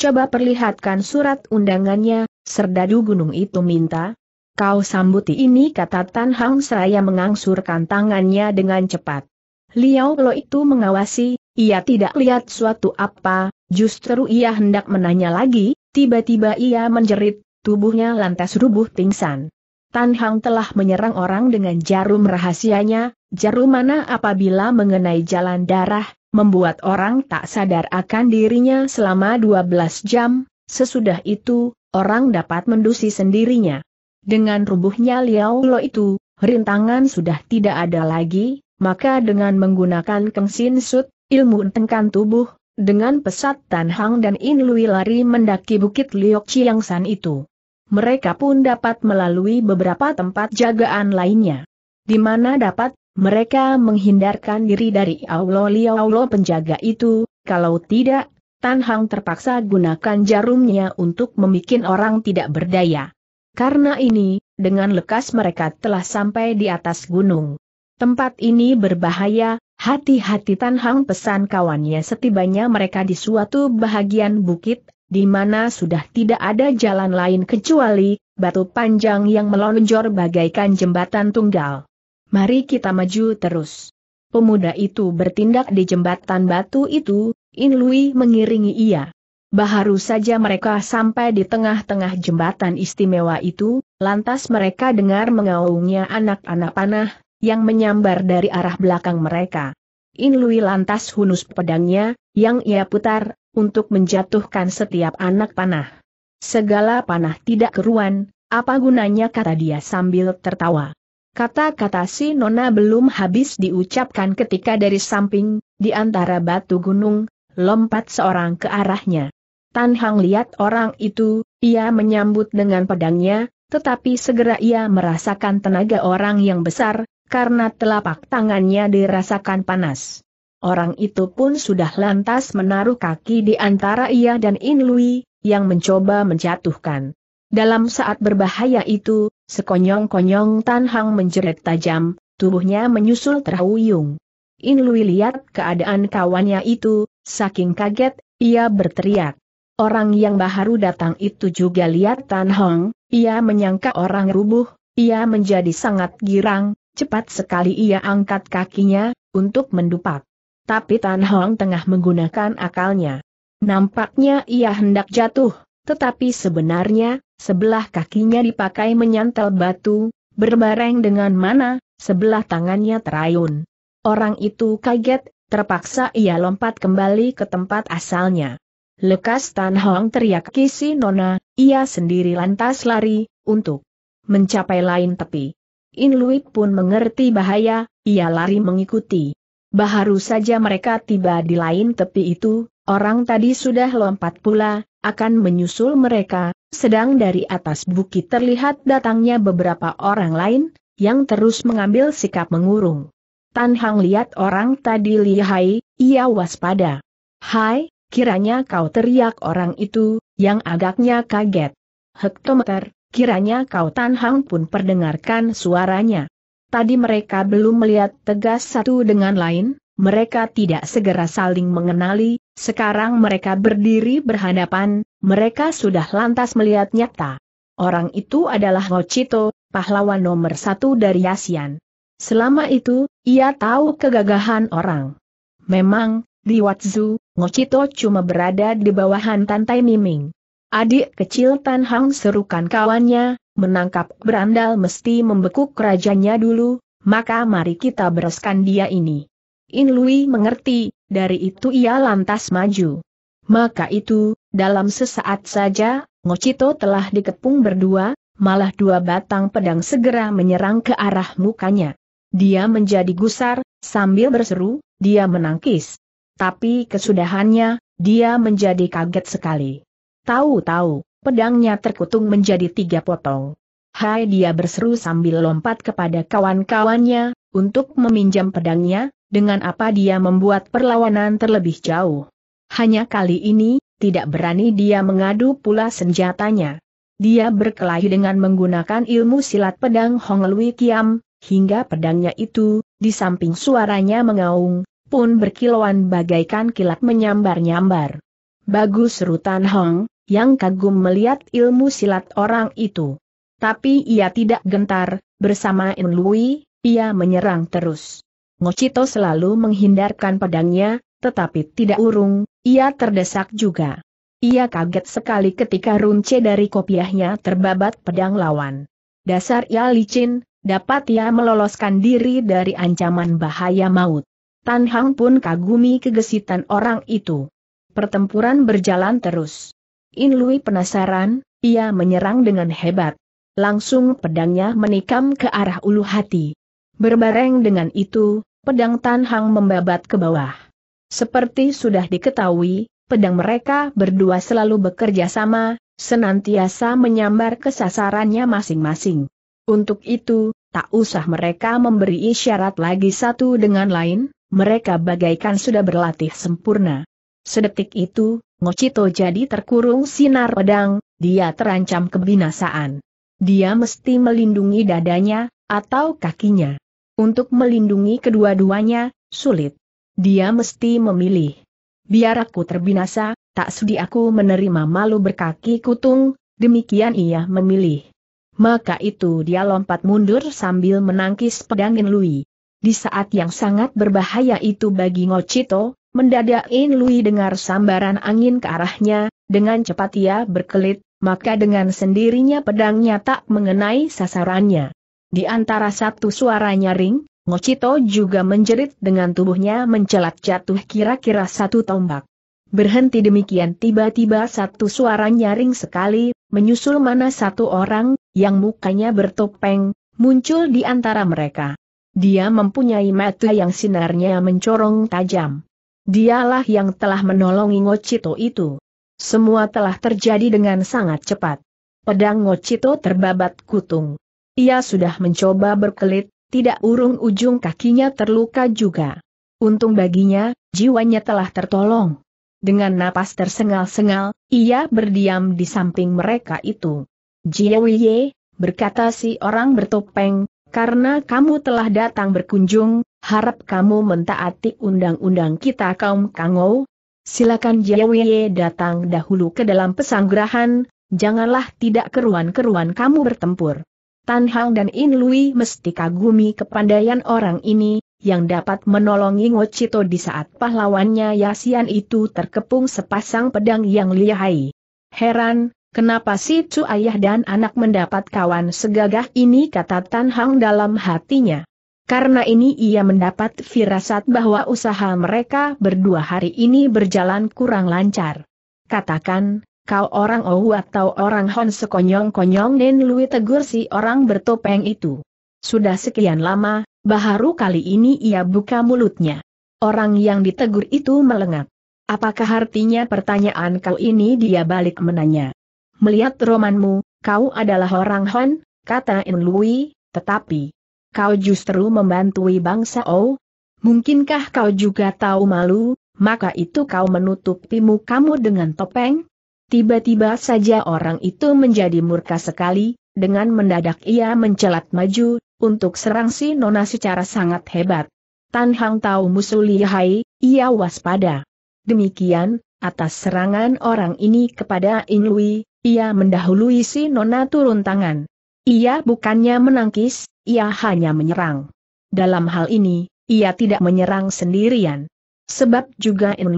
Coba perlihatkan surat undangannya, serdadu gunung itu minta, Kau sambuti ini kata Tan Hang Seraya mengangsurkan tangannya dengan cepat. Liao Lo itu mengawasi, ia tidak lihat suatu apa, justru ia hendak menanya lagi, tiba-tiba ia menjerit, tubuhnya lantas rubuh pingsan. Tan Hang telah menyerang orang dengan jarum rahasianya, jarum mana apabila mengenai jalan darah, membuat orang tak sadar akan dirinya selama 12 jam, sesudah itu, orang dapat mendusi sendirinya. Dengan rubuhnya Liao Lo itu, rintangan sudah tidak ada lagi, maka dengan menggunakan kengsin sut, ilmu tengkan tubuh, dengan pesat Tan Hang dan In Lui lari mendaki bukit Liok Chiang San itu. Mereka pun dapat melalui beberapa tempat jagaan lainnya. Di mana dapat, mereka menghindarkan diri dari Aulo Liao penjaga itu, kalau tidak, Tan Hang terpaksa gunakan jarumnya untuk membuat orang tidak berdaya. Karena ini, dengan lekas mereka telah sampai di atas gunung. Tempat ini berbahaya, hati-hati Tan Hang pesan kawannya setibanya mereka di suatu bahagian bukit, di mana sudah tidak ada jalan lain kecuali batu panjang yang melonjor bagaikan jembatan tunggal. Mari kita maju terus. Pemuda itu bertindak di jembatan batu itu, In Lui mengiringi ia. Baharu saja mereka sampai di tengah-tengah jembatan istimewa itu, lantas mereka dengar mengaungnya anak-anak panah, yang menyambar dari arah belakang mereka. Inlui lantas hunus pedangnya, yang ia putar, untuk menjatuhkan setiap anak panah. Segala panah tidak keruan, apa gunanya kata dia sambil tertawa. Kata-kata si Nona belum habis diucapkan ketika dari samping, di antara batu gunung, lompat seorang ke arahnya. Tan Hang lihat orang itu, ia menyambut dengan pedangnya, tetapi segera ia merasakan tenaga orang yang besar, karena telapak tangannya dirasakan panas. Orang itu pun sudah lantas menaruh kaki di antara ia dan In Lui, yang mencoba menjatuhkan. Dalam saat berbahaya itu, sekonyong-konyong Tan Hang menjerit tajam, tubuhnya menyusul terhuyung. In Lui lihat keadaan kawannya itu, saking kaget, ia berteriak. Orang yang baru datang itu juga lihat Tan Hong, ia menyangka orang rubuh, ia menjadi sangat girang, cepat sekali ia angkat kakinya, untuk mendupak. Tapi Tan Hong tengah menggunakan akalnya. Nampaknya ia hendak jatuh, tetapi sebenarnya, sebelah kakinya dipakai menyantel batu, berbareng dengan mana, sebelah tangannya terayun. Orang itu kaget, terpaksa ia lompat kembali ke tempat asalnya. Lekas Tan Hong teriak kisi nona, ia sendiri lantas lari, untuk mencapai lain tepi. In Lui pun mengerti bahaya, ia lari mengikuti. Baharu saja mereka tiba di lain tepi itu, orang tadi sudah lompat pula, akan menyusul mereka, sedang dari atas bukit terlihat datangnya beberapa orang lain, yang terus mengambil sikap mengurung. Tan Hang lihat orang tadi lihai, ia waspada. Hai, kiranya kau teriak orang itu, yang agaknya kaget. Hektometer, kiranya kau Tan pun perdengarkan suaranya. Tadi mereka belum melihat tegas satu dengan lain, mereka tidak segera saling mengenali, sekarang mereka berdiri berhadapan, mereka sudah lantas melihat nyata. Orang itu adalah Ngocito, pahlawan nomor satu dari ASEAN. Selama itu, ia tahu kegagahan orang. Memang, di Watzu, Ngocito cuma berada di bawahan Tantai Miming. Adik kecil Tan Hang serukan kawannya, menangkap berandal mesti membekuk rajanya dulu, maka mari kita bereskan dia ini. In Lui mengerti, dari itu ia lantas maju. Maka itu, dalam sesaat saja, Ngocito telah dikepung berdua, malah dua batang pedang segera menyerang ke arah mukanya. Dia menjadi gusar, sambil berseru, dia menangkis tapi kesudahannya, dia menjadi kaget sekali. Tahu-tahu, pedangnya terkutung menjadi tiga potong. Hai dia berseru sambil lompat kepada kawan-kawannya, untuk meminjam pedangnya, dengan apa dia membuat perlawanan terlebih jauh. Hanya kali ini, tidak berani dia mengadu pula senjatanya. Dia berkelahi dengan menggunakan ilmu silat pedang Hong Lui Kiam, hingga pedangnya itu, di samping suaranya mengaung, pun berkilauan bagaikan kilat menyambar-nyambar. Bagus Rutan Hong, yang kagum melihat ilmu silat orang itu. Tapi ia tidak gentar, bersama In Lui, ia menyerang terus. Ngocito selalu menghindarkan pedangnya, tetapi tidak urung, ia terdesak juga. Ia kaget sekali ketika runce dari kopiahnya terbabat pedang lawan. Dasar ia licin, dapat ia meloloskan diri dari ancaman bahaya maut. Tan Hang pun kagumi kegesitan orang itu. Pertempuran berjalan terus. In Lui penasaran, ia menyerang dengan hebat. Langsung pedangnya menikam ke arah ulu hati. Berbareng dengan itu, pedang Tan Hang membabat ke bawah. Seperti sudah diketahui, pedang mereka berdua selalu bekerja sama, senantiasa menyambar kesasarannya masing-masing. Untuk itu, tak usah mereka memberi isyarat lagi satu dengan lain, mereka bagaikan sudah berlatih sempurna. Sedetik itu, Ngocito jadi terkurung sinar pedang, dia terancam kebinasaan. Dia mesti melindungi dadanya, atau kakinya. Untuk melindungi kedua-duanya, sulit. Dia mesti memilih. Biar aku terbinasa, tak sudi aku menerima malu berkaki kutung, demikian ia memilih. Maka itu dia lompat mundur sambil menangkis pedangin Louis. Di saat yang sangat berbahaya itu bagi Ngocito, mendadak In Lui dengar sambaran angin ke arahnya, dengan cepat ia berkelit, maka dengan sendirinya pedangnya tak mengenai sasarannya. Di antara satu suara nyaring, Ngocito juga menjerit dengan tubuhnya mencelat jatuh kira-kira satu tombak. Berhenti demikian tiba-tiba satu suara nyaring sekali, menyusul mana satu orang, yang mukanya bertopeng, muncul di antara mereka. Dia mempunyai mata yang sinarnya mencorong tajam. Dialah yang telah menolongi Ngocito itu. Semua telah terjadi dengan sangat cepat. Pedang Ngocito terbabat kutung. Ia sudah mencoba berkelit, tidak urung ujung kakinya terluka juga. Untung baginya, jiwanya telah tertolong. Dengan napas tersengal-sengal, ia berdiam di samping mereka itu. Jiawiye, berkata si orang bertopeng, karena kamu telah datang berkunjung, harap kamu mentaati undang-undang kita kaum Kangou. Silakan Jiawiye datang dahulu ke dalam pesanggrahan, janganlah tidak keruan-keruan kamu bertempur. Tan Hang dan In Lui mesti kagumi kepandaian orang ini, yang dapat menolongi Ngo Cito di saat pahlawannya Yasian itu terkepung sepasang pedang yang lihai. Heran, Kenapa si Cu ayah dan anak mendapat kawan segagah ini kata Tan Hang dalam hatinya. Karena ini ia mendapat firasat bahwa usaha mereka berdua hari ini berjalan kurang lancar. Katakan, kau orang ohu atau orang Hon sekonyong-konyong nen Lui tegur si orang bertopeng itu. Sudah sekian lama, baharu kali ini ia buka mulutnya. Orang yang ditegur itu melengak. Apakah artinya pertanyaan kau ini dia balik menanya. Melihat romanmu, kau adalah orang Hon, kata In Lui, tetapi kau justru membantu bangsa Ou. Mungkinkah kau juga tahu malu, maka itu kau menutupi mukamu dengan topeng? Tiba-tiba saja orang itu menjadi murka sekali, dengan mendadak ia mencelat maju, untuk serang si Nona secara sangat hebat. Tan Hang tahu musuh lihai, ia waspada. Demikian, atas serangan orang ini kepada In Lui, ia mendahului si Nona turun tangan. Ia bukannya menangkis, ia hanya menyerang. Dalam hal ini, ia tidak menyerang sendirian. Sebab juga In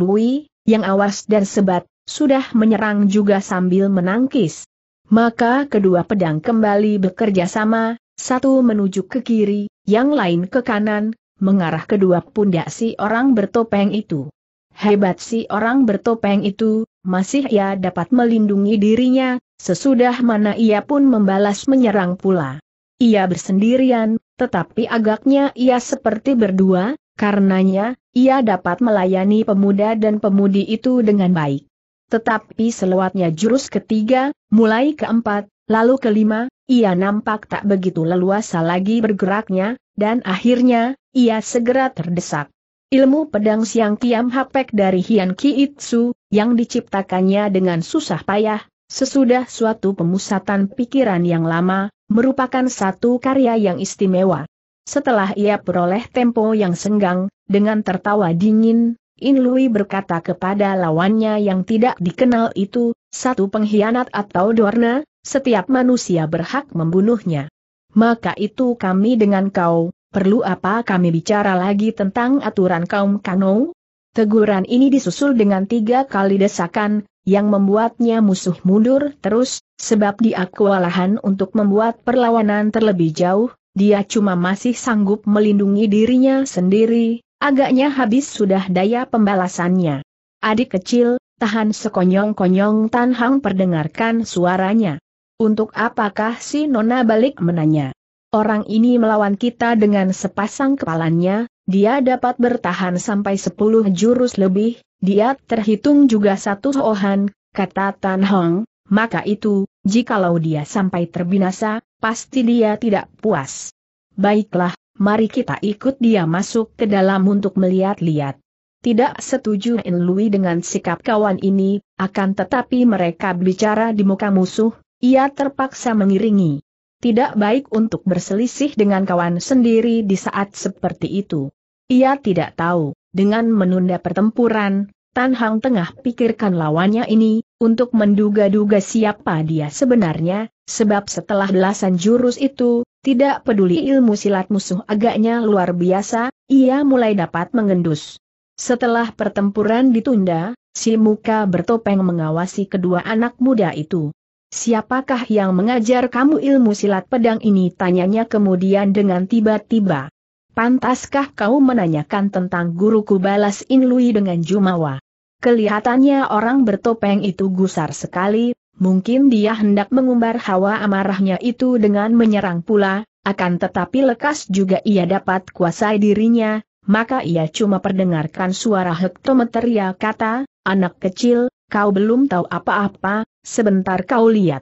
yang awas dan sebat, sudah menyerang juga sambil menangkis. Maka kedua pedang kembali bekerja sama, satu menuju ke kiri, yang lain ke kanan, mengarah kedua pundak si orang bertopeng itu. Hebat si orang bertopeng itu, masih ia dapat melindungi dirinya, sesudah mana ia pun membalas menyerang pula. Ia bersendirian, tetapi agaknya ia seperti berdua, karenanya, ia dapat melayani pemuda dan pemudi itu dengan baik. Tetapi selewatnya jurus ketiga, mulai keempat, lalu kelima, ia nampak tak begitu leluasa lagi bergeraknya, dan akhirnya, ia segera terdesak. Ilmu pedang siang Kiam Hapek dari Hian Ki Itsu, yang diciptakannya dengan susah payah, sesudah suatu pemusatan pikiran yang lama, merupakan satu karya yang istimewa. Setelah ia peroleh tempo yang senggang, dengan tertawa dingin, In Lui berkata kepada lawannya yang tidak dikenal itu, satu pengkhianat atau dorna, setiap manusia berhak membunuhnya. Maka itu kami dengan kau, perlu apa kami bicara lagi tentang aturan kaum Kano? Teguran ini disusul dengan tiga kali desakan, yang membuatnya musuh mundur terus, sebab dia kewalahan untuk membuat perlawanan terlebih jauh, dia cuma masih sanggup melindungi dirinya sendiri, agaknya habis sudah daya pembalasannya. Adik kecil, tahan sekonyong-konyong Tan Hang perdengarkan suaranya. Untuk apakah si Nona balik menanya? Orang ini melawan kita dengan sepasang kepalanya, dia dapat bertahan sampai 10 jurus lebih, dia terhitung juga satu sohan, kata Tan Hong, maka itu, jikalau dia sampai terbinasa, pasti dia tidak puas. Baiklah, mari kita ikut dia masuk ke dalam untuk melihat-lihat. Tidak setuju In Lui dengan sikap kawan ini, akan tetapi mereka bicara di muka musuh, ia terpaksa mengiringi. Tidak baik untuk berselisih dengan kawan sendiri di saat seperti itu. Ia tidak tahu, dengan menunda pertempuran, Tan Hang tengah pikirkan lawannya ini, untuk menduga-duga siapa dia sebenarnya, sebab setelah belasan jurus itu, tidak peduli ilmu silat musuh agaknya luar biasa, ia mulai dapat mengendus. Setelah pertempuran ditunda, si muka bertopeng mengawasi kedua anak muda itu. Siapakah yang mengajar kamu ilmu silat pedang ini tanyanya kemudian dengan tiba-tiba. Pantaskah kau menanyakan tentang guruku balas Inlui dengan Jumawa? Kelihatannya orang bertopeng itu gusar sekali, mungkin dia hendak mengumbar hawa amarahnya itu dengan menyerang pula, akan tetapi lekas juga ia dapat kuasai dirinya, maka ia cuma perdengarkan suara hektometer kata, anak kecil, kau belum tahu apa-apa, sebentar kau lihat.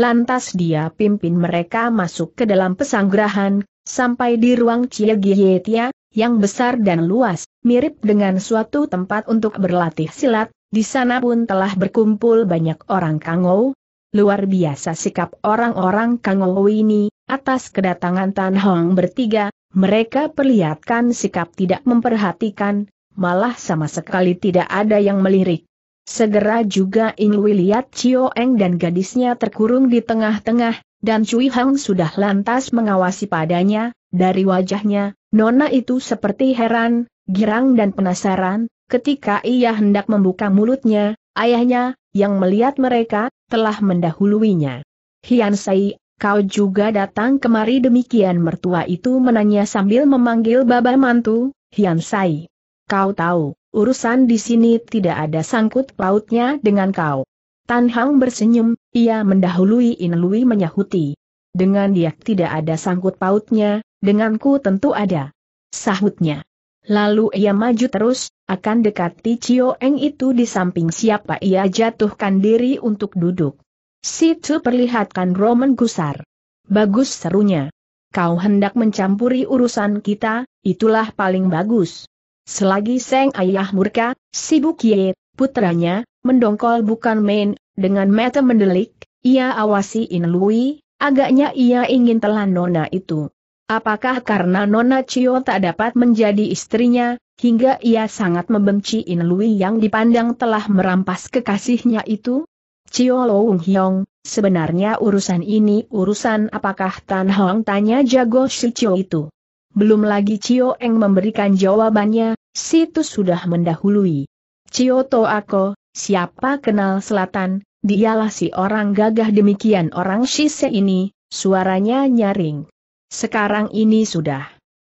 Lantas dia pimpin mereka masuk ke dalam pesanggrahan, Sampai di ruang Ciegyetia, yang besar dan luas, mirip dengan suatu tempat untuk berlatih silat, di sana pun telah berkumpul banyak orang Kangou. Luar biasa sikap orang-orang Kangou ini, atas kedatangan Tan Hong bertiga, mereka perlihatkan sikap tidak memperhatikan, malah sama sekali tidak ada yang melirik. Segera juga Ing lihat Chio Eng dan gadisnya terkurung di tengah-tengah, dan Cui Hang sudah lantas mengawasi padanya, dari wajahnya, Nona itu seperti heran, girang dan penasaran, ketika ia hendak membuka mulutnya, ayahnya, yang melihat mereka, telah mendahuluinya. Hian Sai, kau juga datang kemari demikian mertua itu menanya sambil memanggil baba mantu, Hian Sai. Kau tahu, urusan di sini tidak ada sangkut pautnya dengan kau. Tan Hang bersenyum, ia mendahului In Lui menyahuti. Dengan dia tidak ada sangkut pautnya, denganku tentu ada. Sahutnya. Lalu ia maju terus, akan dekati Cio Eng itu di samping siapa ia jatuhkan diri untuk duduk. Situ perlihatkan Roman gusar. Bagus serunya. Kau hendak mencampuri urusan kita, itulah paling bagus. Selagi Seng Ayah murka, sibuk Ye, putranya, mendongkol bukan main, dengan mata mendelik, ia awasi In Lui, agaknya ia ingin telan nona itu. Apakah karena Nona Cio tak dapat menjadi istrinya, hingga ia sangat membenci In Lui yang dipandang telah merampas kekasihnya itu? Cio Loung Hyong, sebenarnya urusan ini urusan apakah Tan Hong tanya jago si Cio itu? Belum lagi Cio Eng memberikan jawabannya, situ sudah mendahului. Cio To Ako, Siapa kenal selatan, dialah si orang gagah demikian orang Shise ini, suaranya nyaring. Sekarang ini sudah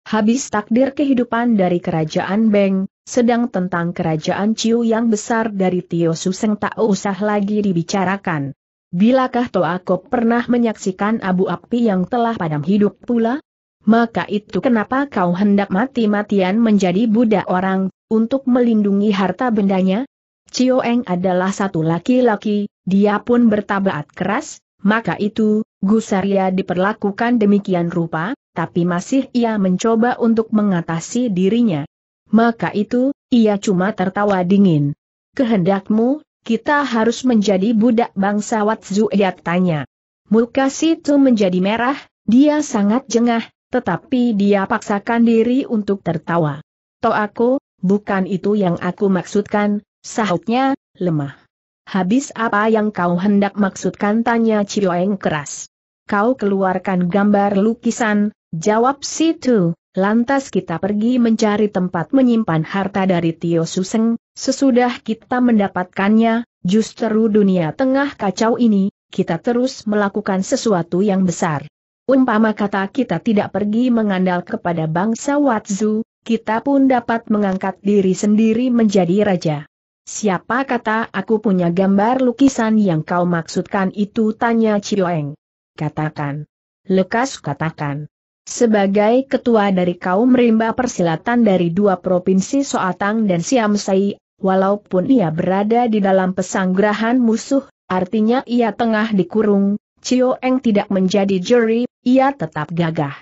habis takdir kehidupan dari kerajaan Beng, sedang tentang kerajaan Ciu yang besar dari Tio Suseng tak usah lagi dibicarakan. Bilakah Toako pernah menyaksikan abu api yang telah padam hidup pula? Maka itu kenapa kau hendak mati-matian menjadi budak orang, untuk melindungi harta bendanya? Cio Eng adalah satu laki-laki, dia pun bertabaat keras, maka itu, Gusaria diperlakukan demikian rupa, tapi masih ia mencoba untuk mengatasi dirinya. Maka itu, ia cuma tertawa dingin. Kehendakmu, kita harus menjadi budak bangsa Watzuyat tanya. Muka situ menjadi merah, dia sangat jengah, tetapi dia paksakan diri untuk tertawa. Toh aku, bukan itu yang aku maksudkan, Sahutnya, lemah. Habis apa yang kau hendak maksudkan tanya Cioeng keras. Kau keluarkan gambar lukisan, jawab situ, lantas kita pergi mencari tempat menyimpan harta dari Tio Suseng, sesudah kita mendapatkannya, justru dunia tengah kacau ini, kita terus melakukan sesuatu yang besar. Umpama kata kita tidak pergi mengandal kepada bangsa Watzu, kita pun dapat mengangkat diri sendiri menjadi raja. Siapa kata aku punya gambar lukisan yang kau maksudkan itu tanya Cioeng. Katakan. Lekas katakan. Sebagai ketua dari kaum rimba persilatan dari dua provinsi Soatang dan Siamsai, walaupun ia berada di dalam pesanggrahan musuh, artinya ia tengah dikurung, Cioeng tidak menjadi juri, ia tetap gagah.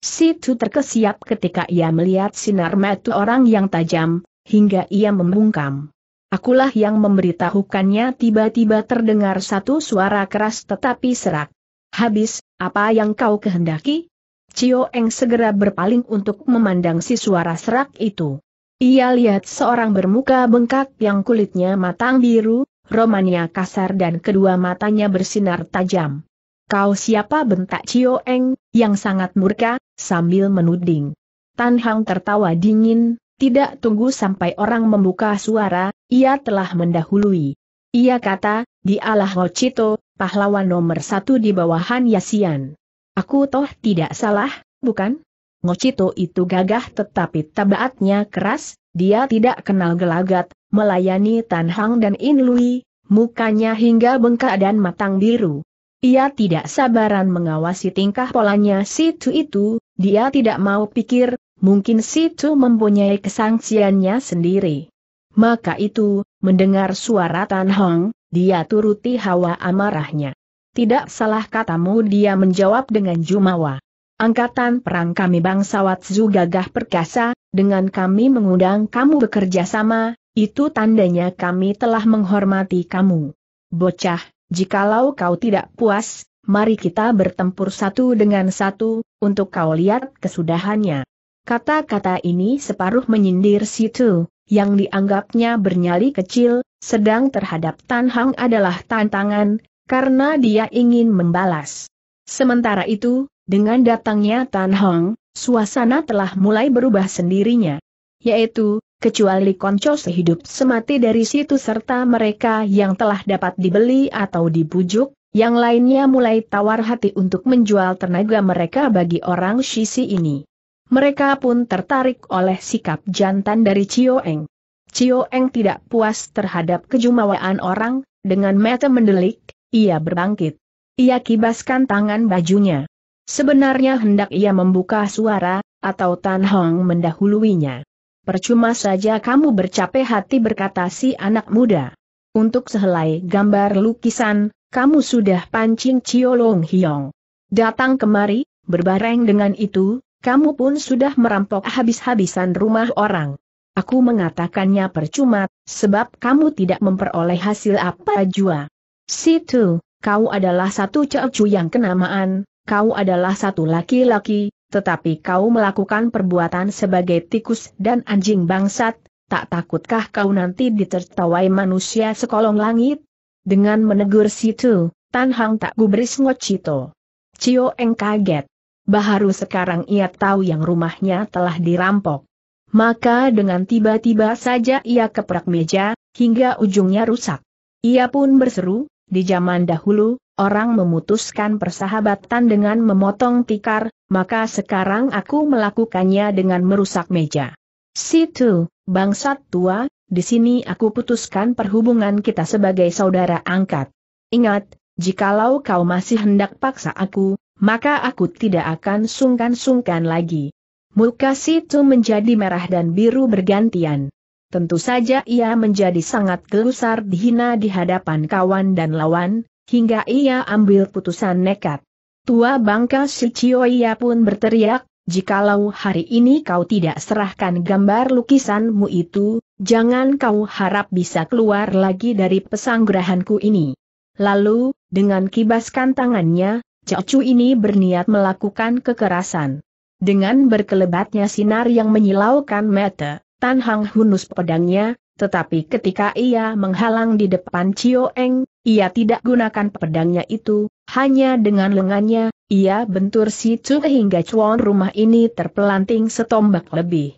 Situ terkesiap ketika ia melihat sinar mata orang yang tajam, hingga ia membungkam. Akulah yang memberitahukannya tiba-tiba terdengar satu suara keras tetapi serak. Habis, apa yang kau kehendaki? Cio Eng segera berpaling untuk memandang si suara serak itu. Ia lihat seorang bermuka bengkak yang kulitnya matang biru, romannya kasar dan kedua matanya bersinar tajam. Kau siapa bentak Cio Eng, yang sangat murka, sambil menuding. Tan Hang tertawa dingin, tidak tunggu sampai orang membuka suara, ia telah mendahului. Ia kata, dialah Hocito, pahlawan nomor satu di bawahan Yasian. Aku toh tidak salah, bukan? Ngocito itu gagah tetapi tabaatnya keras, dia tidak kenal gelagat, melayani Tan Hang dan In Lui, mukanya hingga bengkak dan matang biru. Ia tidak sabaran mengawasi tingkah polanya situ itu, dia tidak mau pikir, mungkin situ mempunyai kesangsiannya sendiri. Maka itu, mendengar suara Tan Hong, dia turuti hawa amarahnya. Tidak salah katamu dia menjawab dengan jumawa. Angkatan perang kami bangsawat Zu gagah perkasa, dengan kami mengundang kamu bekerja sama, itu tandanya kami telah menghormati kamu. Bocah, jikalau kau tidak puas, mari kita bertempur satu dengan satu, untuk kau lihat kesudahannya. Kata-kata ini separuh menyindir situ, yang dianggapnya bernyali kecil, sedang terhadap Tan Hang adalah tantangan, karena dia ingin membalas. Sementara itu, dengan datangnya Tan Hang, suasana telah mulai berubah sendirinya. Yaitu, kecuali konco sehidup semati dari situ serta mereka yang telah dapat dibeli atau dibujuk, yang lainnya mulai tawar hati untuk menjual tenaga mereka bagi orang Shisi ini. Mereka pun tertarik oleh sikap jantan dari Cio Eng. Cio Eng tidak puas terhadap kejumawaan orang, dengan mata mendelik, ia berbangkit. Ia kibaskan tangan bajunya. Sebenarnya hendak ia membuka suara, atau Tan Hong mendahuluinya. Percuma saja kamu bercape hati berkata si anak muda. Untuk sehelai gambar lukisan, kamu sudah pancing Cio Long Hiong. Datang kemari, berbareng dengan itu, kamu pun sudah merampok habis-habisan rumah orang. Aku mengatakannya percuma, sebab kamu tidak memperoleh hasil apa jua. Situ, kau adalah satu cecu yang kenamaan, kau adalah satu laki-laki, tetapi kau melakukan perbuatan sebagai tikus dan anjing bangsat, tak takutkah kau nanti ditertawai manusia sekolong langit? Dengan menegur situ, Tan Hang tak gubris ngocito. Cio Eng kaget baharu sekarang ia tahu yang rumahnya telah dirampok. Maka dengan tiba-tiba saja ia keprak meja, hingga ujungnya rusak. Ia pun berseru, di zaman dahulu, orang memutuskan persahabatan dengan memotong tikar, maka sekarang aku melakukannya dengan merusak meja. Situ, bangsat tua, di sini aku putuskan perhubungan kita sebagai saudara angkat. Ingat, jikalau kau masih hendak paksa aku, maka aku tidak akan sungkan-sungkan lagi. Muka situ menjadi merah dan biru bergantian. Tentu saja ia menjadi sangat gelusar dihina di hadapan kawan dan lawan, hingga ia ambil putusan nekat. Tua bangka si ia pun berteriak, jikalau hari ini kau tidak serahkan gambar lukisanmu itu, jangan kau harap bisa keluar lagi dari pesanggrahanku ini. Lalu, dengan kibaskan tangannya, Cacu ini berniat melakukan kekerasan. Dengan berkelebatnya sinar yang menyilaukan mata, Tan Hang hunus pedangnya, tetapi ketika ia menghalang di depan Cio Eng, ia tidak gunakan pedangnya itu, hanya dengan lengannya, ia bentur si Cu hingga cuan rumah ini terpelanting setombak lebih.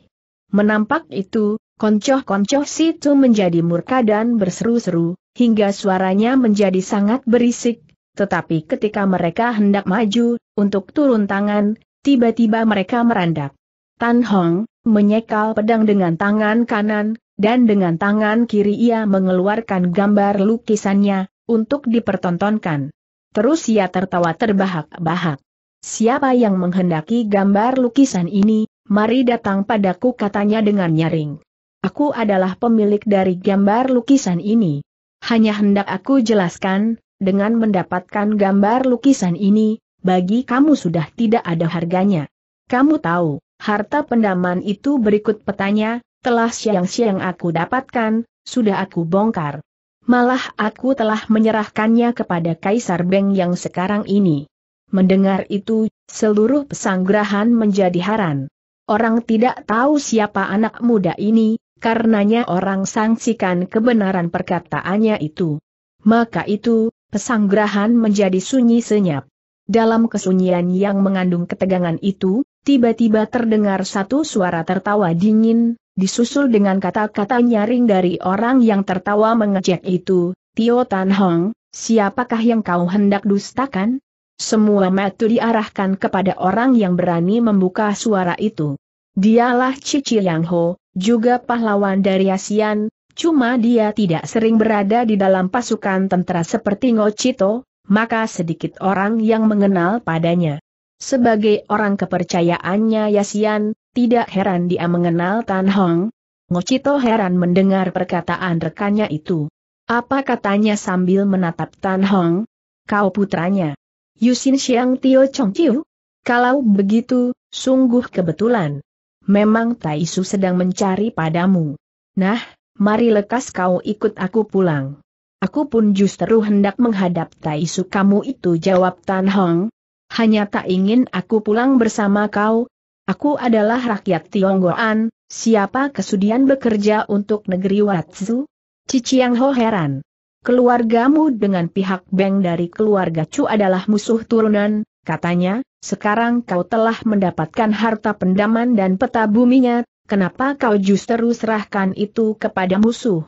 Menampak itu, koncoh-koncoh si Cu menjadi murka dan berseru-seru, hingga suaranya menjadi sangat berisik, tetapi ketika mereka hendak maju, untuk turun tangan, tiba-tiba mereka merandak. Tan Hong, menyekal pedang dengan tangan kanan, dan dengan tangan kiri ia mengeluarkan gambar lukisannya, untuk dipertontonkan. Terus ia tertawa terbahak-bahak. Siapa yang menghendaki gambar lukisan ini, mari datang padaku katanya dengan nyaring. Aku adalah pemilik dari gambar lukisan ini. Hanya hendak aku jelaskan, dengan mendapatkan gambar lukisan ini, bagi kamu sudah tidak ada harganya. Kamu tahu, harta pendaman itu berikut petanya, telah siang-siang aku dapatkan, sudah aku bongkar. Malah aku telah menyerahkannya kepada Kaisar Beng yang sekarang ini. Mendengar itu, seluruh pesanggrahan menjadi haran. Orang tidak tahu siapa anak muda ini, karenanya orang sangsikan kebenaran perkataannya itu. Maka itu, pesanggrahan menjadi sunyi senyap. Dalam kesunyian yang mengandung ketegangan itu, tiba-tiba terdengar satu suara tertawa dingin, disusul dengan kata-kata nyaring dari orang yang tertawa mengejek itu, Tio Tan Hong, siapakah yang kau hendak dustakan? Semua mata diarahkan kepada orang yang berani membuka suara itu. Dialah Cici Yang Ho, juga pahlawan dari ASEAN, Cuma dia tidak sering berada di dalam pasukan tentara seperti Ngocito, maka sedikit orang yang mengenal padanya. Sebagai orang kepercayaannya Yasian, tidak heran dia mengenal Tan Hong. Ngocito heran mendengar perkataan rekannya itu. Apa katanya sambil menatap Tan Hong? Kau putranya. Yusin Xiang Tio Chong Chiu? Kalau begitu, sungguh kebetulan. Memang Taisu sedang mencari padamu. Nah, mari lekas kau ikut aku pulang. Aku pun justru hendak menghadap Tai Su kamu itu jawab Tan Hong. Hanya tak ingin aku pulang bersama kau. Aku adalah rakyat Tionggoan, siapa kesudian bekerja untuk negeri Watsu? Ciciang Ho heran. Keluargamu dengan pihak Beng dari keluarga Chu adalah musuh turunan, katanya, sekarang kau telah mendapatkan harta pendaman dan peta buminya, Kenapa kau justru serahkan itu kepada musuh?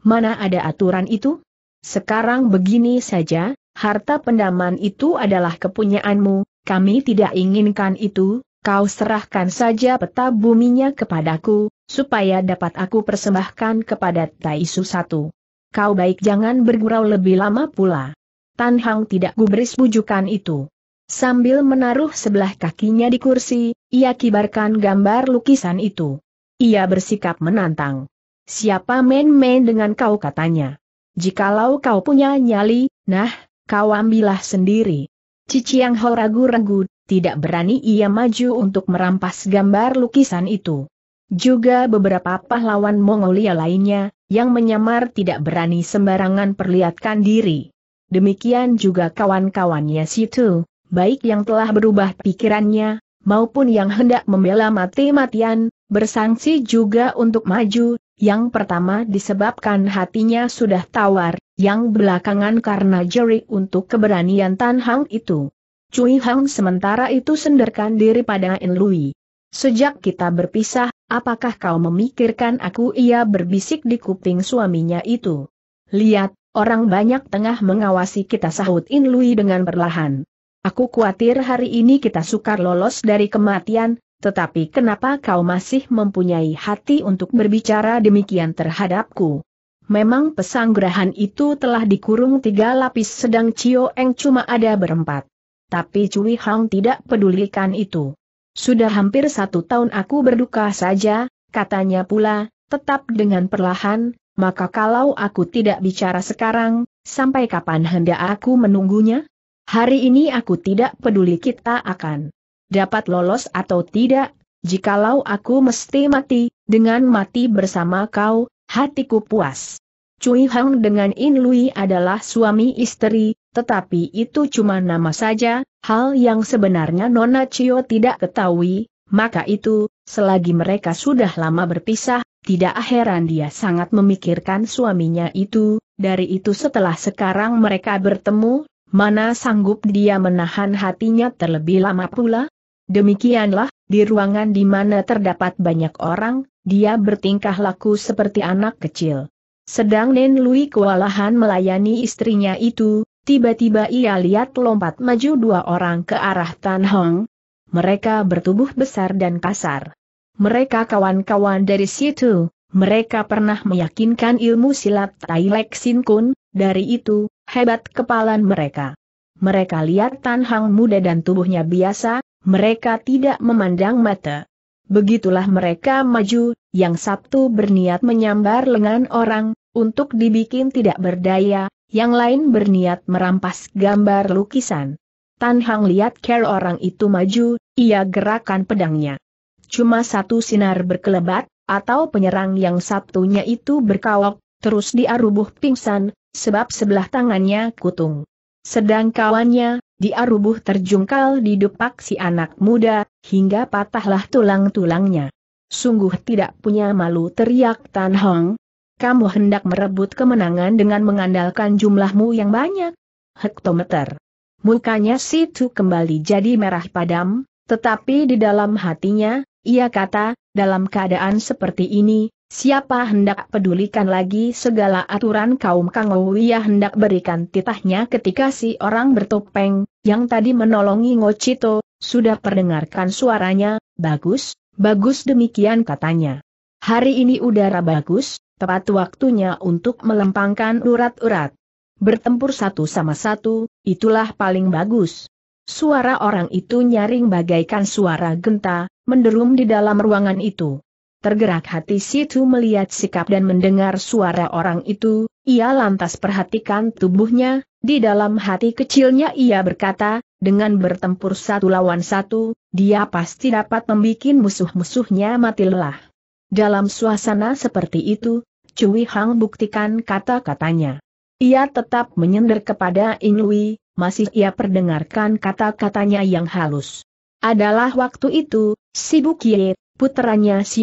Mana ada aturan itu? Sekarang begini saja, harta pendaman itu adalah kepunyaanmu, kami tidak inginkan itu, kau serahkan saja peta buminya kepadaku, supaya dapat aku persembahkan kepada Taisu satu. Kau baik jangan bergurau lebih lama pula. Tan Hang tidak gubris bujukan itu. Sambil menaruh sebelah kakinya di kursi, ia kibarkan gambar lukisan itu. Ia bersikap menantang. Siapa main-main dengan kau katanya. Jikalau kau punya nyali, nah, kau ambillah sendiri. Cici yang Ho ragu-ragu, tidak berani ia maju untuk merampas gambar lukisan itu. Juga beberapa pahlawan Mongolia lainnya, yang menyamar tidak berani sembarangan perlihatkan diri. Demikian juga kawan-kawannya situ, baik yang telah berubah pikirannya, maupun yang hendak membela mati-matian, bersangsi juga untuk maju, yang pertama disebabkan hatinya sudah tawar, yang belakangan karena jerik untuk keberanian Tan Hang itu. Cui Hang sementara itu senderkan diri pada In Lui. Sejak kita berpisah, apakah kau memikirkan aku ia berbisik di kuping suaminya itu? Lihat, orang banyak tengah mengawasi kita sahut In Lui dengan perlahan. Aku khawatir hari ini kita sukar lolos dari kematian, tetapi kenapa kau masih mempunyai hati untuk berbicara demikian terhadapku? Memang pesanggerahan itu telah dikurung tiga lapis sedang Cio Eng cuma ada berempat. Tapi Cui Hang tidak pedulikan itu. Sudah hampir satu tahun aku berduka saja, katanya pula, tetap dengan perlahan, maka kalau aku tidak bicara sekarang, sampai kapan hendak aku menunggunya? Hari ini aku tidak peduli kita akan dapat lolos atau tidak, jikalau aku mesti mati, dengan mati bersama kau, hatiku puas. Cui Hang dengan In Lui adalah suami istri, tetapi itu cuma nama saja, hal yang sebenarnya Nona Cio tidak ketahui, maka itu, selagi mereka sudah lama berpisah, tidak heran dia sangat memikirkan suaminya itu, dari itu setelah sekarang mereka bertemu, Mana sanggup dia menahan hatinya terlebih lama pula? Demikianlah, di ruangan di mana terdapat banyak orang, dia bertingkah laku seperti anak kecil. Sedang Nen Lui kewalahan melayani istrinya itu, tiba-tiba ia lihat lompat maju dua orang ke arah Tan Hong. Mereka bertubuh besar dan kasar. Mereka kawan-kawan dari situ, mereka pernah meyakinkan ilmu silat Tai Lek Sin Kun, dari itu, Hebat kepalan mereka. Mereka lihat Tan Hang muda dan tubuhnya biasa, mereka tidak memandang mata. Begitulah mereka maju, yang Sabtu berniat menyambar lengan orang, untuk dibikin tidak berdaya, yang lain berniat merampas gambar lukisan. Tan Hang lihat care orang itu maju, ia gerakan pedangnya. Cuma satu sinar berkelebat, atau penyerang yang Sabtunya itu berkawok, terus diarubuh pingsan, sebab sebelah tangannya kutung. Sedang kawannya, dia rubuh terjungkal di depak si anak muda, hingga patahlah tulang-tulangnya. Sungguh tidak punya malu teriak Tan Hong. Kamu hendak merebut kemenangan dengan mengandalkan jumlahmu yang banyak. Hektometer. Mukanya si situ kembali jadi merah padam, tetapi di dalam hatinya, ia kata, dalam keadaan seperti ini, Siapa hendak pedulikan lagi segala aturan kaum Kangowiya hendak berikan titahnya ketika si orang bertopeng, yang tadi menolongi Ngocito, sudah perdengarkan suaranya, bagus, bagus demikian katanya. Hari ini udara bagus, tepat waktunya untuk melempangkan urat-urat. Bertempur satu sama satu, itulah paling bagus. Suara orang itu nyaring bagaikan suara genta, menderum di dalam ruangan itu. Tergerak hati situ melihat sikap dan mendengar suara orang itu, ia lantas perhatikan tubuhnya, di dalam hati kecilnya ia berkata, dengan bertempur satu lawan satu, dia pasti dapat membuat musuh-musuhnya mati lelah. Dalam suasana seperti itu, Cui Hang buktikan kata-katanya. Ia tetap menyender kepada In Lui, masih ia perdengarkan kata-katanya yang halus. Adalah waktu itu, Si Bukie si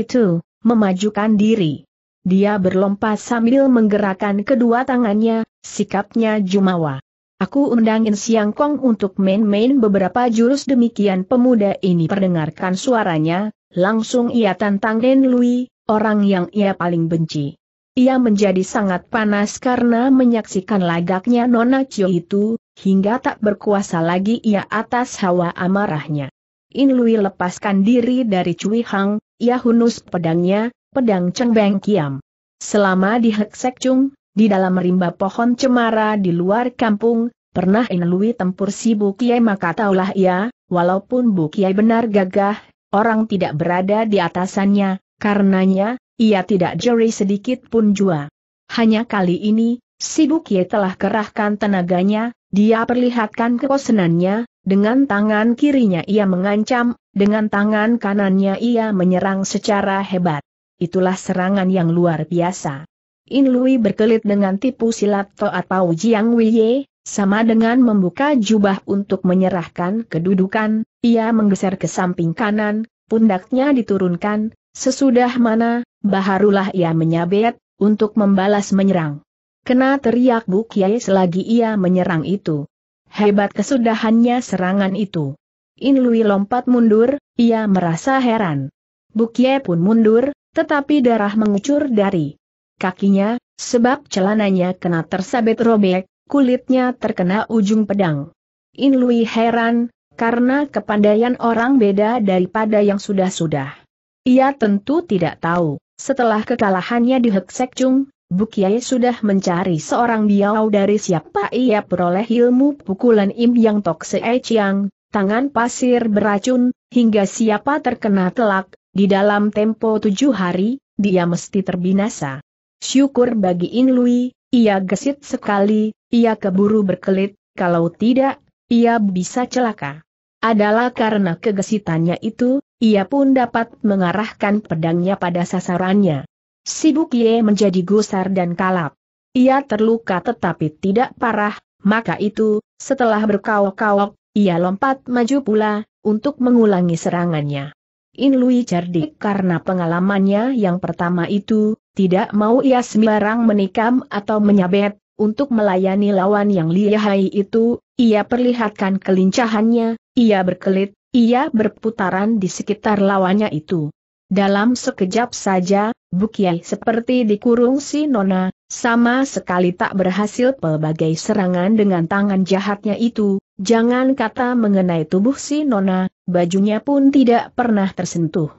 situ, memajukan diri. Dia berlompat sambil menggerakkan kedua tangannya, sikapnya jumawa. Aku undangin Siang Kong untuk main-main beberapa jurus demikian pemuda ini perdengarkan suaranya, langsung ia tantang Den Lui, orang yang ia paling benci. Ia menjadi sangat panas karena menyaksikan lagaknya Nona Cio itu, hingga tak berkuasa lagi ia atas hawa amarahnya. In Lui lepaskan diri dari Cui Hang, ia hunus pedangnya, pedang Cheng Kiam. Selama di Hek Chung, di dalam rimba pohon cemara di luar kampung, pernah In Lui tempur si Bu Kiai maka taulah ia, walaupun bukiai benar gagah, orang tidak berada di atasannya, karenanya, ia tidak jeri sedikit pun jua. Hanya kali ini, si Bu Kiai telah kerahkan tenaganya, dia perlihatkan kekosenannya, dengan tangan kirinya ia mengancam, dengan tangan kanannya ia menyerang secara hebat. Itulah serangan yang luar biasa. In Lui berkelit dengan tipu silat Toat Pau Jiang Wiye, sama dengan membuka jubah untuk menyerahkan kedudukan, ia menggeser ke samping kanan, pundaknya diturunkan, sesudah mana, baharulah ia menyabet, untuk membalas menyerang. Kena teriak Bukiai selagi ia menyerang itu. Hebat kesudahannya serangan itu. In Lui lompat mundur, ia merasa heran. Bukye pun mundur, tetapi darah mengucur dari kakinya, sebab celananya kena tersabet robek, kulitnya terkena ujung pedang. In Lui heran, karena kepandaian orang beda daripada yang sudah-sudah. Ia tentu tidak tahu, setelah kekalahannya di Heksek Chung, Bukiai sudah mencari seorang biau dari siapa ia peroleh ilmu pukulan Im Yang Tok Se Chiang, tangan pasir beracun, hingga siapa terkena telak, di dalam tempo tujuh hari, dia mesti terbinasa. Syukur bagi In Lui, ia gesit sekali, ia keburu berkelit, kalau tidak, ia bisa celaka. Adalah karena kegesitannya itu, ia pun dapat mengarahkan pedangnya pada sasarannya. Sibuk Ye menjadi gusar dan kalap. Ia terluka tetapi tidak parah, maka itu, setelah berkaok-kaok, ia lompat maju pula, untuk mengulangi serangannya. In Lui cerdik karena pengalamannya yang pertama itu, tidak mau ia sembarang menikam atau menyabet, untuk melayani lawan yang lihai itu, ia perlihatkan kelincahannya, ia berkelit, ia berputaran di sekitar lawannya itu. Dalam sekejap saja, Bukiai seperti dikurung si Nona, sama sekali tak berhasil pelbagai serangan dengan tangan jahatnya itu, jangan kata mengenai tubuh si Nona, bajunya pun tidak pernah tersentuh.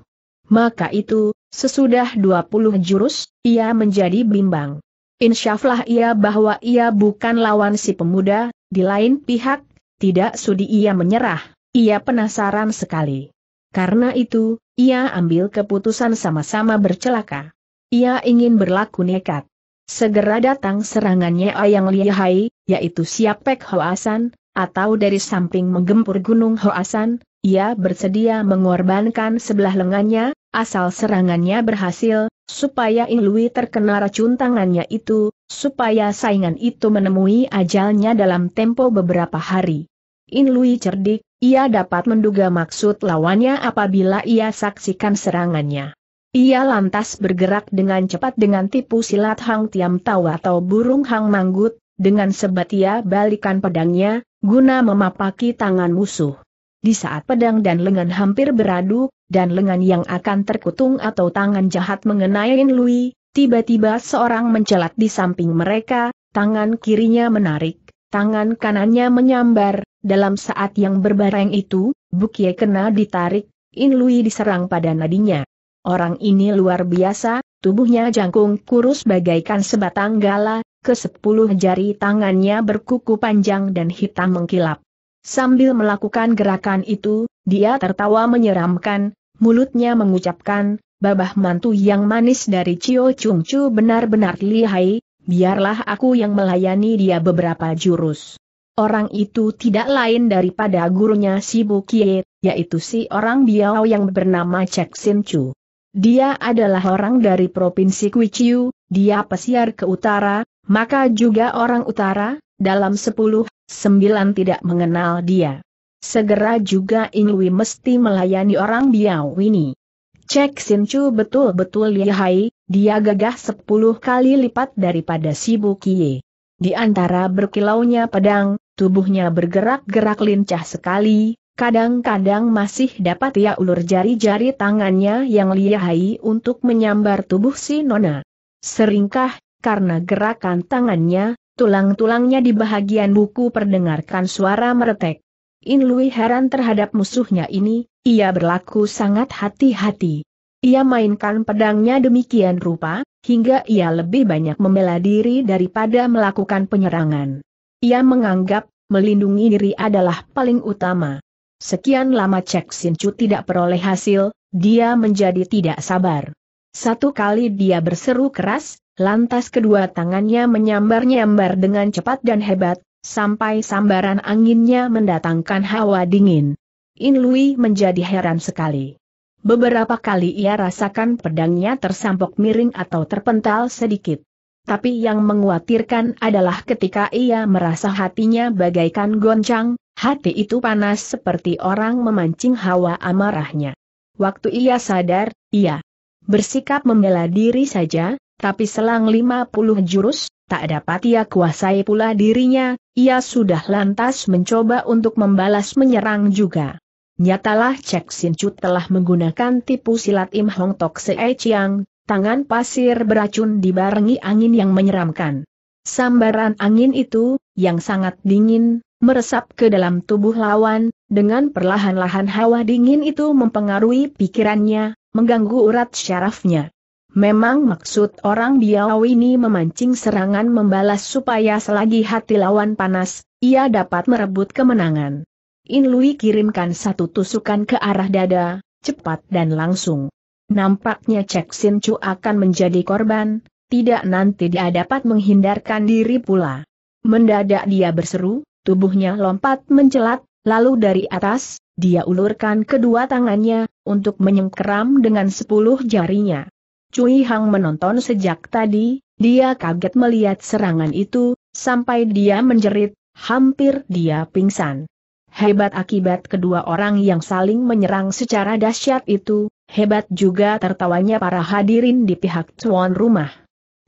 Maka itu, sesudah 20 jurus, ia menjadi bimbang. Insyaflah ia bahwa ia bukan lawan si pemuda, di lain pihak, tidak sudi ia menyerah, ia penasaran sekali. Karena itu, ia ambil keputusan sama-sama bercelaka. Ia ingin berlaku nekat. Segera datang serangannya Ayang Lihai, yaitu Siapek Hoasan, atau dari samping menggempur Gunung Hoasan, ia bersedia mengorbankan sebelah lengannya, asal serangannya berhasil, supaya Lui terkena racun tangannya itu, supaya saingan itu menemui ajalnya dalam tempo beberapa hari. Lui cerdik, ia dapat menduga maksud lawannya apabila ia saksikan serangannya. Ia lantas bergerak dengan cepat dengan tipu silat Hang Tiam Tau atau burung Hang Manggut, dengan sebat ia balikan pedangnya, guna memapaki tangan musuh. Di saat pedang dan lengan hampir beradu, dan lengan yang akan terkutung atau tangan jahat mengenai Lui, tiba-tiba seorang mencelat di samping mereka, tangan kirinya menarik, tangan kanannya menyambar, dalam saat yang berbareng itu, Bukye kena ditarik, In Lui diserang pada nadinya. Orang ini luar biasa, tubuhnya jangkung kurus bagaikan sebatang gala, ke sepuluh jari tangannya berkuku panjang dan hitam mengkilap. Sambil melakukan gerakan itu, dia tertawa menyeramkan, mulutnya mengucapkan, babah mantu yang manis dari Cio Chung Chu benar-benar lihai, biarlah aku yang melayani dia beberapa jurus. Orang itu tidak lain daripada gurunya si Bukie, yaitu si orang Biao yang bernama Cek Sin Chu. Dia adalah orang dari Provinsi Kuichiu, dia pesiar ke utara, maka juga orang utara, dalam sepuluh, sembilan tidak mengenal dia. Segera juga Inui mesti melayani orang Biao ini. Cek Sin Chu betul-betul lihai, dia gagah sepuluh kali lipat daripada si Bukie. Di antara berkilaunya pedang, Tubuhnya bergerak-gerak lincah sekali, kadang-kadang masih dapat ia ulur jari-jari tangannya yang lihai untuk menyambar tubuh si Nona. Seringkah, karena gerakan tangannya, tulang-tulangnya di bahagian buku perdengarkan suara meretek. lui heran terhadap musuhnya ini, ia berlaku sangat hati-hati. Ia mainkan pedangnya demikian rupa, hingga ia lebih banyak membela diri daripada melakukan penyerangan. Ia menganggap, melindungi diri adalah paling utama. Sekian lama Cek Sincu tidak peroleh hasil, dia menjadi tidak sabar. Satu kali dia berseru keras, lantas kedua tangannya menyambar-nyambar dengan cepat dan hebat, sampai sambaran anginnya mendatangkan hawa dingin. In Lui menjadi heran sekali. Beberapa kali ia rasakan pedangnya tersampok miring atau terpental sedikit. Tapi yang menguatirkan adalah ketika ia merasa hatinya bagaikan goncang, hati itu panas seperti orang memancing hawa amarahnya. Waktu ia sadar, ia bersikap membela diri saja, tapi selang 50 jurus, tak dapat ia kuasai pula dirinya, ia sudah lantas mencoba untuk membalas menyerang juga. Nyatalah Cek Sin Chu telah menggunakan tipu silat Im Hong Tok Se Chiang, Tangan pasir beracun dibarengi angin yang menyeramkan. Sambaran angin itu, yang sangat dingin, meresap ke dalam tubuh lawan, dengan perlahan-lahan hawa dingin itu mempengaruhi pikirannya, mengganggu urat syarafnya. Memang maksud orang Biao ini memancing serangan membalas supaya selagi hati lawan panas, ia dapat merebut kemenangan. In Lui kirimkan satu tusukan ke arah dada, cepat dan langsung. Nampaknya Cek Sin Chu akan menjadi korban, tidak nanti dia dapat menghindarkan diri pula. Mendadak dia berseru, tubuhnya lompat mencelat, lalu dari atas, dia ulurkan kedua tangannya, untuk menyengkeram dengan sepuluh jarinya. Cui Hang menonton sejak tadi, dia kaget melihat serangan itu, sampai dia menjerit, hampir dia pingsan. Hebat akibat kedua orang yang saling menyerang secara dahsyat itu, hebat juga tertawanya para hadirin di pihak tuan rumah.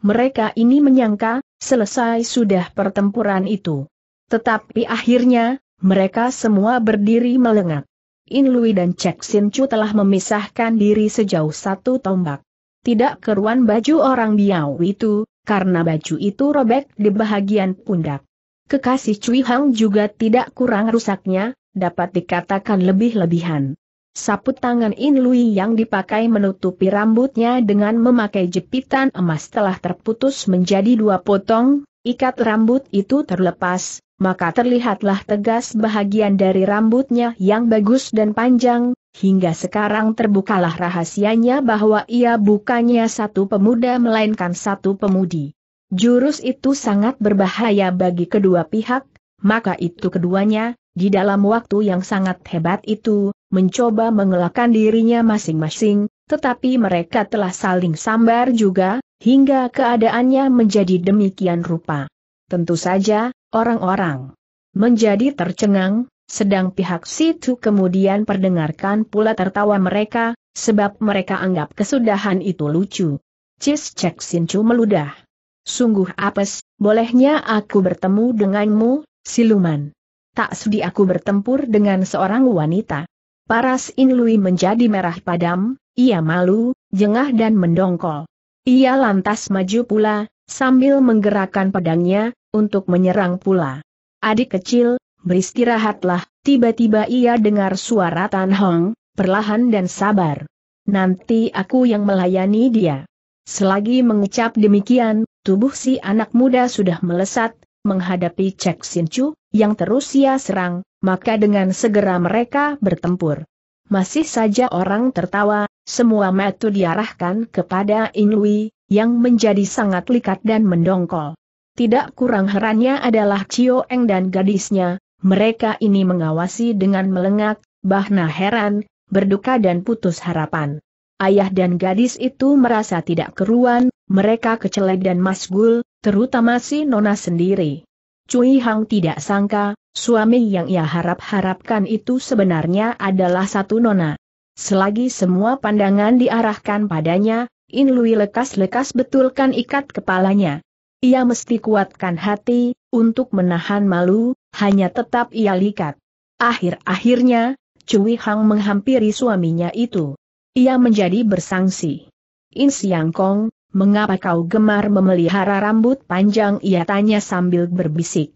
Mereka ini menyangka, selesai sudah pertempuran itu. Tetapi akhirnya, mereka semua berdiri melengat. In Lui dan Cek Sin Chu telah memisahkan diri sejauh satu tombak. Tidak keruan baju orang Biao itu, karena baju itu robek di bahagian pundak. Kekasih Cui Hang juga tidak kurang rusaknya, dapat dikatakan lebih-lebihan. Saputangan tangan In Lui yang dipakai menutupi rambutnya dengan memakai jepitan emas telah terputus menjadi dua potong, ikat rambut itu terlepas, maka terlihatlah tegas bahagian dari rambutnya yang bagus dan panjang, hingga sekarang terbukalah rahasianya bahwa ia bukannya satu pemuda melainkan satu pemudi. Jurus itu sangat berbahaya bagi kedua pihak, maka itu keduanya, di dalam waktu yang sangat hebat itu, mencoba mengelakkan dirinya masing-masing, tetapi mereka telah saling sambar juga, hingga keadaannya menjadi demikian rupa. Tentu saja, orang-orang menjadi tercengang, sedang pihak situ kemudian perdengarkan pula tertawa mereka, sebab mereka anggap kesudahan itu lucu. Cis Cek Sincu meludah. Sungguh apes, bolehnya aku bertemu denganmu, siluman. Tak sudi aku bertempur dengan seorang wanita. Paras Inlui menjadi merah padam, ia malu, jengah dan mendongkol. Ia lantas maju pula, sambil menggerakkan pedangnya, untuk menyerang pula. Adik kecil, beristirahatlah, tiba-tiba ia dengar suara Tan Hong, perlahan dan sabar. Nanti aku yang melayani dia. Selagi mengucap demikian, Tubuh si anak muda sudah melesat, menghadapi Cek Sinchu, yang terus ia serang, maka dengan segera mereka bertempur. Masih saja orang tertawa, semua metu diarahkan kepada Inui yang menjadi sangat likat dan mendongkol. Tidak kurang herannya adalah Cio Eng dan gadisnya, mereka ini mengawasi dengan melengak, bahna heran, berduka dan putus harapan. Ayah dan gadis itu merasa tidak keruan, mereka kecelek dan masgul, terutama si Nona sendiri. Cui Hang tidak sangka, suami yang ia harap-harapkan itu sebenarnya adalah satu Nona. Selagi semua pandangan diarahkan padanya, In Lui lekas-lekas betulkan ikat kepalanya. Ia mesti kuatkan hati, untuk menahan malu, hanya tetap ia likat. Akhir-akhirnya, Cui Hang menghampiri suaminya itu. Ia menjadi bersangsi. In Siang Kong, mengapa kau gemar memelihara rambut panjang ia tanya sambil berbisik.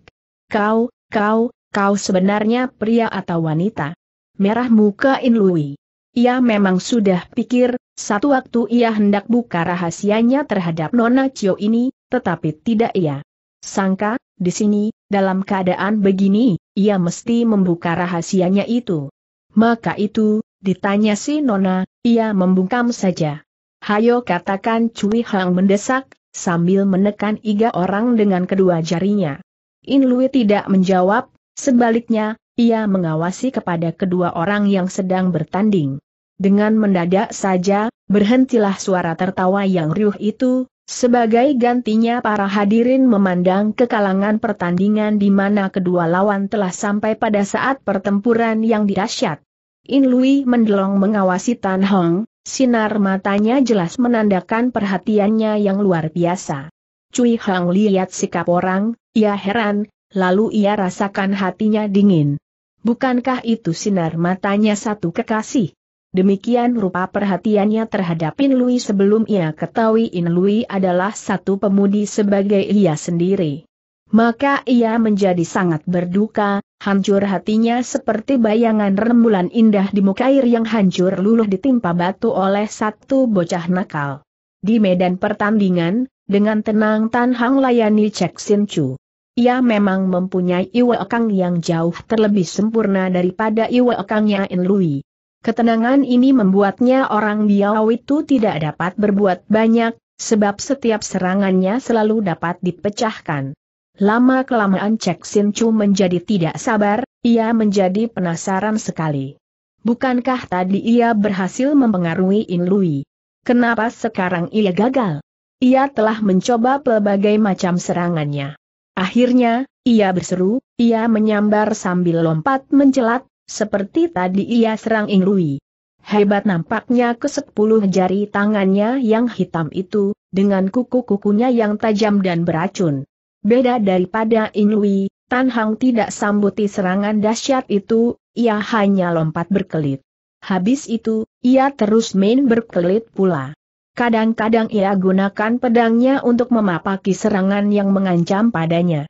Kau, kau, kau sebenarnya pria atau wanita? Merah muka Inlui. Ia memang sudah pikir, satu waktu ia hendak buka rahasianya terhadap Nona Cio ini, tetapi tidak ia. Sangka, di sini, dalam keadaan begini, ia mesti membuka rahasianya itu. Maka itu, ditanya si Nona, ia membungkam saja. Hayo katakan Cui Hang mendesak, sambil menekan iga orang dengan kedua jarinya. In Lui tidak menjawab, sebaliknya, ia mengawasi kepada kedua orang yang sedang bertanding. Dengan mendadak saja, berhentilah suara tertawa yang riuh itu, sebagai gantinya para hadirin memandang ke kalangan pertandingan di mana kedua lawan telah sampai pada saat pertempuran yang dirasyat. In Lui mendelong mengawasi Tan Hong, Sinar matanya jelas menandakan perhatiannya yang luar biasa. Cui Hang lihat sikap orang, ia heran, lalu ia rasakan hatinya dingin. Bukankah itu sinar matanya satu kekasih? Demikian rupa perhatiannya terhadap In Lui sebelum ia ketahui In Lui adalah satu pemudi sebagai ia sendiri. Maka ia menjadi sangat berduka, Hancur hatinya seperti bayangan rembulan indah di muka air yang hancur luluh ditimpa batu oleh satu bocah nakal. Di medan pertandingan, dengan tenang Tan Hang layani Cek Sin Chu. Ia memang mempunyai Iwa Kang yang jauh terlebih sempurna daripada Iwa Kangnya In Lui. Ketenangan ini membuatnya orang Biao itu tidak dapat berbuat banyak, sebab setiap serangannya selalu dapat dipecahkan. Lama-kelamaan Cek Sin Chu menjadi tidak sabar, ia menjadi penasaran sekali. Bukankah tadi ia berhasil mempengaruhi In Lui? Kenapa sekarang ia gagal? Ia telah mencoba pelbagai macam serangannya. Akhirnya, ia berseru, ia menyambar sambil lompat mencelat, seperti tadi ia serang In Lui. Hebat nampaknya ke sepuluh jari tangannya yang hitam itu, dengan kuku-kukunya yang tajam dan beracun. Beda daripada Inui, Tan Hang tidak sambuti serangan dahsyat itu, ia hanya lompat berkelit. Habis itu, ia terus main berkelit pula. Kadang-kadang ia gunakan pedangnya untuk memapaki serangan yang mengancam padanya.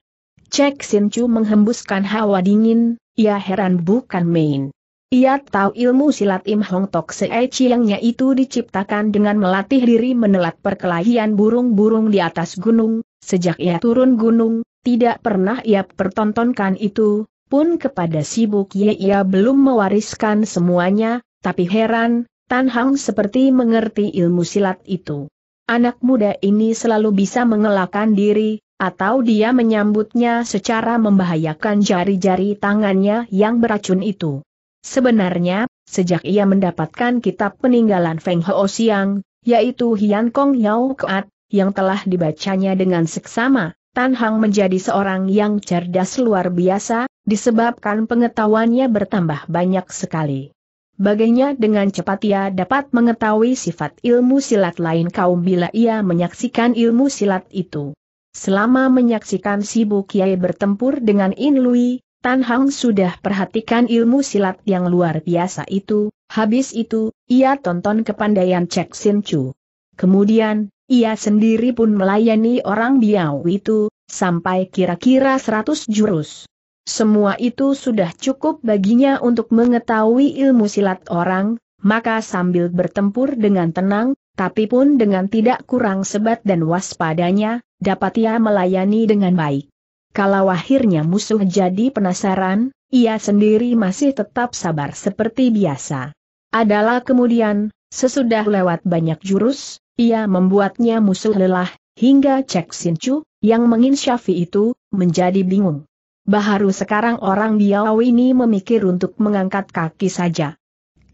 Cek Sin Chu menghembuskan hawa dingin, ia heran bukan main. Ia tahu ilmu silat Im Hong Tok Sei Chiangnya itu diciptakan dengan melatih diri menelat perkelahian burung-burung di atas gunung, Sejak ia turun gunung, tidak pernah ia pertontonkan itu, pun kepada si Ye ia belum mewariskan semuanya, tapi heran, Tan Hang seperti mengerti ilmu silat itu. Anak muda ini selalu bisa mengelakkan diri, atau dia menyambutnya secara membahayakan jari-jari tangannya yang beracun itu. Sebenarnya, sejak ia mendapatkan kitab peninggalan Feng Ho Siang, yaitu Hian Kong Yao Keat, yang telah dibacanya dengan seksama, Tan Hang menjadi seorang yang cerdas luar biasa, disebabkan pengetahuannya bertambah banyak sekali. Bagainya dengan cepat ia dapat mengetahui sifat ilmu silat lain kaum bila ia menyaksikan ilmu silat itu. Selama menyaksikan Sibu Kiai bertempur dengan In Lui, Tan Hang sudah perhatikan ilmu silat yang luar biasa itu, habis itu, ia tonton kepandaian Cek Sin Chu. Kemudian, ia sendiri pun melayani orang Biau itu, sampai kira-kira seratus jurus. Semua itu sudah cukup baginya untuk mengetahui ilmu silat orang, maka sambil bertempur dengan tenang, tapi pun dengan tidak kurang sebat dan waspadanya, dapat ia melayani dengan baik. Kalau akhirnya musuh jadi penasaran, ia sendiri masih tetap sabar seperti biasa. Adalah kemudian, sesudah lewat banyak jurus, ia membuatnya musuh lelah, hingga Cek Sin Chu, yang menginsyafi itu, menjadi bingung. Baharu sekarang orang Biao ini memikir untuk mengangkat kaki saja.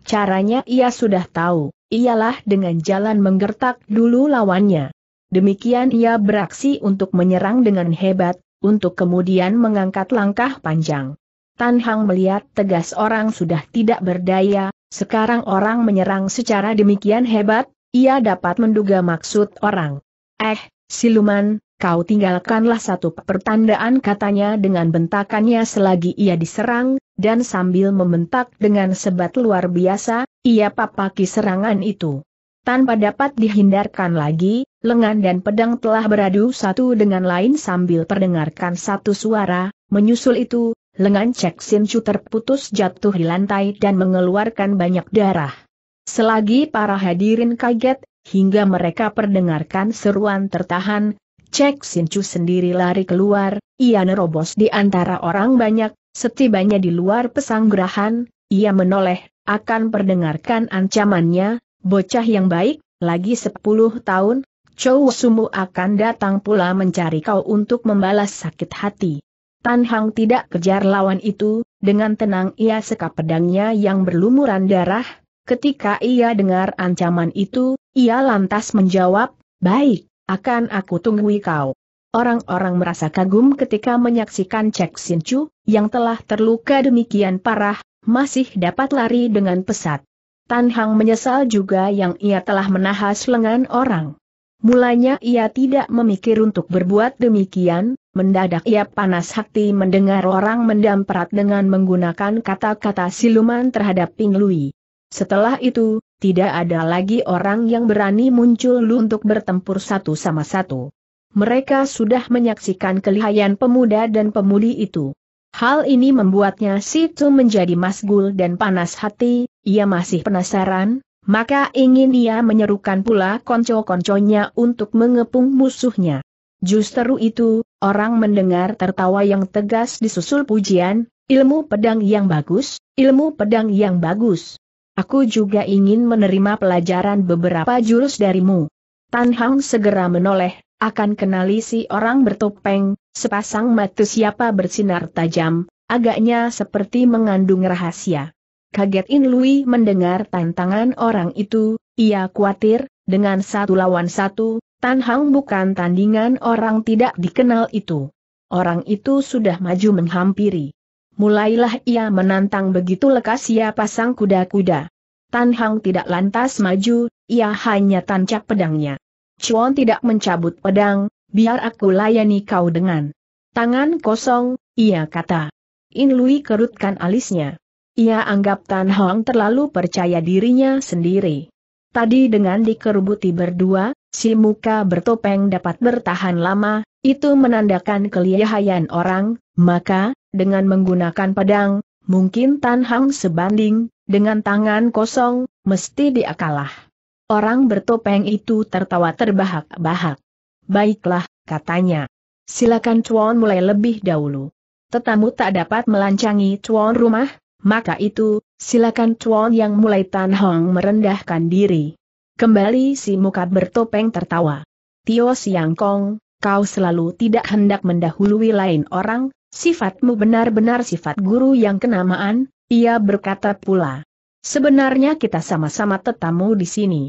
Caranya ia sudah tahu, ialah dengan jalan menggertak dulu lawannya. Demikian ia beraksi untuk menyerang dengan hebat, untuk kemudian mengangkat langkah panjang. Tan Hang melihat tegas orang sudah tidak berdaya, sekarang orang menyerang secara demikian hebat, ia dapat menduga maksud orang. Eh, siluman, kau tinggalkanlah satu pertandaan katanya dengan bentakannya selagi ia diserang, dan sambil membentak dengan sebat luar biasa, ia papaki serangan itu. Tanpa dapat dihindarkan lagi, lengan dan pedang telah beradu satu dengan lain sambil perdengarkan satu suara, menyusul itu, lengan Cek Sin Chu terputus jatuh di lantai dan mengeluarkan banyak darah. Selagi para hadirin kaget, hingga mereka perdengarkan seruan tertahan, Cek Sincu sendiri lari keluar, ia nerobos di antara orang banyak, setibanya di luar pesanggrahan, ia menoleh, akan perdengarkan ancamannya, bocah yang baik, lagi sepuluh tahun, Chow Sumu akan datang pula mencari kau untuk membalas sakit hati. Tan Hang tidak kejar lawan itu, dengan tenang ia sekap pedangnya yang berlumuran darah, Ketika ia dengar ancaman itu, ia lantas menjawab, baik, akan aku tunggu kau. Orang-orang merasa kagum ketika menyaksikan Cek Chu, yang telah terluka demikian parah, masih dapat lari dengan pesat. Tan Hang menyesal juga yang ia telah menahas lengan orang. Mulanya ia tidak memikir untuk berbuat demikian, mendadak ia panas hati mendengar orang mendamperat dengan menggunakan kata-kata siluman terhadap Ping Lui. Setelah itu, tidak ada lagi orang yang berani muncul untuk bertempur satu sama satu. Mereka sudah menyaksikan kelihayan pemuda dan pemudi itu. Hal ini membuatnya Situ menjadi masgul dan panas hati, ia masih penasaran, maka ingin ia menyerukan pula konco-konconya untuk mengepung musuhnya. Justru itu, orang mendengar tertawa yang tegas disusul pujian, ilmu pedang yang bagus, ilmu pedang yang bagus. Aku juga ingin menerima pelajaran beberapa jurus darimu. Tan Hang segera menoleh, akan kenali si orang bertopeng, sepasang mata siapa bersinar tajam, agaknya seperti mengandung rahasia. Kaget In Lui mendengar tantangan orang itu, ia khawatir, dengan satu lawan satu, Tan Hang bukan tandingan orang tidak dikenal itu. Orang itu sudah maju menghampiri. Mulailah ia menantang begitu lekas ia pasang kuda-kuda. Tan Hang tidak lantas maju, ia hanya tancap pedangnya. Chuan tidak mencabut pedang, biar aku layani kau dengan tangan kosong, ia kata. In Lui kerutkan alisnya. Ia anggap Tan Hong terlalu percaya dirinya sendiri. Tadi dengan dikerubuti berdua, si muka bertopeng dapat bertahan lama, itu menandakan kelihayan orang, maka, dengan menggunakan pedang, mungkin Tan Hang sebanding, dengan tangan kosong, mesti dia kalah. Orang bertopeng itu tertawa terbahak-bahak. Baiklah, katanya. Silakan Chuan mulai lebih dahulu. Tetamu tak dapat melancangi Chuan rumah, maka itu, silakan Chuan yang mulai Tan Hong merendahkan diri. Kembali si muka bertopeng tertawa. Tio Siang Kong, kau selalu tidak hendak mendahului lain orang, Sifatmu benar-benar sifat guru yang kenamaan, ia berkata pula. Sebenarnya kita sama-sama tetamu di sini.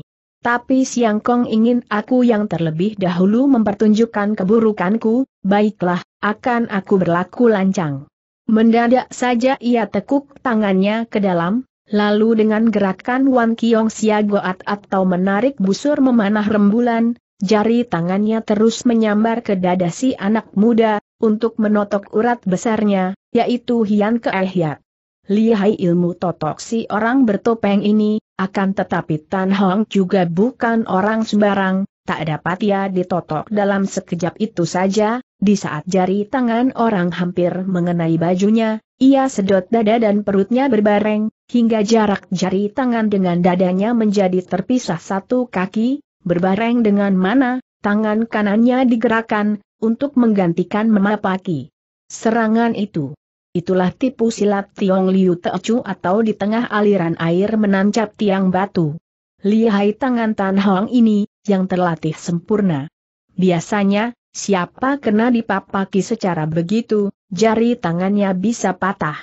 Tapi Siang Kong ingin aku yang terlebih dahulu mempertunjukkan keburukanku, baiklah, akan aku berlaku lancang. Mendadak saja ia tekuk tangannya ke dalam, lalu dengan gerakan Wan Kiong Siagoat atau menarik busur memanah rembulan, jari tangannya terus menyambar ke dada si anak muda, untuk menotok urat besarnya, yaitu Hian Keehyat. Lihai ilmu totok si orang bertopeng ini, akan tetapi Tan Hong juga bukan orang sembarang, tak dapat ia ditotok dalam sekejap itu saja, di saat jari tangan orang hampir mengenai bajunya, ia sedot dada dan perutnya berbareng, hingga jarak jari tangan dengan dadanya menjadi terpisah satu kaki, berbareng dengan mana, tangan kanannya digerakkan, untuk menggantikan memapaki. Serangan itu. Itulah tipu silat Tiong Liu Teocu atau di tengah aliran air menancap tiang batu. Lihai tangan Tan Hong ini, yang terlatih sempurna. Biasanya, siapa kena dipapaki secara begitu, jari tangannya bisa patah.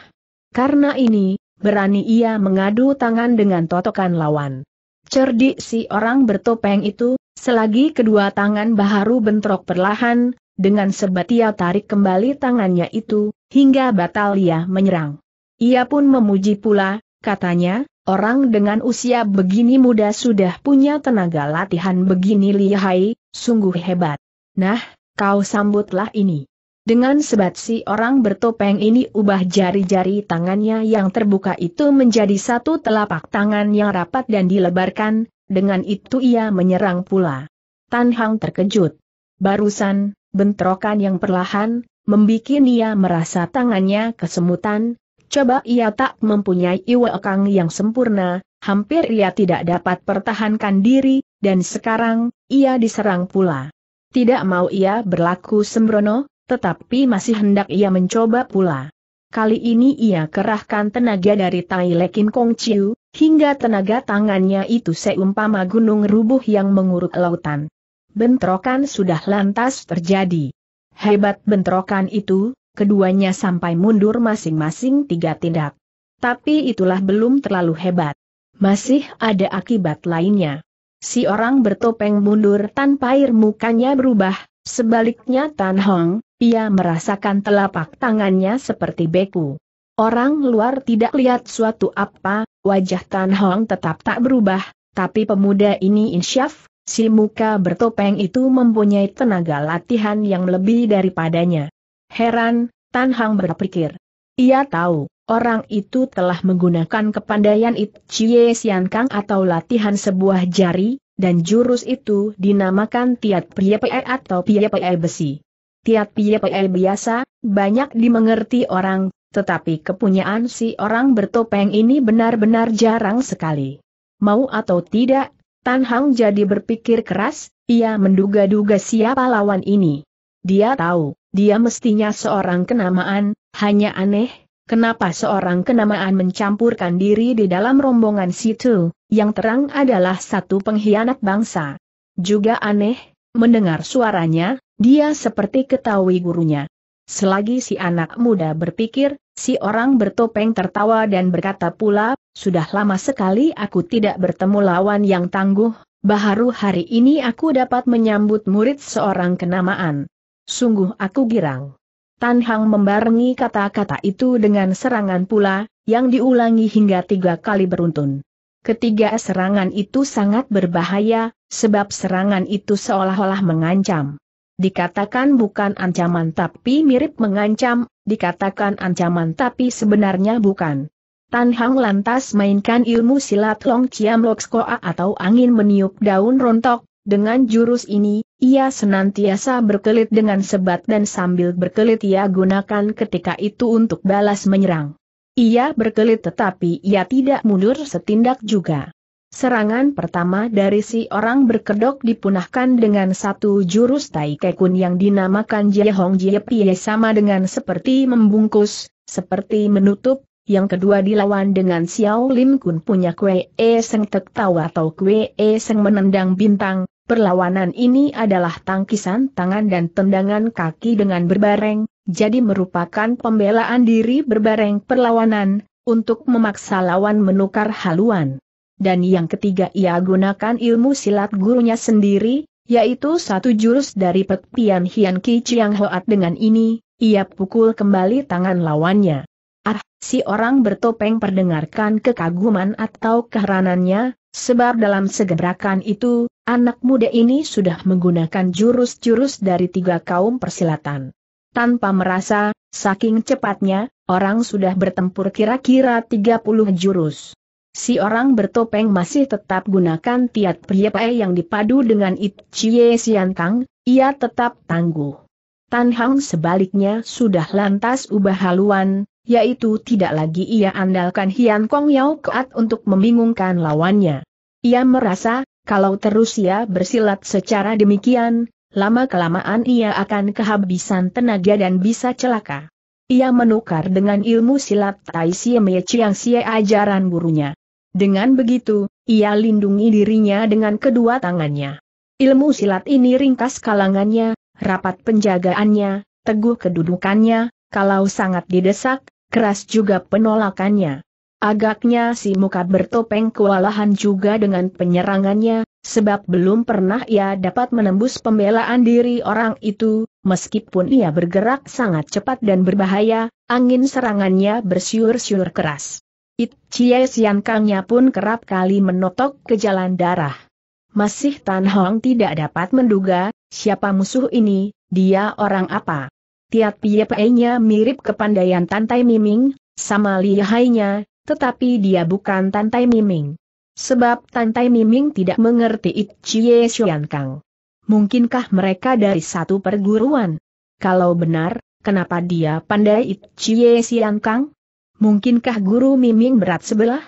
Karena ini, berani ia mengadu tangan dengan totokan lawan. Cerdik si orang bertopeng itu, selagi kedua tangan Baharu bentrok perlahan, dengan sebat ia tarik kembali tangannya itu, hingga batal ia menyerang. Ia pun memuji pula, katanya, orang dengan usia begini muda sudah punya tenaga latihan begini lihai, sungguh hebat. Nah, kau sambutlah ini. Dengan sebat si orang bertopeng ini ubah jari-jari tangannya yang terbuka itu menjadi satu telapak tangan yang rapat dan dilebarkan, dengan itu ia menyerang pula. Tan Hang terkejut. Barusan, bentrokan yang perlahan, membuat ia merasa tangannya kesemutan, coba ia tak mempunyai iwakang yang sempurna, hampir ia tidak dapat pertahankan diri, dan sekarang, ia diserang pula. Tidak mau ia berlaku sembrono, tetapi masih hendak ia mencoba pula. Kali ini ia kerahkan tenaga dari Tai Lekin Kong Chiu, hingga tenaga tangannya itu seumpama gunung rubuh yang menguruk lautan bentrokan sudah lantas terjadi. Hebat bentrokan itu, keduanya sampai mundur masing-masing tiga tindak. Tapi itulah belum terlalu hebat. Masih ada akibat lainnya. Si orang bertopeng mundur tanpa air mukanya berubah, sebaliknya Tan Hong, ia merasakan telapak tangannya seperti beku. Orang luar tidak lihat suatu apa, wajah Tan Hong tetap tak berubah, tapi pemuda ini insyaf, Si muka bertopeng itu mempunyai tenaga latihan yang lebih daripadanya. Heran, Tan Hang berpikir. Ia tahu, orang itu telah menggunakan kepandaian It Chie Sian Kang atau latihan sebuah jari, dan jurus itu dinamakan Tiat Pie atau Pie Besi. Tiat Pie biasa, banyak dimengerti orang, tetapi kepunyaan si orang bertopeng ini benar-benar jarang sekali. Mau atau tidak, Tan Hang jadi berpikir keras, ia menduga-duga siapa lawan ini. Dia tahu, dia mestinya seorang kenamaan, hanya aneh, kenapa seorang kenamaan mencampurkan diri di dalam rombongan situ, yang terang adalah satu pengkhianat bangsa. Juga aneh, mendengar suaranya, dia seperti ketahui gurunya. Selagi si anak muda berpikir, Si orang bertopeng tertawa dan berkata pula, sudah lama sekali aku tidak bertemu lawan yang tangguh, baharu hari ini aku dapat menyambut murid seorang kenamaan. Sungguh aku girang. Tan Hang membarengi kata-kata itu dengan serangan pula, yang diulangi hingga tiga kali beruntun. Ketiga serangan itu sangat berbahaya, sebab serangan itu seolah-olah mengancam. Dikatakan bukan ancaman tapi mirip mengancam, Dikatakan ancaman tapi sebenarnya bukan. Tan Hang lantas mainkan ilmu silat Long Chiam Lok Skoa atau angin meniup daun rontok, dengan jurus ini, ia senantiasa berkelit dengan sebat dan sambil berkelit ia gunakan ketika itu untuk balas menyerang. Ia berkelit tetapi ia tidak mundur setindak juga. Serangan pertama dari si orang berkedok dipunahkan dengan satu jurus Tai Kekun yang dinamakan Jie Hong Jie Pie sama dengan seperti membungkus, seperti menutup, yang kedua dilawan dengan Xiao Lim Kun punya Kue E Seng Tek Tau atau Kue E Seng menendang bintang, perlawanan ini adalah tangkisan tangan dan tendangan kaki dengan berbareng, jadi merupakan pembelaan diri berbareng perlawanan, untuk memaksa lawan menukar haluan dan yang ketiga ia gunakan ilmu silat gurunya sendiri, yaitu satu jurus dari Pek Hian Ki Chiang Hoat dengan ini, ia pukul kembali tangan lawannya. Ah, si orang bertopeng perdengarkan kekaguman atau keheranannya, sebab dalam segebrakan itu, anak muda ini sudah menggunakan jurus-jurus dari tiga kaum persilatan. Tanpa merasa, saking cepatnya, orang sudah bertempur kira-kira 30 jurus. Si orang bertopeng masih tetap gunakan tiat pria yang dipadu dengan It Chie Siantang, ia tetap tangguh. Tan Hang sebaliknya sudah lantas ubah haluan, yaitu tidak lagi ia andalkan Hian Kong Yao Keat untuk membingungkan lawannya. Ia merasa, kalau terus ia bersilat secara demikian, lama-kelamaan ia akan kehabisan tenaga dan bisa celaka. Ia menukar dengan ilmu silat Tai Siemie Chiang Sia ajaran gurunya. Dengan begitu, ia lindungi dirinya dengan kedua tangannya. Ilmu silat ini ringkas kalangannya, rapat penjagaannya, teguh kedudukannya, kalau sangat didesak, keras juga penolakannya. Agaknya si muka bertopeng kewalahan juga dengan penyerangannya, sebab belum pernah ia dapat menembus pembelaan diri orang itu, meskipun ia bergerak sangat cepat dan berbahaya, angin serangannya bersiur-siur keras. It Chie Sian Kangnya pun kerap kali menotok ke jalan darah. Masih Tan Hong tidak dapat menduga, siapa musuh ini, dia orang apa. Tiat Pie Pei-nya mirip kepandaian Tantai Miming, sama lihainya, tetapi dia bukan Tantai Miming. Sebab Tantai Miming tidak mengerti It Chie Sian Kang. Mungkinkah mereka dari satu perguruan? Kalau benar, kenapa dia pandai It Chie Sian Kang? Mungkinkah guru Miming berat sebelah?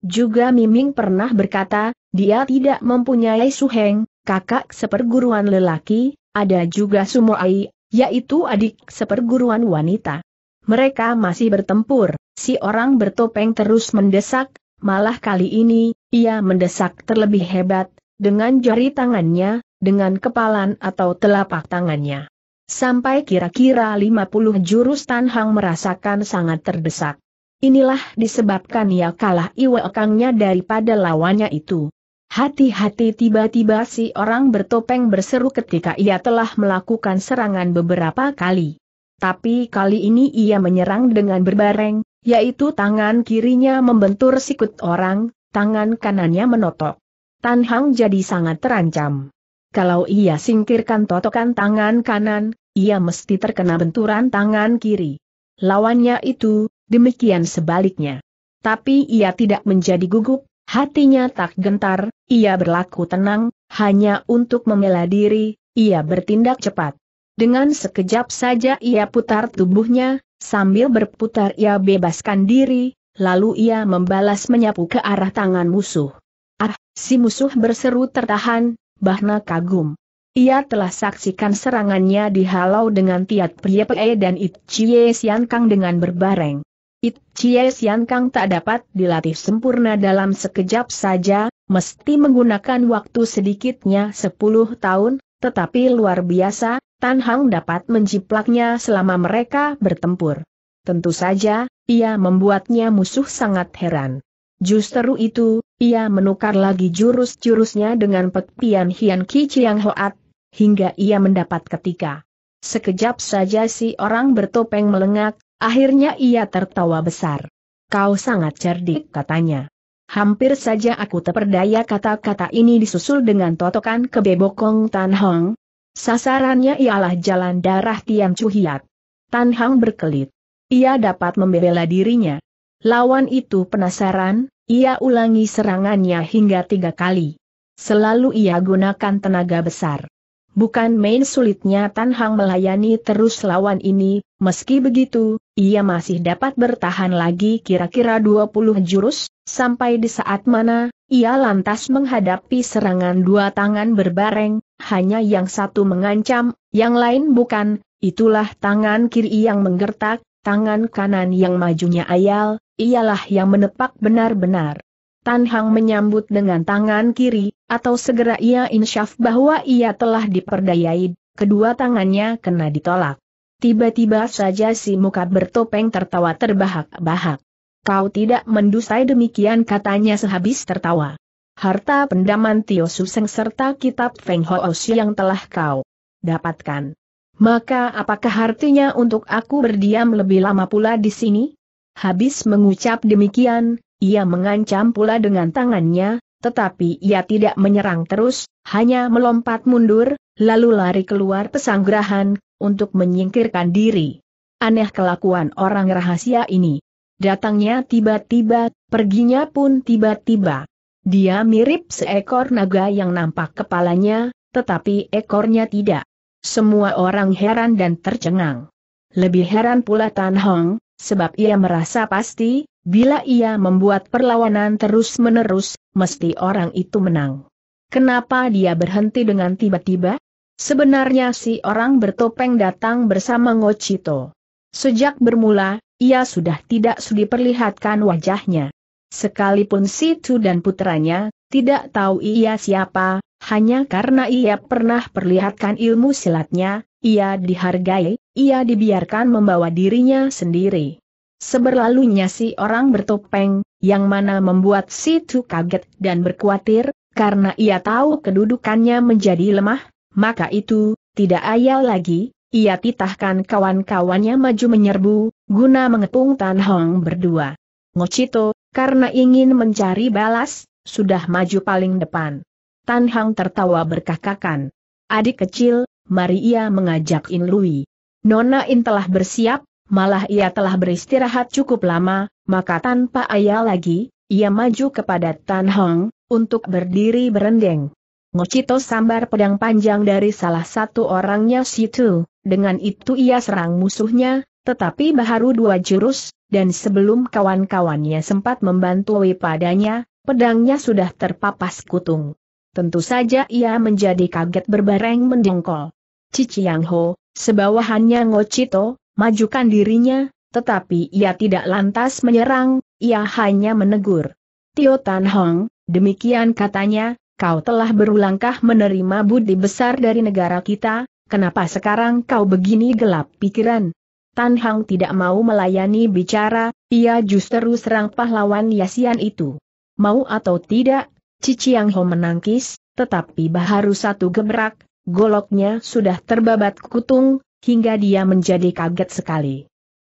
Juga Miming pernah berkata, dia tidak mempunyai suheng, kakak seperguruan lelaki, ada juga Sumoai, yaitu adik seperguruan wanita. Mereka masih bertempur, si orang bertopeng terus mendesak, malah kali ini, ia mendesak terlebih hebat, dengan jari tangannya, dengan kepalan atau telapak tangannya. Sampai kira-kira 50 jurus Tan Hang merasakan sangat terdesak. Inilah disebabkan ia kalah iwekangnya daripada lawannya itu. Hati-hati tiba-tiba si orang bertopeng berseru ketika ia telah melakukan serangan beberapa kali. Tapi kali ini ia menyerang dengan berbareng, yaitu tangan kirinya membentur sikut orang, tangan kanannya menotok. Tan Hang jadi sangat terancam. Kalau ia singkirkan totokan tangan kanan, ia mesti terkena benturan tangan kiri. Lawannya itu, demikian sebaliknya. Tapi ia tidak menjadi gugup, hatinya tak gentar, ia berlaku tenang, hanya untuk membela diri, ia bertindak cepat. Dengan sekejap saja ia putar tubuhnya, sambil berputar ia bebaskan diri, lalu ia membalas menyapu ke arah tangan musuh. Ah, si musuh berseru tertahan, bahna kagum. Ia telah saksikan serangannya dihalau dengan Tiat priepe dan It Chie Kang dengan berbareng. It Chie Sian Kang tak dapat dilatih sempurna dalam sekejap saja, mesti menggunakan waktu sedikitnya 10 tahun, tetapi luar biasa, Tan Hang dapat menjiplaknya selama mereka bertempur. Tentu saja, ia membuatnya musuh sangat heran. Justru itu, ia menukar lagi jurus-jurusnya dengan petian Hian Ki Chiang Hoat, hingga ia mendapat ketika. Sekejap saja si orang bertopeng melengak, Akhirnya ia tertawa besar. Kau sangat cerdik katanya. Hampir saja aku terperdaya kata-kata ini disusul dengan totokan kebebokong Tan Hong. Sasarannya ialah jalan darah Tian Chuhiat. Tan Hong berkelit. Ia dapat membela dirinya. Lawan itu penasaran, ia ulangi serangannya hingga tiga kali. Selalu ia gunakan tenaga besar. Bukan main sulitnya Tan Hang melayani terus lawan ini, meski begitu, ia masih dapat bertahan lagi kira-kira 20 jurus, sampai di saat mana, ia lantas menghadapi serangan dua tangan berbareng, hanya yang satu mengancam, yang lain bukan, itulah tangan kiri yang menggertak, tangan kanan yang majunya ayal, ialah yang menepak benar-benar. Tan Hang menyambut dengan tangan kiri, atau segera ia insyaf bahwa ia telah diperdayai, kedua tangannya kena ditolak. Tiba-tiba saja si muka bertopeng tertawa terbahak-bahak. Kau tidak mendusai demikian katanya sehabis tertawa. Harta pendaman Tio Suseng serta kitab Feng Ho Hoaoshi yang telah kau dapatkan. Maka apakah artinya untuk aku berdiam lebih lama pula di sini? Habis mengucap demikian, ia mengancam pula dengan tangannya, tetapi ia tidak menyerang terus, hanya melompat mundur, lalu lari keluar pesanggrahan, untuk menyingkirkan diri. Aneh kelakuan orang rahasia ini. Datangnya tiba-tiba, perginya pun tiba-tiba. Dia mirip seekor naga yang nampak kepalanya, tetapi ekornya tidak. Semua orang heran dan tercengang. Lebih heran pula Tan Hong, sebab ia merasa pasti, Bila ia membuat perlawanan terus-menerus, mesti orang itu menang. Kenapa dia berhenti dengan tiba-tiba? Sebenarnya si orang bertopeng datang bersama Ngocito. Sejak bermula, ia sudah tidak sudi perlihatkan wajahnya. Sekalipun Situ dan putranya, tidak tahu ia siapa, hanya karena ia pernah perlihatkan ilmu silatnya, ia dihargai, ia dibiarkan membawa dirinya sendiri. Seberlalunya si orang bertopeng, yang mana membuat si Tu kaget dan berkuatir, karena ia tahu kedudukannya menjadi lemah, maka itu, tidak ayal lagi, ia titahkan kawan-kawannya maju menyerbu, guna mengepung Tan Hong berdua. Ngocito, karena ingin mencari balas, sudah maju paling depan. Tan Hong tertawa berkakakan. Adik kecil, mari ia mengajak In Lui. Nona In telah bersiap, malah ia telah beristirahat cukup lama, maka tanpa ayah lagi, ia maju kepada Tan Hong, untuk berdiri berendeng. Ngocito sambar pedang panjang dari salah satu orangnya situ, dengan itu ia serang musuhnya, tetapi baru dua jurus, dan sebelum kawan-kawannya sempat membantu padanya, pedangnya sudah terpapas kutung. Tentu saja ia menjadi kaget berbareng mendengkol. Cici Yang Ho, sebawahannya Ngocito, majukan dirinya, tetapi ia tidak lantas menyerang, ia hanya menegur. Tio Tan Hong, demikian katanya, kau telah berulangkah menerima budi besar dari negara kita, kenapa sekarang kau begini gelap pikiran? Tan Hong tidak mau melayani bicara, ia justru serang pahlawan Yasian itu. Mau atau tidak, Ciciang Ho menangkis, tetapi baharu satu gebrak, goloknya sudah terbabat kutung, hingga dia menjadi kaget sekali.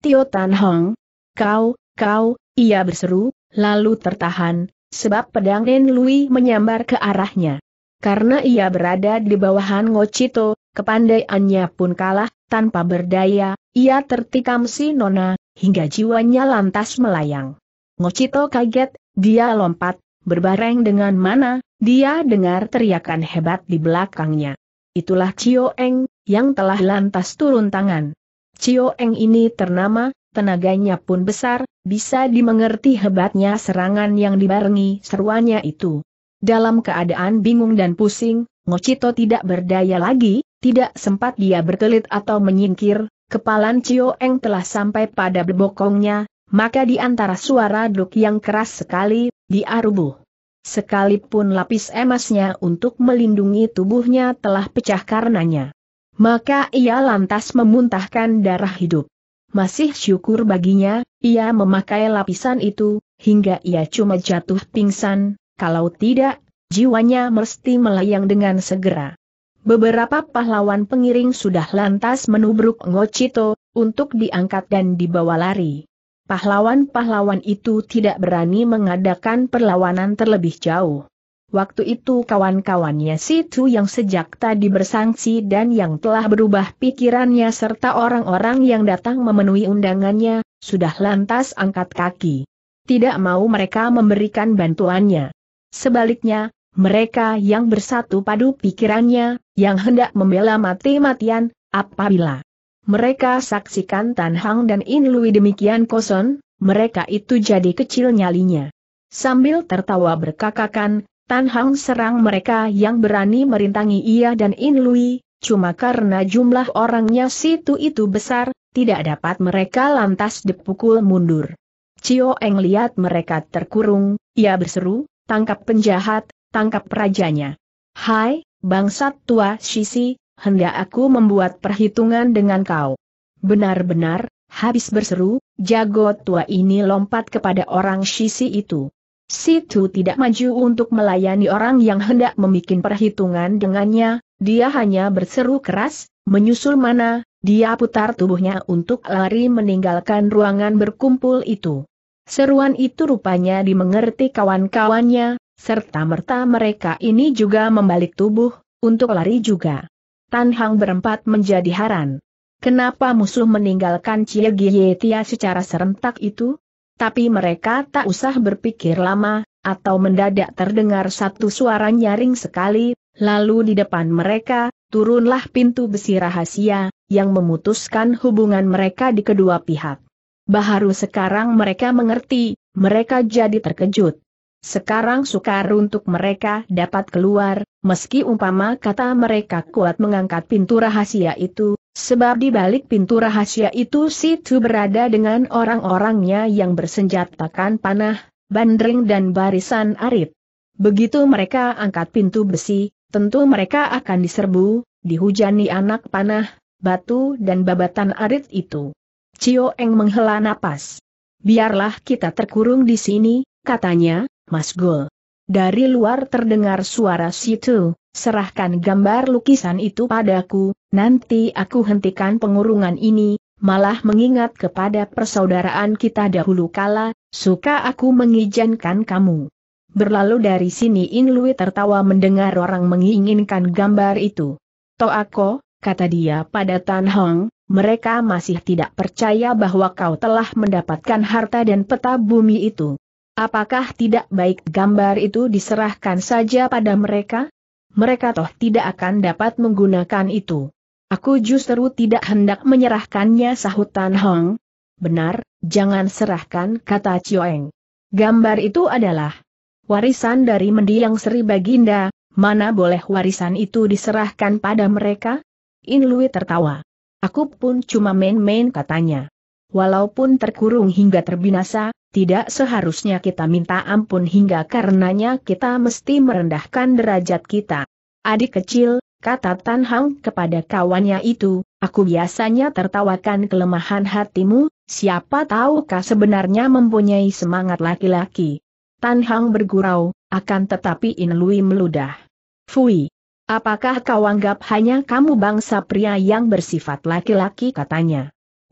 Tio Tan Hong, kau, kau, ia berseru, lalu tertahan, sebab pedang Nen Lui menyambar ke arahnya. Karena ia berada di bawahan Ngocito, kepandaiannya pun kalah, tanpa berdaya, ia tertikam si Nona, hingga jiwanya lantas melayang. Ngocito kaget, dia lompat, berbareng dengan mana, dia dengar teriakan hebat di belakangnya. Itulah Cio Eng, yang telah lantas turun tangan. Cio Eng ini ternama, tenaganya pun besar, bisa dimengerti hebatnya serangan yang dibarengi seruannya itu. Dalam keadaan bingung dan pusing, Ngocito tidak berdaya lagi, tidak sempat dia berkelit atau menyingkir, kepalan Cio Eng telah sampai pada bebokongnya, maka di antara suara duk yang keras sekali, dia rubuh. Sekalipun lapis emasnya untuk melindungi tubuhnya telah pecah karenanya. Maka ia lantas memuntahkan darah hidup. Masih syukur baginya, ia memakai lapisan itu, hingga ia cuma jatuh pingsan, kalau tidak, jiwanya mesti melayang dengan segera. Beberapa pahlawan pengiring sudah lantas menubruk Ngocito, untuk diangkat dan dibawa lari. Pahlawan-pahlawan itu tidak berani mengadakan perlawanan terlebih jauh. Waktu itu kawan-kawannya si Tu yang sejak tadi bersangsi dan yang telah berubah pikirannya serta orang-orang yang datang memenuhi undangannya, sudah lantas angkat kaki. Tidak mau mereka memberikan bantuannya. Sebaliknya, mereka yang bersatu padu pikirannya, yang hendak membela mati-matian, apabila mereka saksikan Tan Hang dan In Lui demikian kosong, mereka itu jadi kecil nyalinya. Sambil tertawa berkakakan, Tan Hang serang mereka yang berani merintangi ia dan In Lui, cuma karena jumlah orangnya situ itu besar, tidak dapat mereka lantas dipukul mundur. Cio Eng lihat mereka terkurung, ia berseru, tangkap penjahat, tangkap rajanya. Hai, bangsat tua Sisi, hendak aku membuat perhitungan dengan kau. Benar-benar, habis berseru, jago tua ini lompat kepada orang Sisi itu. Situ tidak maju untuk melayani orang yang hendak memikin perhitungan dengannya, dia hanya berseru keras, menyusul mana, dia putar tubuhnya untuk lari meninggalkan ruangan berkumpul itu. Seruan itu rupanya dimengerti kawan-kawannya, serta merta mereka ini juga membalik tubuh, untuk lari juga. Tan Hang berempat menjadi haran. Kenapa musuh meninggalkan Cie Gie Tia secara serentak itu? tapi mereka tak usah berpikir lama, atau mendadak terdengar satu suara nyaring sekali, lalu di depan mereka, turunlah pintu besi rahasia, yang memutuskan hubungan mereka di kedua pihak. Baharu sekarang mereka mengerti, mereka jadi terkejut. Sekarang sukar untuk mereka dapat keluar, meski umpama kata mereka kuat mengangkat pintu rahasia itu, Sebab di balik pintu rahasia itu situ berada dengan orang-orangnya yang bersenjatakan panah, bandring dan barisan arit. Begitu mereka angkat pintu besi, tentu mereka akan diserbu, dihujani anak panah, batu dan babatan arit itu. Cio Eng menghela napas. Biarlah kita terkurung di sini, katanya, Mas Gol. Dari luar terdengar suara situ, serahkan gambar lukisan itu padaku, nanti aku hentikan pengurungan ini, malah mengingat kepada persaudaraan kita dahulu kala, suka aku mengizinkan kamu. Berlalu dari sini Inlui tertawa mendengar orang menginginkan gambar itu. aku, kata dia pada Tan Hong, mereka masih tidak percaya bahwa kau telah mendapatkan harta dan peta bumi itu. Apakah tidak baik gambar itu diserahkan saja pada mereka? Mereka toh tidak akan dapat menggunakan itu. Aku justru tidak hendak menyerahkannya sahut Tan Hong. Benar, jangan serahkan kata Cioeng. Gambar itu adalah warisan dari mendiang Sri Baginda, mana boleh warisan itu diserahkan pada mereka? In Lui tertawa. Aku pun cuma main-main katanya walaupun terkurung hingga terbinasa, tidak seharusnya kita minta ampun hingga karenanya kita mesti merendahkan derajat kita. Adik kecil, kata Tan Hang kepada kawannya itu, aku biasanya tertawakan kelemahan hatimu, siapa tahukah sebenarnya mempunyai semangat laki-laki. Tan Hang bergurau, akan tetapi In Lui meludah. Fui. Apakah kau anggap hanya kamu bangsa pria yang bersifat laki-laki katanya?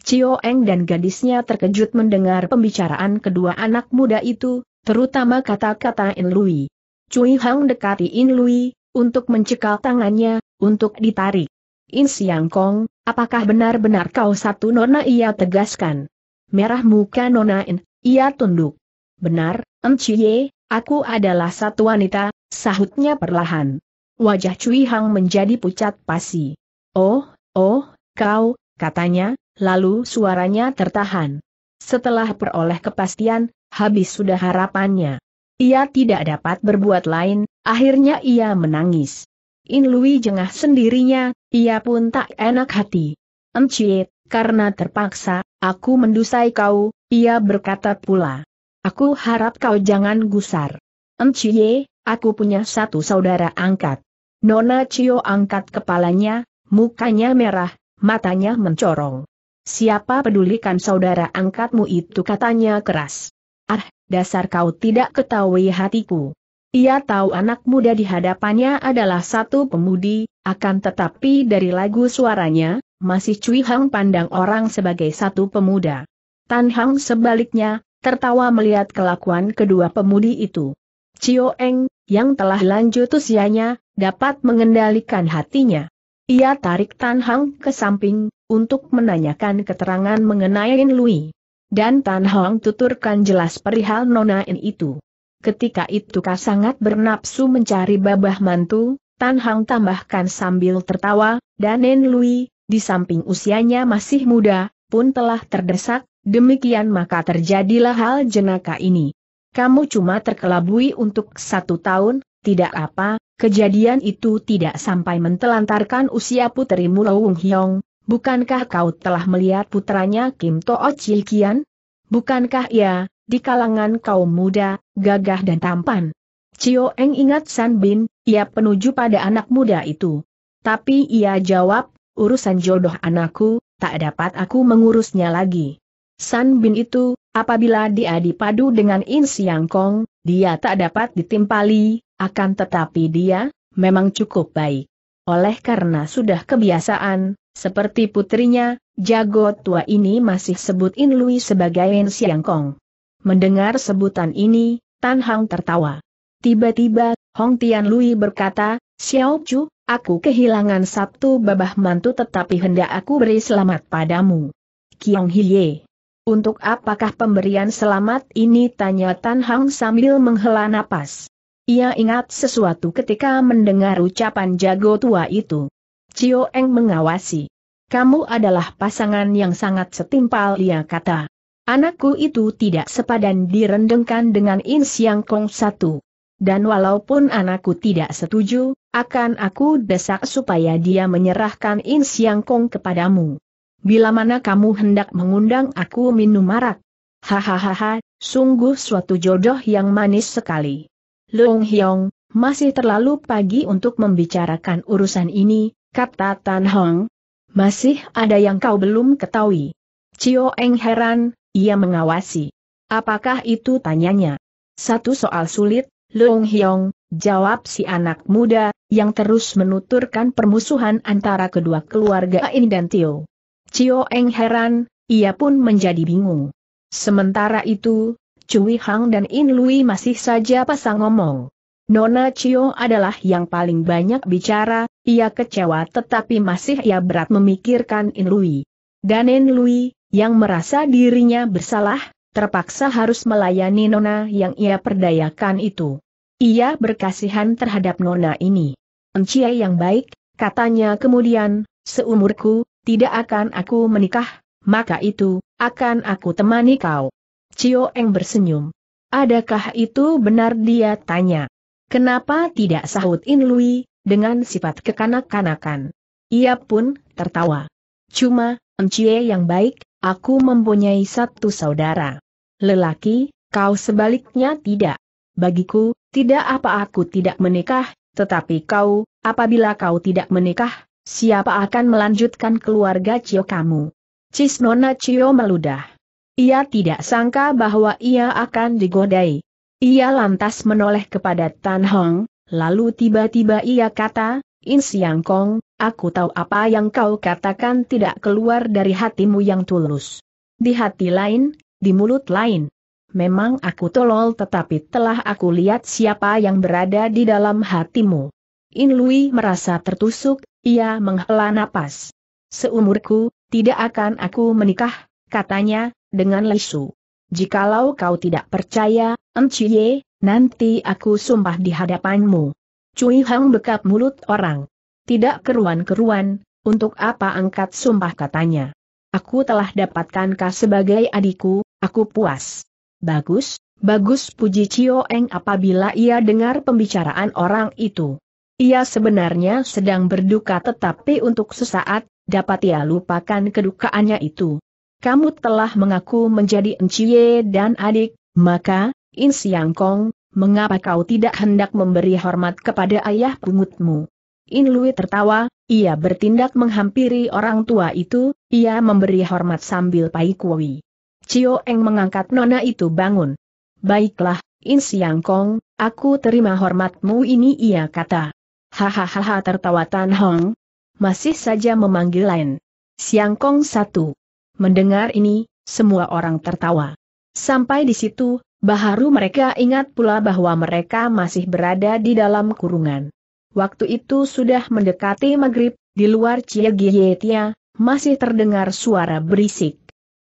Cio Eng dan gadisnya terkejut mendengar pembicaraan kedua anak muda itu, terutama kata-kata In Lui. Cui Hang dekati In Lui, untuk mencekal tangannya, untuk ditarik. In Siang Kong, apakah benar-benar kau satu nona ia tegaskan. Merah muka nona In, ia tunduk. Benar, Enciye, aku adalah satu wanita, sahutnya perlahan. Wajah Cui Hang menjadi pucat pasi. Oh, oh, kau, katanya, lalu suaranya tertahan. Setelah peroleh kepastian, habis sudah harapannya. Ia tidak dapat berbuat lain, akhirnya ia menangis. In Lui jengah sendirinya, ia pun tak enak hati. Encie, karena terpaksa, aku mendusai kau, ia berkata pula. Aku harap kau jangan gusar. Encie, aku punya satu saudara angkat. Nona Cio angkat kepalanya, mukanya merah, matanya mencorong. Siapa pedulikan saudara angkatmu itu katanya keras. Ah, dasar kau tidak ketahui hatiku. Ia tahu anak muda di hadapannya adalah satu pemudi, akan tetapi dari lagu suaranya, masih Cui Hang pandang orang sebagai satu pemuda. Tan Hang sebaliknya, tertawa melihat kelakuan kedua pemudi itu. Cio Eng, yang telah lanjut usianya, dapat mengendalikan hatinya. Ia tarik Tan Hang ke samping, untuk menanyakan keterangan mengenai In Lui. Dan Tan Hong tuturkan jelas perihal Nona In itu. Ketika itu Ka sangat bernapsu mencari babah mantu, Tan Hong tambahkan sambil tertawa, dan In Lui, di samping usianya masih muda, pun telah terdesak, demikian maka terjadilah hal jenaka ini. Kamu cuma terkelabui untuk satu tahun, tidak apa, kejadian itu tidak sampai mentelantarkan usia putrimu Lowung Hyong, Bukankah kau telah melihat putranya Kim To'o Chil Kian? Bukankah ia, di kalangan kaum muda, gagah dan tampan? Cio Eng ingat San Bin, ia penuju pada anak muda itu. Tapi ia jawab, urusan jodoh anakku, tak dapat aku mengurusnya lagi. San Bin itu, apabila dia dipadu dengan In Siang Kong, dia tak dapat ditimpali, akan tetapi dia, memang cukup baik. Oleh karena sudah kebiasaan, seperti putrinya, jago tua ini masih sebut In Lui sebagai En Siang Kong. Mendengar sebutan ini, Tan Hang tertawa. Tiba-tiba, Hong Tian Lui berkata, Xiao Chu, aku kehilangan Sabtu babah mantu tetapi hendak aku beri selamat padamu. Kiong Hiye. Untuk apakah pemberian selamat ini tanya Tan Hang sambil menghela napas. Ia ingat sesuatu ketika mendengar ucapan jago tua itu. Cio Eng mengawasi. Kamu adalah pasangan yang sangat setimpal dia kata. Anakku itu tidak sepadan direndengkan dengan In Siang Kong satu. Dan walaupun anakku tidak setuju, akan aku desak supaya dia menyerahkan In Siang Kong kepadamu. Bila mana kamu hendak mengundang aku minum marak. Hahaha, sungguh suatu jodoh yang manis sekali. Leung Hyong, masih terlalu pagi untuk membicarakan urusan ini, kata Tan Hong. Masih ada yang kau belum ketahui. Cio Eng heran, ia mengawasi. Apakah itu tanyanya? Satu soal sulit, Leung Hyong, jawab si anak muda, yang terus menuturkan permusuhan antara kedua keluarga indentio dan Tio. Cio Eng heran, ia pun menjadi bingung. Sementara itu, Cui Hang dan In Lui masih saja pasang ngomong. Nona Cio adalah yang paling banyak bicara, ia kecewa tetapi masih ia berat memikirkan In Lui. Dan In Lui, yang merasa dirinya bersalah, terpaksa harus melayani Nona yang ia perdayakan itu. Ia berkasihan terhadap Nona ini. Encia yang baik, katanya kemudian, seumurku, tidak akan aku menikah, maka itu, akan aku temani kau. Cio Eng bersenyum. Adakah itu benar dia tanya. Kenapa tidak sahut In Lui, dengan sifat kekanak-kanakan. Ia pun tertawa. Cuma, Encie yang baik, aku mempunyai satu saudara. Lelaki, kau sebaliknya tidak. Bagiku, tidak apa aku tidak menikah, tetapi kau, apabila kau tidak menikah, siapa akan melanjutkan keluarga Cio kamu? Cisnona Cio meludah. Ia tidak sangka bahwa ia akan digodai. Ia lantas menoleh kepada Tan Hong, Lalu tiba-tiba ia kata, In Siang Kong, aku tahu apa yang kau katakan tidak keluar dari hatimu yang tulus. Di hati lain, di mulut lain. Memang aku tolol tetapi telah aku lihat siapa yang berada di dalam hatimu. In Lui merasa tertusuk, ia menghela napas. Seumurku, tidak akan aku menikah, katanya, dengan lesu. Jikalau kau tidak percaya, Enciye, nanti aku sumpah di hadapanmu. Cui Hang bekap mulut orang. Tidak keruan-keruan, untuk apa angkat sumpah katanya. Aku telah dapatkan kau sebagai adikku, aku puas. Bagus, bagus puji Cio Eng apabila ia dengar pembicaraan orang itu. Ia sebenarnya sedang berduka tetapi untuk sesaat, dapat ia lupakan kedukaannya itu. Kamu telah mengaku menjadi enciye dan adik, maka, In Siang Kong, mengapa kau tidak hendak memberi hormat kepada ayah pungutmu? In Lui tertawa, ia bertindak menghampiri orang tua itu, ia memberi hormat sambil Pai Kui. Cio Eng mengangkat nona itu bangun. Baiklah, In Siang Kong, aku terima hormatmu ini ia kata. Hahaha tertawa Tan Hong. Masih saja memanggil lain. Siang Kong satu. Mendengar ini, semua orang tertawa. Sampai di situ, Baharu mereka ingat pula bahwa mereka masih berada di dalam kurungan. Waktu itu sudah mendekati maghrib, di luar Ciegietia, masih terdengar suara berisik.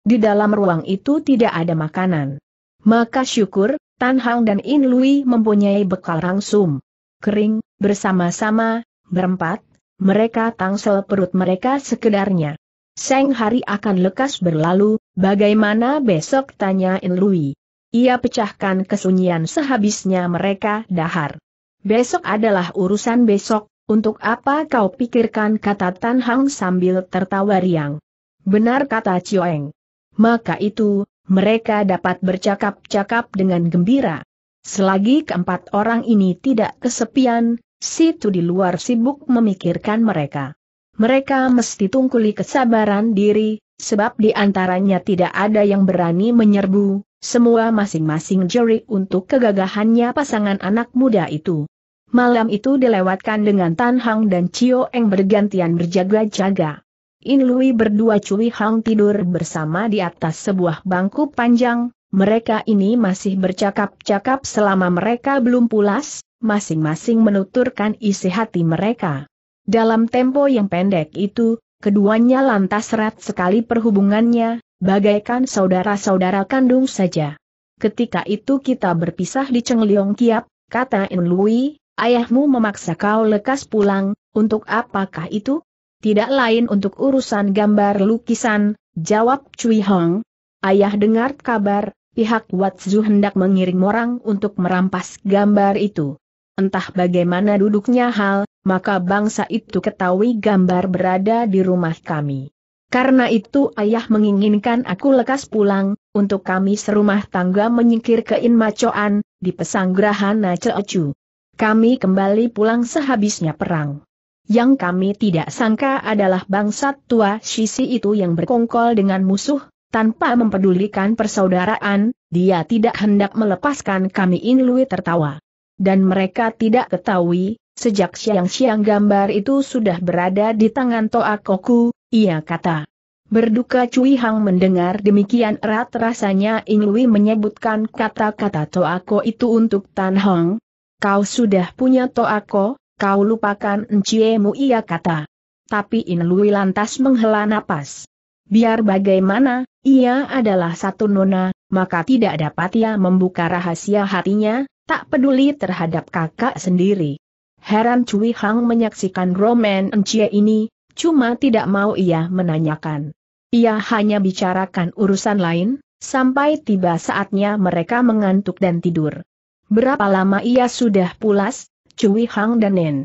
Di dalam ruang itu tidak ada makanan. Maka syukur, Tan Hang dan In Lui mempunyai bekal rangsum. Kering, bersama-sama, berempat, mereka tangsel perut mereka sekedarnya. Seng hari akan lekas berlalu, bagaimana besok tanya In Lui. Ia pecahkan kesunyian sehabisnya mereka dahar. Besok adalah urusan besok, untuk apa kau pikirkan kata Tan Hang sambil tertawa riang. Benar kata Cioeng. Maka itu, mereka dapat bercakap-cakap dengan gembira. Selagi keempat orang ini tidak kesepian, situ di luar sibuk memikirkan mereka. Mereka mesti tungkuli kesabaran diri, sebab di antaranya tidak ada yang berani menyerbu, semua masing-masing juri untuk kegagahannya pasangan anak muda itu. Malam itu dilewatkan dengan Tan Hang dan Chio Eng bergantian berjaga-jaga. In Lui berdua Cui Hang tidur bersama di atas sebuah bangku panjang, mereka ini masih bercakap-cakap selama mereka belum pulas, masing-masing menuturkan isi hati mereka. Dalam tempo yang pendek itu, keduanya lantas erat sekali perhubungannya, bagaikan saudara-saudara kandung saja. Ketika itu kita berpisah di Chengliong Kiap, kata Enlui. ayahmu memaksa kau lekas pulang, untuk apakah itu? Tidak lain untuk urusan gambar lukisan, jawab Cui Hong. Ayah dengar kabar, pihak Watsu hendak mengirim orang untuk merampas gambar itu. Entah bagaimana duduknya hal, maka bangsa itu ketahui gambar berada di rumah kami. Karena itu ayah menginginkan aku lekas pulang, untuk kami serumah tangga menyingkir ke Inmacoan, di pesanggrahan Naceocu. Kami kembali pulang sehabisnya perang. Yang kami tidak sangka adalah bangsa tua sisi itu yang berkongkol dengan musuh, tanpa mempedulikan persaudaraan, dia tidak hendak melepaskan kami Inlui tertawa. Dan mereka tidak ketahui, sejak siang-siang gambar itu sudah berada di tangan Toakoku, ia kata. Berduka Cui Hang mendengar demikian erat rasanya Lui menyebutkan kata-kata Toako itu untuk Tan Hong. Kau sudah punya Toako, kau lupakan Enciemu ia kata. Tapi Lui lantas menghela napas. Biar bagaimana, ia adalah satu nona, maka tidak dapat ia membuka rahasia hatinya, tak peduli terhadap kakak sendiri. Heran Cui Hang menyaksikan Roman Encie ini, cuma tidak mau ia menanyakan. Ia hanya bicarakan urusan lain, sampai tiba saatnya mereka mengantuk dan tidur. Berapa lama ia sudah pulas, Cui Hang dan Nen?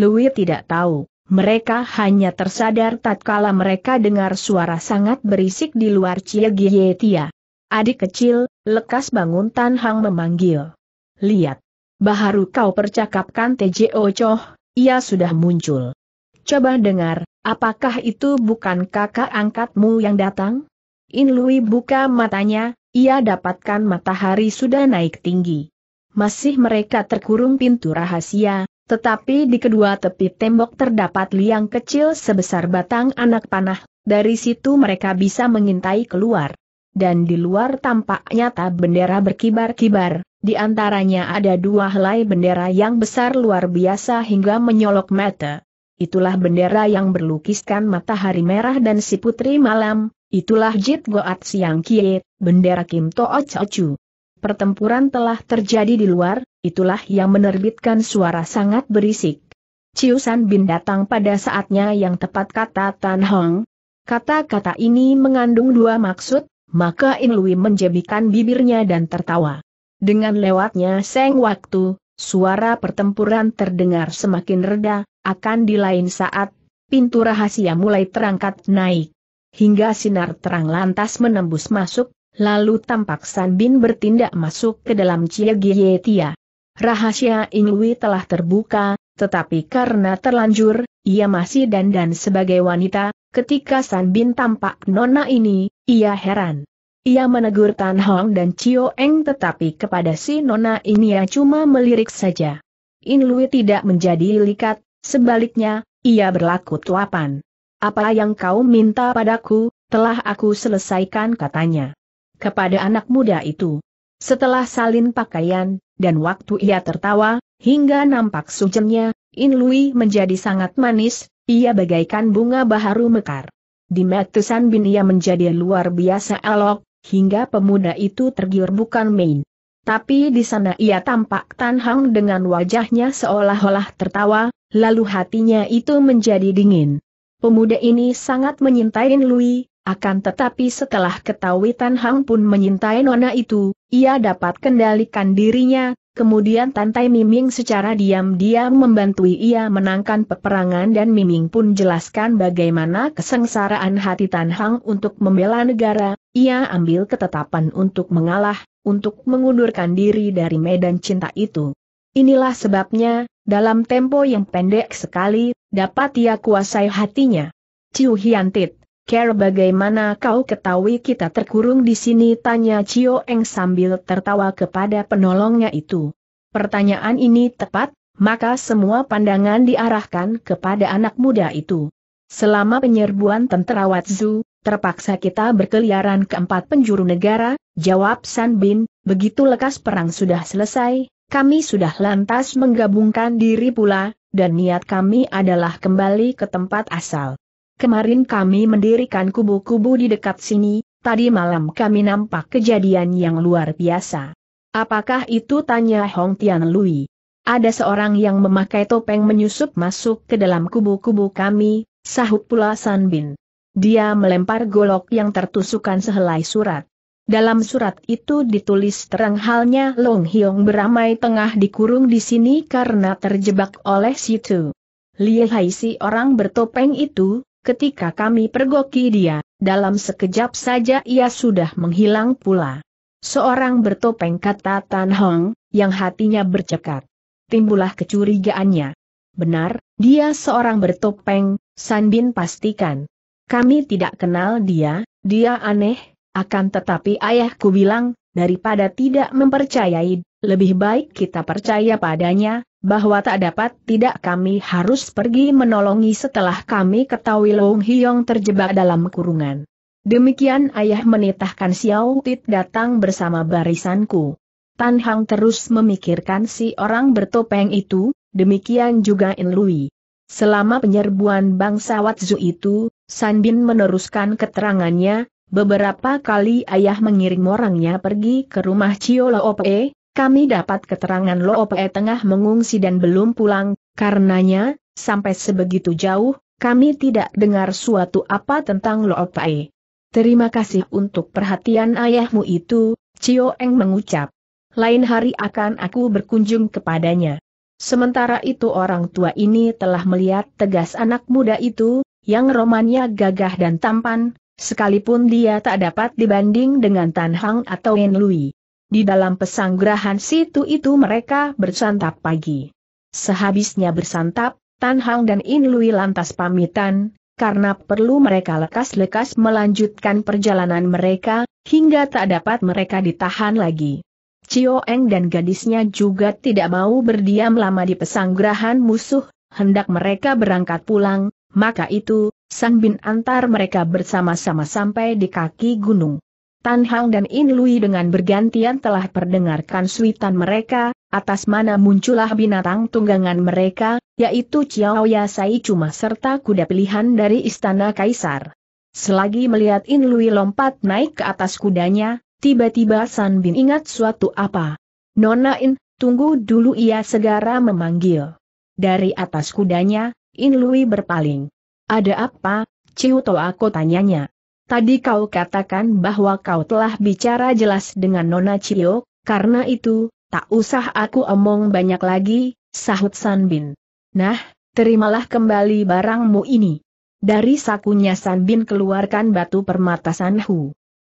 Louis tidak tahu, mereka hanya tersadar tatkala mereka dengar suara sangat berisik di luar Cie Gie Tia. Adik kecil, lekas bangun Tan Hang memanggil. Lihat. Baharu kau percakapkan TJO Choh, ia sudah muncul. Coba dengar, Apakah itu bukan kakak angkatmu yang datang? In Lui buka matanya, ia dapatkan matahari sudah naik tinggi. Masih mereka terkurung pintu rahasia, tetapi di kedua tepi tembok terdapat liang kecil sebesar batang anak panah, dari situ mereka bisa mengintai keluar. Dan di luar tampak nyata bendera berkibar-kibar, di antaranya ada dua helai bendera yang besar luar biasa hingga menyolok mata itulah bendera yang berlukiskan matahari merah dan si putri malam, itulah Jit Goat Siang Kie, bendera Kim To'o Chu. Pertempuran telah terjadi di luar, itulah yang menerbitkan suara sangat berisik. Ciusan Bin datang pada saatnya yang tepat kata Tan Hong. Kata-kata ini mengandung dua maksud, maka In Lui menjebikan bibirnya dan tertawa. Dengan lewatnya seng waktu, suara pertempuran terdengar semakin reda, akan di lain saat, pintu rahasia mulai terangkat naik. Hingga sinar terang lantas menembus masuk, lalu tampak San Bin bertindak masuk ke dalam Ciegye Tia. Rahasia Ingwi telah terbuka, tetapi karena terlanjur, ia masih dandan sebagai wanita, ketika San Bin tampak nona ini, ia heran. Ia menegur Tan Hong dan Chio Eng tetapi kepada si nona ini ia cuma melirik saja. In Lui tidak menjadi likat, sebaliknya, ia berlaku tuapan. Apa yang kau minta padaku, telah aku selesaikan katanya. Kepada anak muda itu. Setelah salin pakaian, dan waktu ia tertawa, hingga nampak sujennya, In Lui menjadi sangat manis, ia bagaikan bunga baharu mekar. Di Matusan Bin ia menjadi luar biasa elok, hingga pemuda itu tergiur bukan main. Tapi di sana ia tampak Tan dengan wajahnya seolah-olah tertawa, lalu hatinya itu menjadi dingin. Pemuda ini sangat menyintai Lui, akan tetapi setelah ketahui Tan Hang pun menyintai nona itu, ia dapat kendalikan dirinya, Kemudian Tantai Miming secara diam-diam membantu ia menangkan peperangan dan Miming pun jelaskan bagaimana kesengsaraan hati Tan Hang untuk membela negara, ia ambil ketetapan untuk mengalah, untuk mengundurkan diri dari medan cinta itu. Inilah sebabnya, dalam tempo yang pendek sekali, dapat ia kuasai hatinya. Ciu Hiantit Care bagaimana kau ketahui kita terkurung di sini? Tanya Cio Eng sambil tertawa kepada penolongnya itu. Pertanyaan ini tepat, maka semua pandangan diarahkan kepada anak muda itu. Selama penyerbuan tentara Watzu, terpaksa kita berkeliaran ke empat penjuru negara, jawab San Bin, begitu lekas perang sudah selesai, kami sudah lantas menggabungkan diri pula, dan niat kami adalah kembali ke tempat asal. Kemarin kami mendirikan kubu-kubu di dekat sini, tadi malam kami nampak kejadian yang luar biasa. Apakah itu tanya Hong Tian Lui? Ada seorang yang memakai topeng menyusup masuk ke dalam kubu-kubu kami, sahut pula San Bin. Dia melempar golok yang tertusukan sehelai surat. Dalam surat itu ditulis terang halnya Long Hiong beramai tengah dikurung di sini karena terjebak oleh situ. Li Hai si orang bertopeng itu, ketika kami pergoki dia, dalam sekejap saja ia sudah menghilang pula. Seorang bertopeng kata Tan Hong, yang hatinya bercekat. Timbulah kecurigaannya. Benar, dia seorang bertopeng, Sandin pastikan. Kami tidak kenal dia, dia aneh, akan tetapi ayahku bilang, daripada tidak mempercayai, lebih baik kita percaya padanya, bahwa tak dapat tidak kami harus pergi menolongi setelah kami ketahui Long Hiong terjebak dalam kurungan. Demikian ayah menitahkan Xiao Tit datang bersama barisanku. Tan Hang terus memikirkan si orang bertopeng itu, demikian juga In Lui. Selama penyerbuan bangsa Watzu itu, San Bin meneruskan keterangannya, beberapa kali ayah mengirim orangnya pergi ke rumah Chiolo Ope, kami dapat keterangan Loope tengah mengungsi dan belum pulang, karenanya, sampai sebegitu jauh, kami tidak dengar suatu apa tentang Loope. Terima kasih untuk perhatian ayahmu itu, Cio Eng mengucap. Lain hari akan aku berkunjung kepadanya. Sementara itu orang tua ini telah melihat tegas anak muda itu, yang romannya gagah dan tampan, sekalipun dia tak dapat dibanding dengan Tan Hang atau Wen Lui. Di dalam pesanggrahan situ itu mereka bersantap pagi. Sehabisnya bersantap, Tan Hang dan In Lui lantas pamitan, karena perlu mereka lekas-lekas melanjutkan perjalanan mereka, hingga tak dapat mereka ditahan lagi. Cio Eng dan gadisnya juga tidak mau berdiam lama di pesanggrahan musuh, hendak mereka berangkat pulang, maka itu, Sang Bin antar mereka bersama-sama sampai di kaki gunung. Tan Hang dan In Lui dengan bergantian telah perdengarkan suitan mereka, atas mana muncullah binatang tunggangan mereka, yaitu Chiao Yasai cuma serta kuda pilihan dari Istana Kaisar. Selagi melihat In Lui lompat naik ke atas kudanya, tiba-tiba San Bin ingat suatu apa. Nona In, tunggu dulu ia segera memanggil. Dari atas kudanya, In Lui berpaling. Ada apa, Ciu Toa tanyanya. Tadi kau katakan bahwa kau telah bicara jelas dengan Nona Cio, karena itu, tak usah aku omong banyak lagi, sahut Sanbin. Nah, terimalah kembali barangmu ini. Dari sakunya Sanbin keluarkan batu permata Sanhu.